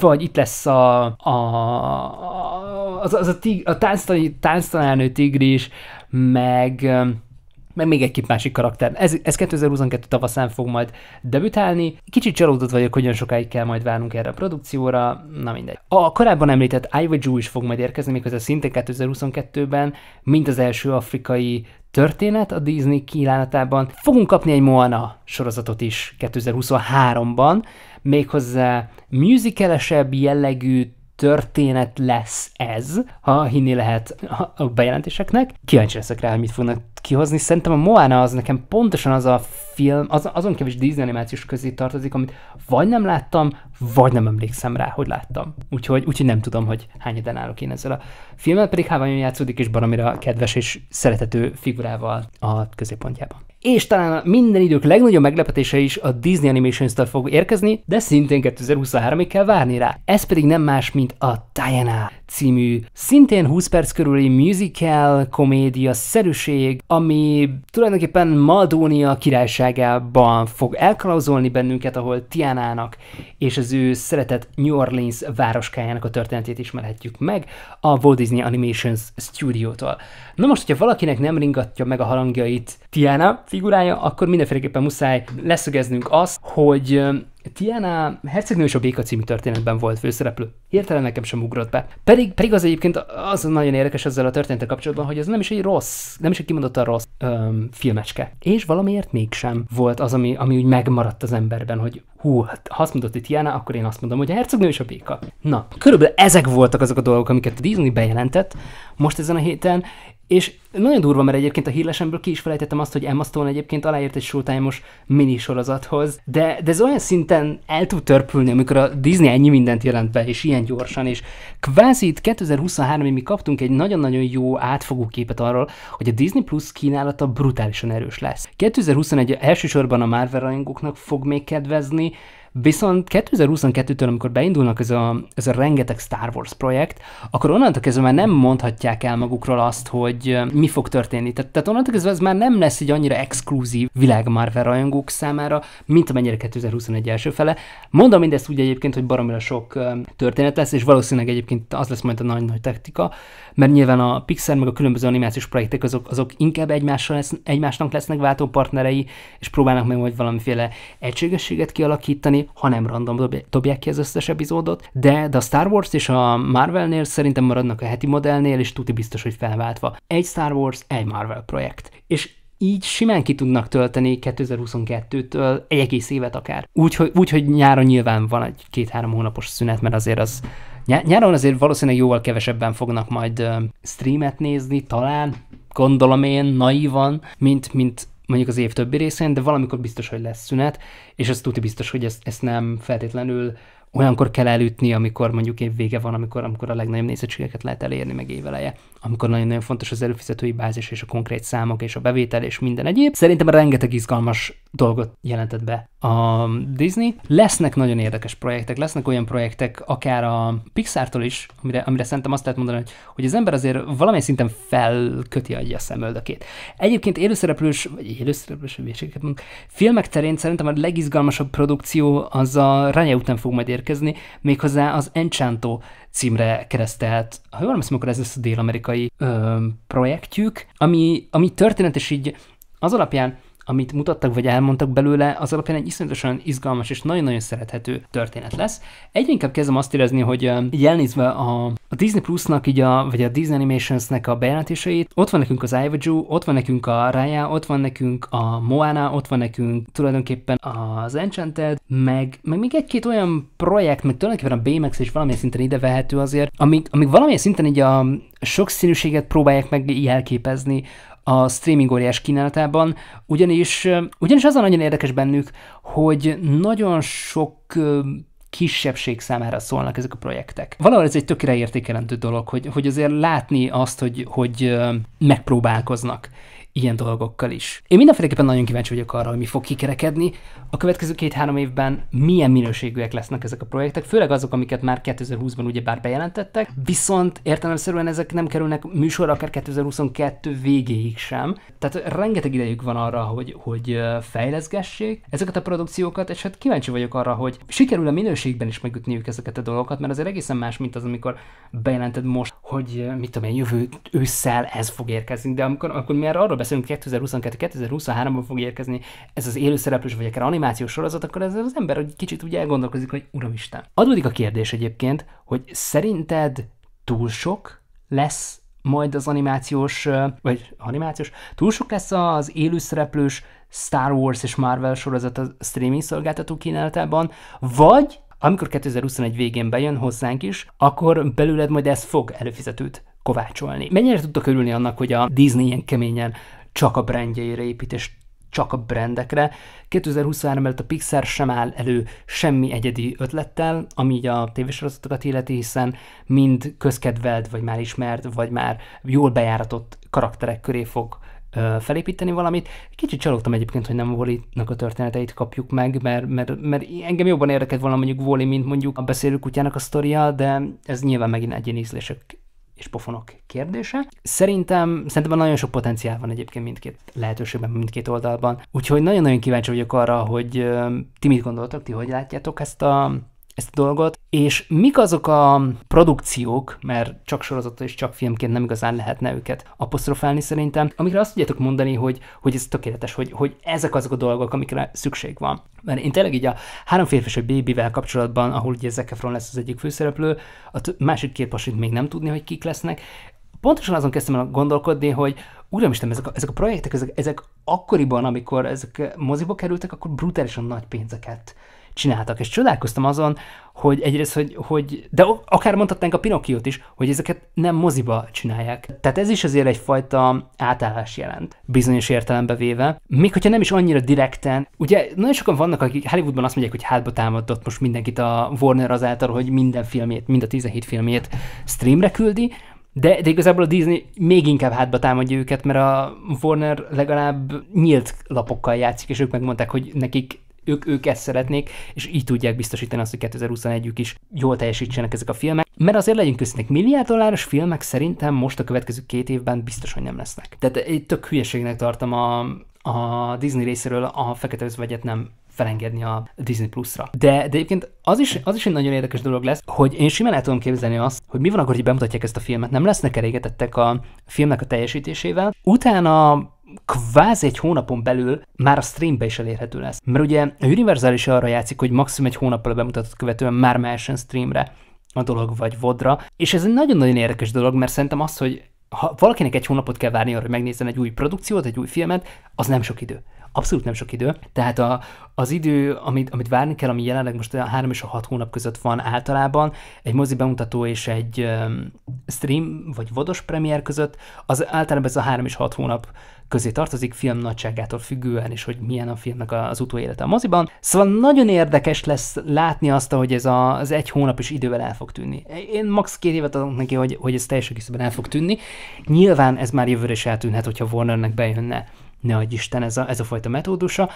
vagy itt lesz a, a, az, az a, tig, a tánctan, tigris, meg, meg még egy-két másik karakter. Ez, ez 2022 tavaszán fog majd debütálni. Kicsit csalódott vagyok, hogyan sokáig kell majd várnunk erre a produkcióra, na mindegy. A korábban említett Ivy Jew is fog majd érkezni, miközben szintén 2022-ben, mint az első afrikai történet a Disney kínálatában. Fogunk kapni egy Moana sorozatot is 2023-ban, méghozzá musicalesebb jellegű történet lesz ez, ha hinni lehet a bejelentéseknek. Kíváncsi leszek rá, hogy mit fognak kihozni. Szerintem a Moana az nekem pontosan az a film, az, azon kevés Disney animációs közé tartozik, amit vagy nem láttam, vagy nem emlékszem rá, hogy láttam. Úgyhogy, úgyhogy nem tudom, hogy hányadan állok én ezzel a filmmel, pedig Háványon játszódik, és baromira kedves és szeretető figurával a középpontjában. És talán a minden idők legnagyobb meglepetése is a Disney Animation-től fog érkezni, de szintén 2023-ig kell várni rá. Ez pedig nem más, mint a Diana című, szintén 20 perc körüli musical, komédia, szerűség, ami tulajdonképpen Maldónia királyságában fog elkalauzolni bennünket, ahol Tianának és az ő szeretett New Orleans városkájának a történetét ismerhetjük meg a Walt Disney Animations Studio-tól. Na most, hogyha valakinek nem ringatja meg a halangjait Tiana figurája, akkor mindenféleképpen muszáj leszögeznünk azt, hogy Tiana Hercegnő és a Béka című történetben volt főszereplő. Hirtelen nekem sem ugrott be. Pedig, pedig az egyébként az nagyon érdekes ezzel a történettel kapcsolatban, hogy ez nem is egy rossz, nem is egy kimondottan rossz öm, filmecske. És valamiért mégsem volt az, ami, ami úgy megmaradt az emberben, hogy hú, hát, ha azt mondott itt Tiana, akkor én azt mondom, hogy a hercegnő és a béka. Na, körülbelül ezek voltak azok a dolgok, amiket a Disney bejelentett most ezen a héten, és nagyon durva, mert egyébként a hírlesemből ki is felejtettem azt, hogy Emma Stone egyébként aláért egy showtime mini sorozathoz, de, de ez olyan szinten el tud törpülni, amikor a Disney ennyi mindent jelent be, és ilyen gyorsan, és kvázi itt 2023-ig mi kaptunk egy nagyon-nagyon jó átfogó képet arról, hogy a Disney Plus kínálata brutálisan erős lesz. 2021 elsősorban a Marvel rajongóknak fog még kedvezni, Viszont 2022-től, amikor beindulnak ez a, ez a rengeteg Star Wars projekt, akkor onnantól kezdve már nem mondhatják el magukról azt, hogy mi fog történni. Tehát, tehát onnantól kezdve ez már nem lesz egy annyira exkluzív világ Marvel rajongók számára, mint amennyire 2021 első fele. Mondom mindezt úgy egyébként, hogy baromira sok történet lesz, és valószínűleg egyébként az lesz majd a nagy-nagy taktika, mert nyilván a Pixar meg a különböző animációs projektek azok, azok inkább egymással lesz, egymásnak lesznek váltó partnerei, és próbálnak meg majd valamiféle egységességet kialakítani, ha hanem random dobják ki az összes epizódot, de, de a Star Wars és a Marvelnél szerintem maradnak a heti modellnél, és tuti biztos, hogy felváltva. Egy Star Wars, egy Marvel projekt. És így simán ki tudnak tölteni 2022-től egy egész évet akár. Úgyhogy úgy, hogy nyáron nyilván van egy két-három hónapos szünet, mert azért az nyáron azért valószínűleg jóval kevesebben fognak majd streamet nézni, talán, gondolom én, naívan, mint, mint mondjuk az év többi részén, de valamikor biztos, hogy lesz szünet, és ez tuti biztos, hogy ezt, ezt nem feltétlenül olyankor kell elütni, amikor mondjuk év vége van, amikor, amikor a legnagyobb nézettségeket lehet elérni, meg éveleje amikor nagyon-nagyon fontos az előfizetői bázis és a konkrét számok és a bevétel és minden egyéb. Szerintem rengeteg izgalmas dolgot jelentett be a Disney. Lesznek nagyon érdekes projektek, lesznek olyan projektek, akár a Pixar-tól is, amire, amire szerintem azt lehet mondani, hogy, hogy az ember azért valamilyen szinten felköti a szemöldökét. Egyébként élőszereplős, vagy élőszereplős, hülyeségeket mondunk, filmek terén szerintem a legizgalmasabb produkció az a Ranya után fog majd érkezni, méghozzá az Enchanto címre keresztelt, ha jól emlékszem, akkor ez lesz a dél-amerikai ö, projektjük, ami, ami történet, és így az alapján amit mutattak vagy elmondtak belőle, az alapján egy iszonyatosan izgalmas és nagyon-nagyon szerethető történet lesz. Egyre inkább kezdem azt érezni, hogy jelnézve a, a Disney Plusnak, így a, vagy a Disney Animations-nek a bejelentéseit, ott van nekünk az Ivajú, ott van nekünk a Raya, ott van nekünk a Moana, ott van nekünk tulajdonképpen az Enchanted, meg, meg még egy-két olyan projekt, meg tulajdonképpen a BMX is valamilyen szinten ide vehető azért, amik, amik valamilyen szinten így a sokszínűséget próbálják meg jelképezni, a streaming óriás kínálatában, ugyanis, ugyanis azon nagyon érdekes bennük, hogy nagyon sok kisebbség számára szólnak ezek a projektek. Valahol ez egy tökére értékelendő dolog, hogy, hogy azért látni azt, hogy, hogy megpróbálkoznak ilyen dolgokkal is. Én mindenféleképpen nagyon kíváncsi vagyok arra, hogy mi fog kikerekedni. A következő két-három évben milyen minőségűek lesznek ezek a projektek, főleg azok, amiket már 2020-ban ugyebár bejelentettek, viszont értelemszerűen ezek nem kerülnek műsorra akár 2022 végéig sem. Tehát rengeteg idejük van arra, hogy, hogy fejleszgessék ezeket a produkciókat, és hát kíváncsi vagyok arra, hogy sikerül a minőségben is megütniük ezeket a dolgokat, mert azért egészen más, mint az, amikor bejelented most, hogy mit tudom én, jövő ősszel ez fog érkezni, de amikor, akkor mi arról beszélünk, 2022-2023-ban fog érkezni ez az élőszereplős vagy akár animációs sorozat, akkor ez az ember egy kicsit úgy elgondolkozik, hogy uramisten. Adódik a kérdés egyébként, hogy szerinted túl sok lesz majd az animációs, vagy animációs, túl sok lesz az élőszereplős Star Wars és Marvel sorozat a streaming szolgáltató kínálatában, vagy amikor 2021 végén bejön hozzánk is, akkor belőled majd ez fog előfizetőt kovácsolni. Mennyire tudtak örülni annak, hogy a Disney ilyen keményen csak a brandjeire épít, és csak a brendekre. 2023 előtt a Pixar sem áll elő semmi egyedi ötlettel, ami így a tévésorozatokat illeti, hiszen mind közkedvelt, vagy már ismert, vagy már jól bejáratott karakterek köré fog ö, felépíteni valamit. Kicsit csalódtam egyébként, hogy nem wally a történeteit kapjuk meg, mert, mert, mert engem jobban érdekelt volna mondjuk Wally, mint mondjuk a beszélő kutyának a sztoria, de ez nyilván megint egyéni ízlések és pofonok kérdése. Szerintem, szerintem nagyon sok potenciál van egyébként mindkét lehetőségben, mindkét oldalban. Úgyhogy nagyon-nagyon kíváncsi vagyok arra, hogy ti mit gondoltok, ti hogy látjátok ezt a ezt a dolgot, és mik azok a produkciók, mert csak sorozata és csak filmként nem igazán lehetne őket apostrofálni szerintem, amikre azt tudjátok mondani, hogy, hogy ez tökéletes, hogy, hogy ezek azok a dolgok, amikre szükség van. Mert én tényleg így a három férfes bébivel kapcsolatban, ahol ugye Zac Efron lesz az egyik főszereplő, a t- másik két pasit még nem tudni, hogy kik lesznek, pontosan azon kezdtem el gondolkodni, hogy uramisten, ezek a, ezek a projektek, ezek, ezek akkoriban, amikor ezek moziba kerültek, akkor brutálisan nagy pénzeket csináltak, és csodálkoztam azon, hogy egyrészt, hogy, hogy de akár mondhatnánk a Pinokiót is, hogy ezeket nem moziba csinálják. Tehát ez is azért egyfajta átállás jelent, bizonyos értelembe véve. Még hogyha nem is annyira direkten, ugye nagyon sokan vannak, akik Hollywoodban azt mondják, hogy hátba támadott most mindenkit a Warner azáltal, hogy minden filmét, mind a 17 filmét streamre küldi, de, de igazából a Disney még inkább hátba támadja őket, mert a Warner legalább nyílt lapokkal játszik, és ők megmondták, hogy nekik ők, ők ezt szeretnék, és így tudják biztosítani azt, hogy 2021-ük is jól teljesítsenek ezek a filmek. Mert azért legyünk köszönnek, milliárd dolláros filmek szerintem most a következő két évben biztos, hogy nem lesznek. Tehát egy tök hülyeségnek tartom a, a Disney részéről a Fekete Özvegyet nem felengedni a Disney Plus-ra. De, de egyébként az is, az is egy nagyon érdekes dolog lesz, hogy én simán el tudom képzelni azt, hogy mi van akkor, hogy bemutatják ezt a filmet, nem lesznek elégedettek a filmnek a teljesítésével, utána kvázi egy hónapon belül már a streambe is elérhető lesz. Mert ugye a Universal is arra játszik, hogy maximum egy hónappal alatt bemutatót követően már mehessen streamre a dolog, vagy vodra. És ez egy nagyon-nagyon érdekes dolog, mert szerintem az, hogy ha valakinek egy hónapot kell várni arra, hogy megnézzen egy új produkciót, egy új filmet, az nem sok idő abszolút nem sok idő. Tehát a, az idő, amit, amit várni kell, ami jelenleg most a 3 és a 6 hónap között van általában, egy mozi bemutató és egy um, stream vagy vodos premier között, az általában ez a 3 és 6 hónap közé tartozik, film nagyságától függően, és hogy milyen a filmnek az utóélete a moziban. Szóval nagyon érdekes lesz látni azt, hogy ez a, az egy hónap is idővel el fog tűnni. Én max két évet adok neki, hogy, hogy ez teljes egészben el fog tűnni. Nyilván ez már jövőre is eltűnhet, hogyha Warnernek bejönne ne adj Isten ez a, ez a fajta metódusa,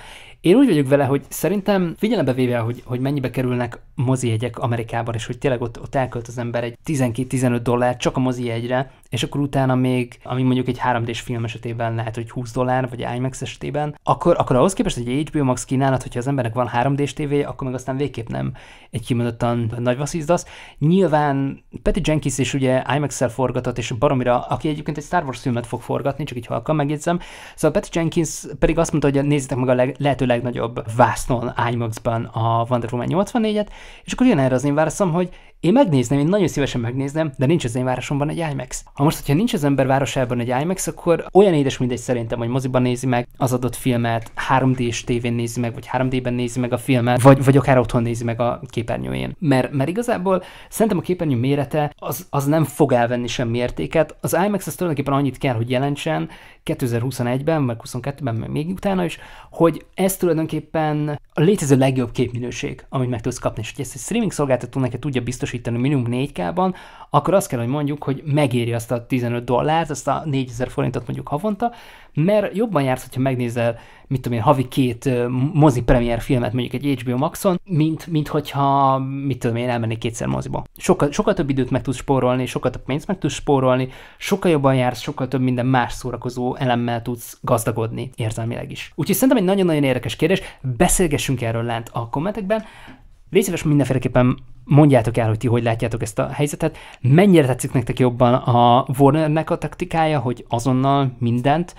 én úgy vagyok vele, hogy szerintem figyelembe véve, hogy, hogy mennyibe kerülnek mozijegyek Amerikában, és hogy tényleg ott, ott elkölt az ember egy 12-15 dollár csak a mozijegyre, és akkor utána még, ami mondjuk egy 3D-s film esetében lehet, hogy 20 dollár, vagy IMAX esetében, akkor, akkor ahhoz képest, hogy egy HBO Max kínálat, hogyha az embernek van 3D-s tévé, akkor meg aztán végképp nem egy kimondottan nagy vasszizdasz. Nyilván Patty Jenkins is ugye IMAX-szel forgatott, és baromira, aki egyébként egy Star Wars filmet fog forgatni, csak így halkan megjegyzem. Szóval Patty Jenkins pedig azt mondta, hogy nézzétek meg a leg, lehető legnagyobb vásznon IMAX-ban a Wonder Woman 84-et, és akkor jön erre az én válaszom, hogy én megnézném, én nagyon szívesen megnézném, de nincs az én városomban egy IMAX. Ha most, hogyha nincs az ember városában egy IMAX, akkor olyan édes mindegy szerintem, hogy moziban nézi meg az adott filmet, 3D-s tévén nézi meg, vagy 3D-ben nézi meg a filmet, vagy, vagy akár otthon nézi meg a képernyőjén. Mert, mert igazából szerintem a képernyő mérete az, az nem fog elvenni sem mértéket. Az IMAX az tulajdonképpen annyit kell, hogy jelentsen 2021-ben, vagy 22-ben, meg még utána is, hogy ez tulajdonképpen a létező legjobb képminőség, amit meg tudsz kapni. És hogy ezt egy streaming szolgáltató neked tudja biztos biztosítani minimum 4K-ban, akkor azt kell, hogy mondjuk, hogy megéri azt a 15 dollárt, azt a 4000 forintot mondjuk havonta, mert jobban jársz, hogyha megnézel, mit tudom én, havi két mozi premier filmet mondjuk egy HBO Maxon, mint, mint hogyha, mit tudom én, elmennék kétszer moziba. Sokkal, sokkal több időt meg tudsz spórolni, sokkal több pénzt meg tudsz spórolni, sokkal jobban jársz, sokkal több minden más szórakozó elemmel tudsz gazdagodni érzelmileg is. Úgyhogy szerintem egy nagyon-nagyon érdekes kérdés, beszélgessünk erről lent a kommentekben, Légy szíves mindenféleképpen mondjátok el, hogy ti hogy látjátok ezt a helyzetet. Mennyire tetszik nektek jobban a Warnernek a taktikája, hogy azonnal mindent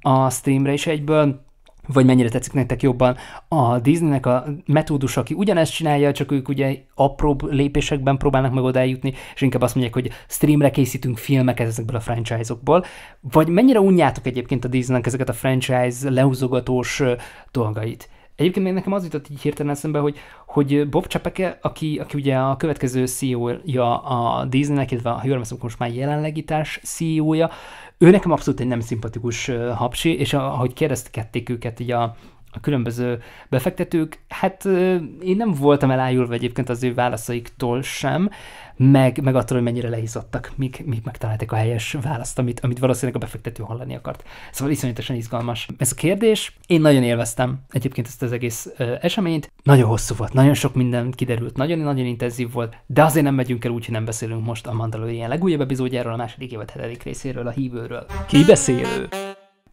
a streamre is egyből, vagy mennyire tetszik nektek jobban a Disneynek a metódus, aki ugyanezt csinálja, csak ők ugye apróbb lépésekben próbálnak meg odájutni, és inkább azt mondják, hogy streamre készítünk filmeket ezekből a franchise-okból, vagy mennyire unjátok egyébként a Disneynek ezeket a franchise lehúzogatós dolgait? Egyébként még nekem az jutott így hirtelen eszembe, hogy, hogy Bob Csepeke, aki, aki ugye a következő CEO-ja a Disneynek, illetve a jól most már jelenlegi társ CEO-ja, ő nekem abszolút egy nem szimpatikus hapsi, és ahogy kérdeztették őket így a, a különböző befektetők, hát én nem voltam elájulva egyébként az ő válaszaiktól sem, meg, meg attól, hogy mennyire lehizottak, míg, míg megtalálták a helyes választ, amit, amit valószínűleg a befektető hallani akart. Szóval iszonyatosan izgalmas ez a kérdés. Én nagyon élveztem egyébként ezt az egész ö, eseményt. Nagyon hosszú volt, nagyon sok minden kiderült, nagyon-nagyon intenzív volt, de azért nem megyünk el úgy, hogy nem beszélünk most a Mandalorian legújabb epizódjáról, a második évad hetedik részéről, a hívőről. Kibeszélő!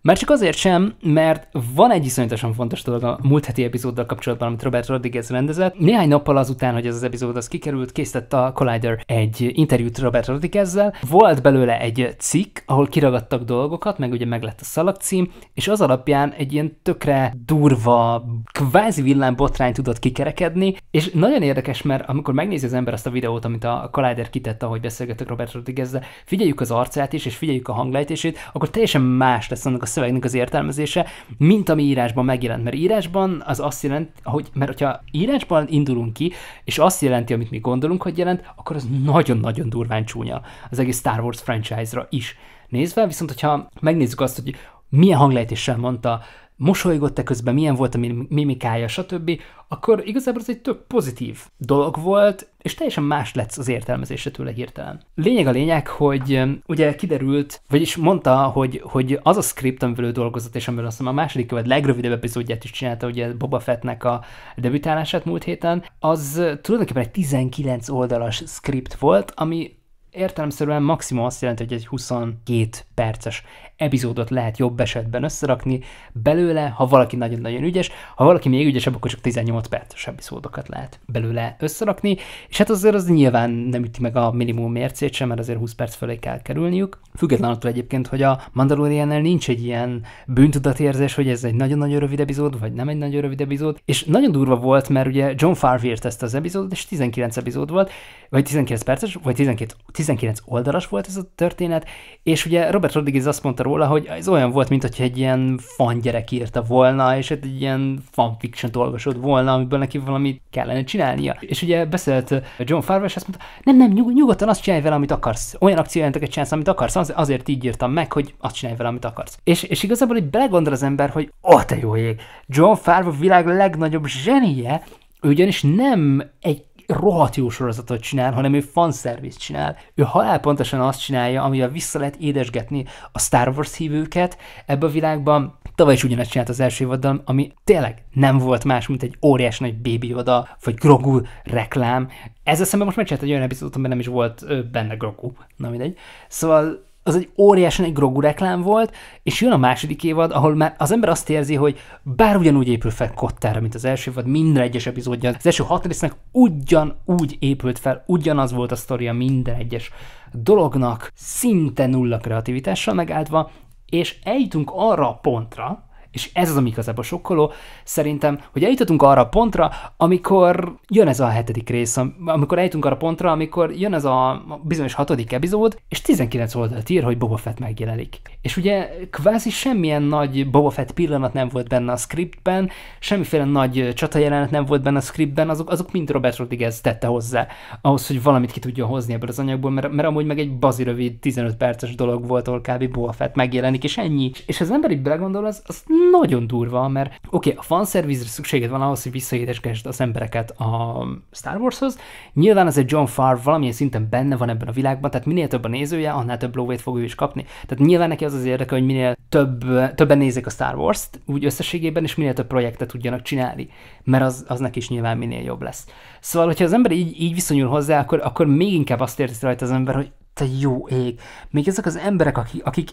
Már csak azért sem, mert van egy iszonyatosan fontos dolog a múlt heti epizóddal kapcsolatban, amit Robert Rodriguez rendezett. Néhány nappal azután, hogy ez az epizód az kikerült, készített a Collider egy interjút Robert Rodriguezzel. Volt belőle egy cikk, ahol kiragadtak dolgokat, meg ugye meg lett a szalagcím, és az alapján egy ilyen tökre durva, kvázi botrány tudott kikerekedni, és nagyon érdekes, mert amikor megnézi az ember azt a videót, amit a Collider kitette, ahogy beszélgetek Robert Rodriguezzel, figyeljük az arcát is, és figyeljük a hanglejtését, akkor teljesen más lesz annak a szövegnek az értelmezése, mint ami írásban megjelent. Mert írásban az azt jelenti, hogy, mert hogyha írásban indulunk ki, és azt jelenti, amit mi gondolunk, hogy jelent, akkor az nagyon-nagyon durván csúnya az egész Star Wars franchise-ra is nézve, viszont hogyha megnézzük azt, hogy milyen hanglejtéssel mondta mosolygott-e közben, milyen volt a mimikája, stb., akkor igazából ez egy tök pozitív dolog volt, és teljesen más lett az értelmezése tőle hirtelen. Lényeg a lényeg, hogy ugye kiderült, vagyis mondta, hogy, hogy az a script, amivel ő dolgozott, és amivel aztán a második követ legrövidebb epizódját is csinálta, ugye Boba Fettnek a debütálását múlt héten, az tulajdonképpen egy 19 oldalas script volt, ami értelemszerűen maximum azt jelenti, hogy egy 22 perces epizódot lehet jobb esetben összerakni belőle, ha valaki nagyon-nagyon ügyes, ha valaki még ügyesebb, akkor csak 18 perces epizódokat lehet belőle összerakni, és hát azért az nyilván nem üti meg a minimum mércét sem, mert azért 20 perc fölé kell kerülniük. Független attól egyébként, hogy a Mandaloriannál nincs egy ilyen bűntudatérzés, hogy ez egy nagyon-nagyon rövid epizód, vagy nem egy nagyon rövid epizód, és nagyon durva volt, mert ugye John Favre írt ezt az epizódot, és 19 epizód volt, vagy 19 perces, vagy 12, 19 oldalas volt ez a történet, és ugye Robert Rodriguez azt mondta róla, hogy ez olyan volt, mint hogy egy ilyen fan gyerek írta volna, és hát egy ilyen fanfiction olvasott volna, amiből neki valami kellene csinálnia. És ugye beszélt John Favreau, és azt mondta, nem, nem, nyug- nyugodtan azt csinálj vele, amit akarsz. Olyan akciójelenteket csinálsz, amit akarsz, az- azért így írtam meg, hogy azt csinálj vele, amit akarsz. És, és igazából egy belegondol az ember, hogy ó, oh, te jó ég, John Favreau világ legnagyobb zsenie, ugyanis nem egy rohadt jó sorozatot csinál, hanem ő fanszervizt csinál. Ő halál pontosan azt csinálja, amivel vissza lehet édesgetni a Star Wars hívőket ebbe a világban. Tavaly is ugyanezt csinált az első évaddal, ami tényleg nem volt más, mint egy óriás nagy bébi oda, vagy grogu reklám. Ezzel szemben most megcsinált egy olyan epizódot, amiben nem is volt benne grogu. Na mindegy. Szóval az egy óriási egy grogu reklám volt, és jön a második évad, ahol már az ember azt érzi, hogy bár ugyanúgy épül fel Kottára, mint az első évad, minden egyes epizódja, az első hat résznek ugyanúgy épült fel, ugyanaz volt a sztoria minden egyes dolognak, szinte nulla kreativitással megáldva és eljutunk arra a pontra, és ez az, ami igazából sokkoló, szerintem, hogy eljutottunk arra a pontra, amikor jön ez a hetedik rész, amikor eljutunk arra a pontra, amikor jön ez a bizonyos hatodik epizód, és 19 oldalt ír, hogy Boba Fett megjelenik. És ugye kvázi semmilyen nagy Boba Fett pillanat nem volt benne a scriptben, semmiféle nagy csata jelenet nem volt benne a scriptben, azok, azok mind Robert Rodriguez tette hozzá, ahhoz, hogy valamit ki tudja hozni ebből az anyagból, mert, mert amúgy meg egy bazirövid 15 perces dolog volt, ahol kb. Boba Fett megjelenik, és ennyi. És az emberi belegondol, az, az nagyon durva, mert oké, okay, a fanszervizre szükséged van ahhoz, hogy visszaédesgesd az embereket a Star Warshoz. Nyilván az egy John Favre valamilyen szinten benne van ebben a világban, tehát minél több a nézője, annál több lóvét fog ő is kapni. Tehát nyilván neki az az érdeke, hogy minél több, többen nézik a Star Wars-t úgy összességében, és minél több projektet tudjanak csinálni, mert az, az neki is nyilván minél jobb lesz. Szóval, hogyha az ember így, így viszonyul hozzá, akkor, akkor még inkább azt érzi rajta az ember, hogy te jó ég. Még ezek az emberek, akik, akik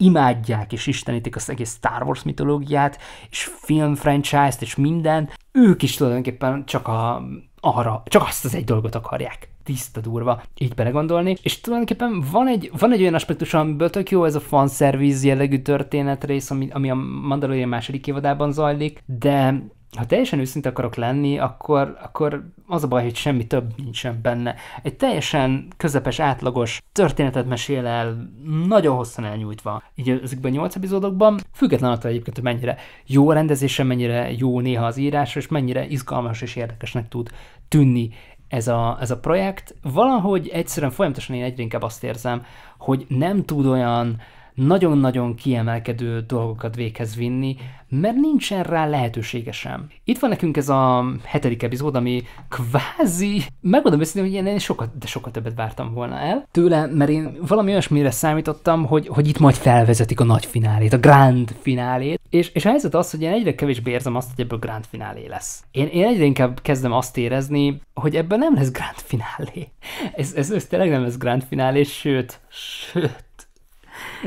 imádják és istenítik az egész Star Wars mitológiát, és film franchise-t, és minden, ők is tulajdonképpen csak a arra, csak azt az egy dolgot akarják. Tiszta durva, így belegondolni. És tulajdonképpen van egy, van egy olyan aspektus, amiből tök jó ez a fanszerviz jellegű történetrész, ami, ami a Mandalorian második évadában zajlik, de ha teljesen őszinte akarok lenni, akkor, akkor az a baj, hogy semmi több nincsen benne. Egy teljesen közepes, átlagos történetet mesél el, nagyon hosszan elnyújtva. Így ezekben a nyolc epizódokban, független attól egyébként, hogy mennyire jó a rendezése, mennyire jó néha az írás, és mennyire izgalmas és érdekesnek tud tűnni ez a, ez a projekt. Valahogy egyszerűen folyamatosan én egyre inkább azt érzem, hogy nem tud olyan nagyon-nagyon kiemelkedő dolgokat véghez vinni, mert nincsen rá lehetősége sem. Itt van nekünk ez a hetedik epizód, ami kvázi, megmondom őszintén, hogy én, én sokat, de sokat többet vártam volna el tőle, mert én valami olyasmire számítottam, hogy, hogy itt majd felvezetik a nagy finálét, a grand finálét, és, és a helyzet az, hogy én egyre kevésbé érzem azt, hogy ebből grand finálé lesz. Én, én egyre inkább kezdem azt érezni, hogy ebből nem lesz grand finálé. Ez, ez, ez tényleg nem lesz grand finálé, sőt, sőt,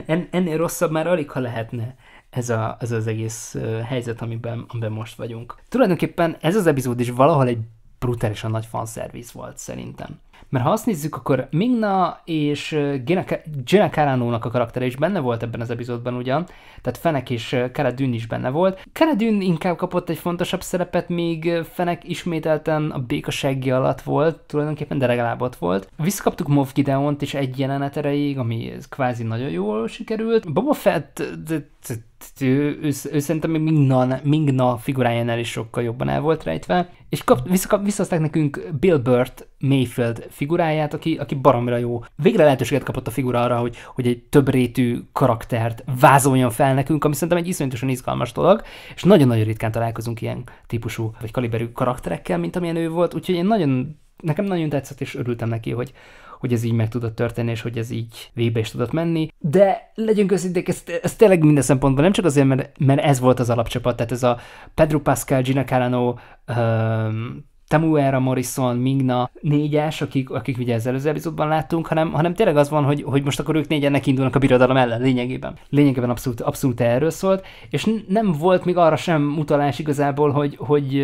en, ennél rosszabb már alig, ha lehetne ez a, ez az egész helyzet, amiben, amiben most vagyunk. Tulajdonképpen ez az epizód is valahol egy brutálisan nagy fanszerviz volt szerintem. Mert ha azt nézzük, akkor Mingna és Gina carano a karaktere is benne volt ebben az epizódban ugyan, tehát Fenek és Dün is benne volt. Dün inkább kapott egy fontosabb szerepet, míg Fenek ismételten a seggi alatt volt, tulajdonképpen, de legalább ott volt. Visszakaptuk Moff Gideont is egy jelenet erejéig, ami kvázi nagyon jól sikerült. Boba Fett ő, ő, ő, ő szerintem még Mingna figuráján el is sokkal jobban el volt rejtve. És kap, visszahozták nekünk Bill Burt Mayfield figuráját, aki, aki baromira jó. Végre lehetőséget kapott a figura arra, hogy, hogy egy több rétű karaktert vázoljon fel nekünk, ami szerintem egy iszonyatosan izgalmas dolog, és nagyon-nagyon ritkán találkozunk ilyen típusú vagy kaliberű karakterekkel, mint amilyen ő volt, úgyhogy én nagyon nekem nagyon tetszett, és örültem neki, hogy, hogy ez így meg tudott történni, és hogy ez így végbe is tudott menni. De legyünk őszinték, ez, ez tényleg minden szempontból nem csak azért, mert, mert ez volt az alapcsapat, tehát ez a Pedro Pascal, Gina Carano, um, Tamuera, Morrison, Migna négyes, akik, akik ugye az előző epizódban láttunk, hanem, hanem tényleg az van, hogy, hogy most akkor ők négyen indulnak a birodalom ellen lényegében. Lényegében abszolút, abszolút erről szólt, és nem volt még arra sem utalás igazából, hogy, hogy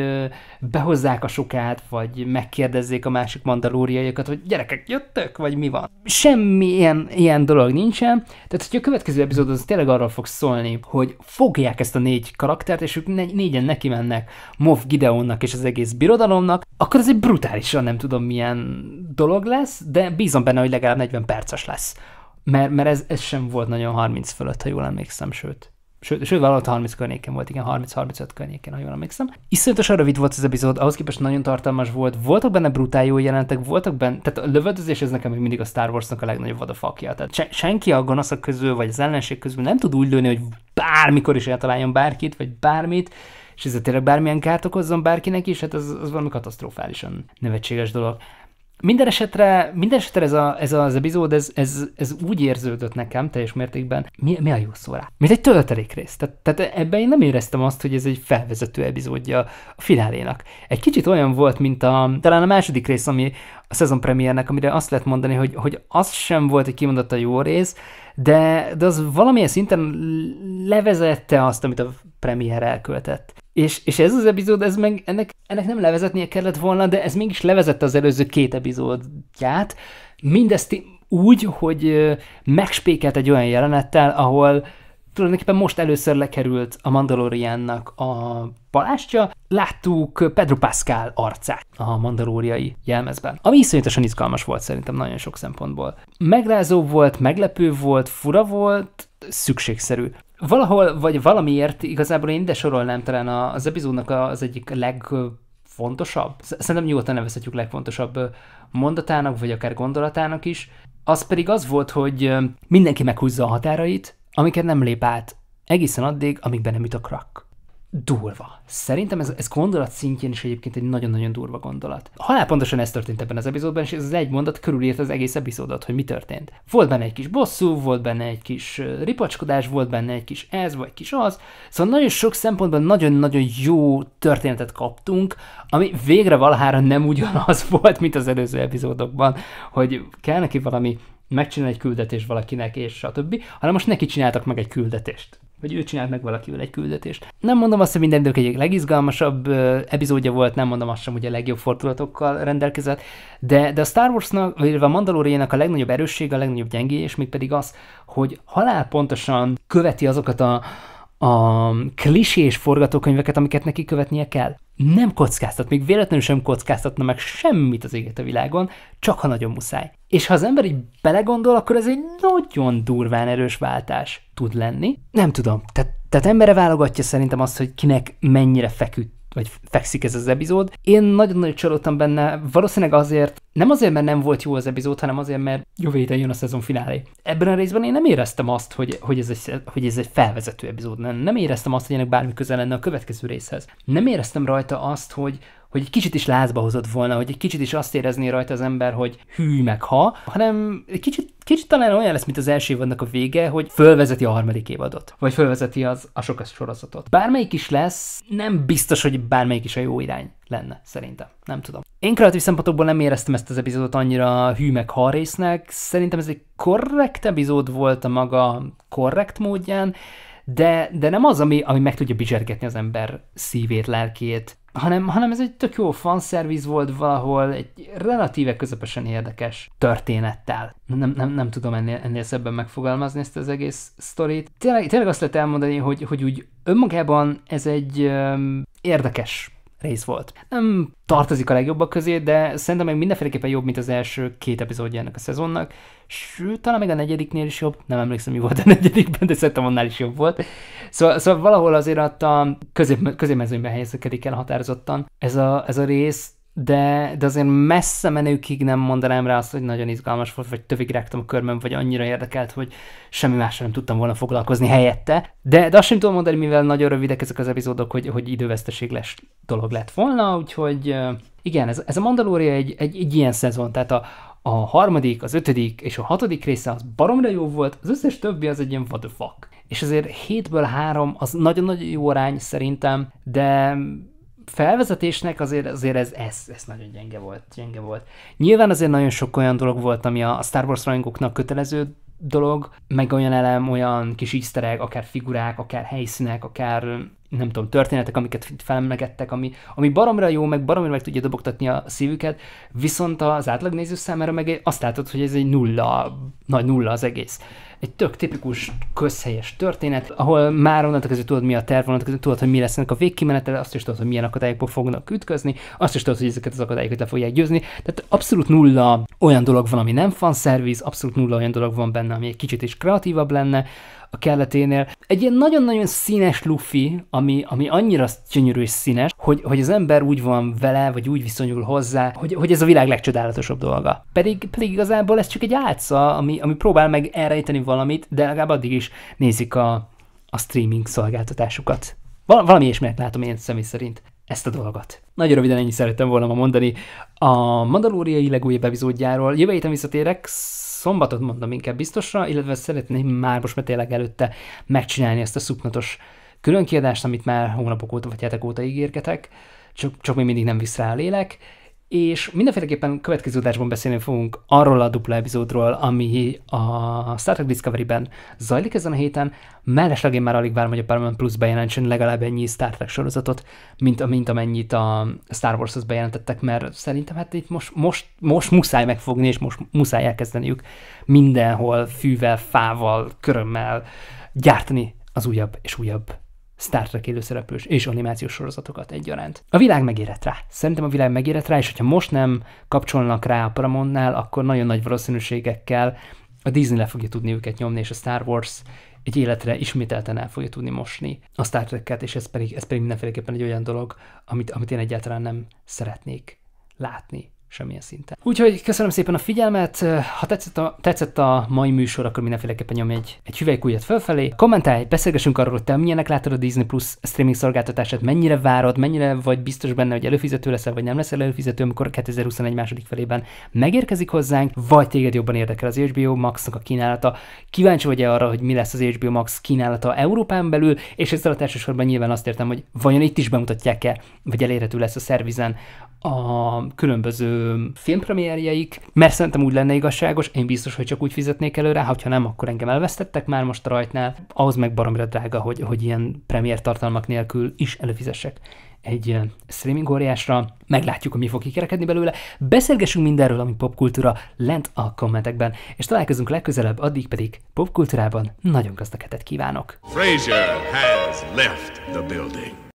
behozzák a sokát, vagy megkérdezzék a másik mandalóriaiakat, hogy gyerekek, jöttök, vagy mi van. Semmi ilyen, ilyen dolog nincsen. Tehát, hogyha a következő epizód az tényleg arról fog szólni, hogy fogják ezt a négy karaktert, és ők négy, négyen neki mennek Moff Gideonnak és az egész birodalomnak, akkor ez egy brutálisan nem tudom milyen dolog lesz, de bízom benne, hogy legalább 40 perces lesz. Mert, mert ez, ez sem volt nagyon 30 fölött, ha jól emlékszem, sőt sőt, sőt valahol 30 környéken volt, igen, 30-35 környéken, ha jól emlékszem. Iszonyatosan rövid volt ez az epizód, ahhoz képest nagyon tartalmas volt, voltak benne brutál jó jelentek, voltak benne, tehát a lövöldözés ez nekem még mindig a Star Warsnak a legnagyobb vadafakja. Tehát se, senki a gonoszok közül, vagy az ellenség közül nem tud úgy lőni, hogy bármikor is eltaláljon bárkit, vagy bármit, és ez tényleg bármilyen kárt okozzon bárkinek is, hát az, az valami katasztrofálisan nevetséges dolog minden esetre, minden esetre ez, a, ez az epizód, ez, ez, ez úgy érződött nekem teljes mértékben, mi, mi a jó szó rá? Mint egy rész. Tehát, tehát ebben én nem éreztem azt, hogy ez egy felvezető epizódja a finálénak. Egy kicsit olyan volt, mint a, talán a második rész, ami a szezon premiernek, amire azt lehet mondani, hogy, hogy az sem volt egy kimondott a jó rész, de, de az valamilyen szinten levezette azt, amit a premier elköltett. És, és ez az epizód, ez meg ennek, ennek nem levezetnie kellett volna, de ez mégis levezette az előző két epizódját. Mindezt úgy, hogy megspékelt egy olyan jelenettel, ahol tulajdonképpen most először lekerült a Mandaloriannak a palástja, láttuk Pedro Pascal arcát a mandalóriai jelmezben. Ami iszonyatosan izgalmas volt szerintem nagyon sok szempontból. Megrázó volt, meglepő volt, fura volt, szükségszerű valahol, vagy valamiért igazából én ide sorolnám talán az epizódnak az egyik legfontosabb, szerintem nyugodtan nevezhetjük legfontosabb mondatának, vagy akár gondolatának is, az pedig az volt, hogy mindenki meghúzza a határait, amiket nem lép át, egészen addig, amíg be nem jut a krak durva. Szerintem ez, ez gondolat szintjén is egyébként egy nagyon-nagyon durva gondolat. Halál pontosan ez történt ebben az epizódban, és ez az egy mondat körülírt az egész epizódot, hogy mi történt. Volt benne egy kis bosszú, volt benne egy kis ripacskodás, volt benne egy kis ez, vagy kis az. Szóval nagyon sok szempontból nagyon-nagyon jó történetet kaptunk, ami végre valahára nem ugyanaz volt, mint az előző epizódokban, hogy kell neki valami megcsinálni egy küldetést valakinek, és stb., hanem most neki csináltak meg egy küldetést vagy ő csinált meg valakivel egy küldetést. Nem mondom azt, hogy minden idők egyik legizgalmasabb epizódja volt, nem mondom azt sem, hogy a legjobb fordulatokkal rendelkezett, de, de a Star Warsnak, illetve a mandalorian a legnagyobb erőssége, a legnagyobb gyengé, és még pedig az, hogy halál pontosan követi azokat a, a klisés forgatókönyveket, amiket neki követnie kell nem kockáztat, még véletlenül sem kockáztatna meg semmit az éget a világon, csak ha nagyon muszáj. És ha az ember így belegondol, akkor ez egy nagyon durván erős váltás tud lenni. Nem tudom, tehát, tehát embere válogatja szerintem azt, hogy kinek mennyire feküdt vagy fekszik ez az epizód. Én nagyon-nagyon csalódtam benne, valószínűleg azért, nem azért, mert nem volt jó az epizód, hanem azért, mert jövő héten jön a szezon finálé. Ebben a részben én nem éreztem azt, hogy, hogy, ez, egy, hogy ez egy felvezető epizód. Nem, nem éreztem azt, hogy ennek bármi köze lenne a következő részhez. Nem éreztem rajta azt, hogy, hogy egy kicsit is lázba hozott volna, hogy egy kicsit is azt érezné rajta az ember, hogy hű meg ha, hanem egy kicsit, kicsit talán olyan lesz, mint az első évadnak a vége, hogy fölvezeti a harmadik évadot, vagy fölvezeti az a sokas sorozatot. Bármelyik is lesz, nem biztos, hogy bármelyik is a jó irány lenne, szerintem. Nem tudom. Én kreatív szempontokból nem éreztem ezt az epizódot annyira hű meg ha résznek. Szerintem ez egy korrekt epizód volt a maga korrekt módján, de, de nem az, ami, ami meg tudja bizsergetni az ember szívét, lelkét, hanem, hanem ez egy tök jó fanszerviz volt valahol, egy relatíve közepesen érdekes történettel. Nem, nem, nem tudom ennél, ennél szebben megfogalmazni ezt az egész sztorit. Tényleg, tényleg azt lehet elmondani, hogy, hogy úgy önmagában ez egy um, érdekes rész volt. Nem tartozik a legjobbak közé, de szerintem még mindenféleképpen jobb, mint az első két epizódja ennek a szezonnak. Sőt, talán még a negyediknél is jobb, nem emlékszem, mi volt a negyedikben, de szerintem annál is jobb volt. Szóval, szóval valahol azért a közép, középmezőnyben helyezkedik el határozottan ez a, ez a rész, de, de azért messze menőkig nem mondanám rá azt, hogy nagyon izgalmas volt, vagy tövig rágtam a körben, vagy annyira érdekelt, hogy semmi másra nem tudtam volna foglalkozni helyette. De, de azt sem tudom mondani, mivel nagyon rövidek ezek az epizódok, hogy, hogy időveszteség lesz dolog lett volna, úgyhogy igen, ez, ez a Mandalória egy, egy, egy ilyen szezon, tehát a, a harmadik, az ötödik és a hatodik része az baromra jó volt, az összes többi az egy ilyen what the fuck. És azért hétből három az nagyon-nagyon jó arány szerintem, de felvezetésnek azért, azért ez, ez, ez nagyon gyenge volt, gyenge volt. Nyilván azért nagyon sok olyan dolog volt, ami a Star Wars rajongóknak kötelező dolog, meg olyan elem, olyan kis easter egg, akár figurák, akár helyszínek, akár nem tudom, történetek, amiket felmegettek, ami, ami baromra jó, meg baromra meg tudja dobogtatni a szívüket, viszont az átlagnéző számára meg azt látod, hogy ez egy nulla, nagy nulla az egész. Egy tök tipikus közhelyes történet, ahol már onnantól kezdve tudod, mi a terv, onnantól kezdve tudod, hogy mi lesz ennek a végkimenetele, azt is tudod, hogy milyen akadályokból fognak ütközni, azt is tudod, hogy ezeket az akadályokat le fogják győzni. Tehát abszolút nulla olyan dolog van, ami nem fanszerviz, abszolút nulla olyan dolog van benne, ami egy kicsit is kreatívabb lenne, a kelleténél. Egy ilyen nagyon-nagyon színes lufi, ami, ami annyira gyönyörű és színes, hogy, hogy az ember úgy van vele, vagy úgy viszonyul hozzá, hogy, hogy ez a világ legcsodálatosabb dolga. Pedig, pedig igazából ez csak egy álca, ami, ami próbál meg elrejteni valamit, de legalább addig is nézik a, a streaming szolgáltatásukat. Val- valami ismert látom én személy szerint ezt a dolgot. Nagyon röviden ennyi szerettem volna ma mondani a Mandalóriai legújabb epizódjáról. Jövő héten visszatérek, szombatot mondom inkább biztosra, illetve szeretném már most már tényleg előtte megcsinálni ezt a szuknatos különkiadást, amit már hónapok óta vagy hetek óta ígérgetek, csak, csak még mindig nem visz rá a lélek, és mindenféleképpen következő adásban beszélni fogunk arról a dupla epizódról, ami a Star Trek Discovery-ben zajlik ezen a héten. Mellesleg én már alig várom, hogy a Paramount Plus bejelentsen legalább ennyi Star Trek sorozatot, mint, mint amennyit a Star Wars-hoz bejelentettek, mert szerintem hát itt most, most, most muszáj megfogni, és most muszáj elkezdeniük mindenhol fűvel, fával, körömmel gyártani az újabb és újabb Star Trek élőszereplős és animációs sorozatokat egyaránt. A világ megérett rá. Szerintem a világ megérett rá, és hogyha most nem kapcsolnak rá a Paramountnál, akkor nagyon nagy valószínűségekkel a Disney le fogja tudni őket nyomni, és a Star Wars egy életre ismételten el fogja tudni mosni a Star Trek-et, és ez pedig, ez pedig mindenféleképpen egy olyan dolog, amit, amit én egyáltalán nem szeretnék látni semmilyen szinten. Úgyhogy köszönöm szépen a figyelmet, ha tetszett a, tetszett a mai műsor, akkor mindenféleképpen nyomj egy, egy hüvelykújat fölfelé, kommentálj, beszélgessünk arról, hogy te milyenek látod a Disney Plus streaming szolgáltatását, mennyire várod, mennyire vagy biztos benne, hogy előfizető leszel, vagy nem leszel előfizető, amikor 2021 második felében megérkezik hozzánk, vagy téged jobban érdekel az HBO max a kínálata. Kíváncsi vagy arra, hogy mi lesz az HBO Max kínálata Európán belül, és ezzel a társasorban nyilván azt értem, hogy vajon itt is bemutatják-e, vagy elérhető lesz a szervizen a különböző filmpremierjeik, mert szerintem úgy lenne igazságos, én biztos, hogy csak úgy fizetnék előre, ha nem, akkor engem elvesztettek már most a rajtnál, ahhoz meg baromira drága, hogy, hogy ilyen premier tartalmak nélkül is előfizessek egy streaming óriásra, meglátjuk, hogy mi fog kikerekedni belőle. Beszélgessünk mindenről, ami popkultúra, lent a kommentekben, és találkozunk legközelebb, addig pedig popkultúrában nagyon gazdag hetet kívánok! Fraser has left the building.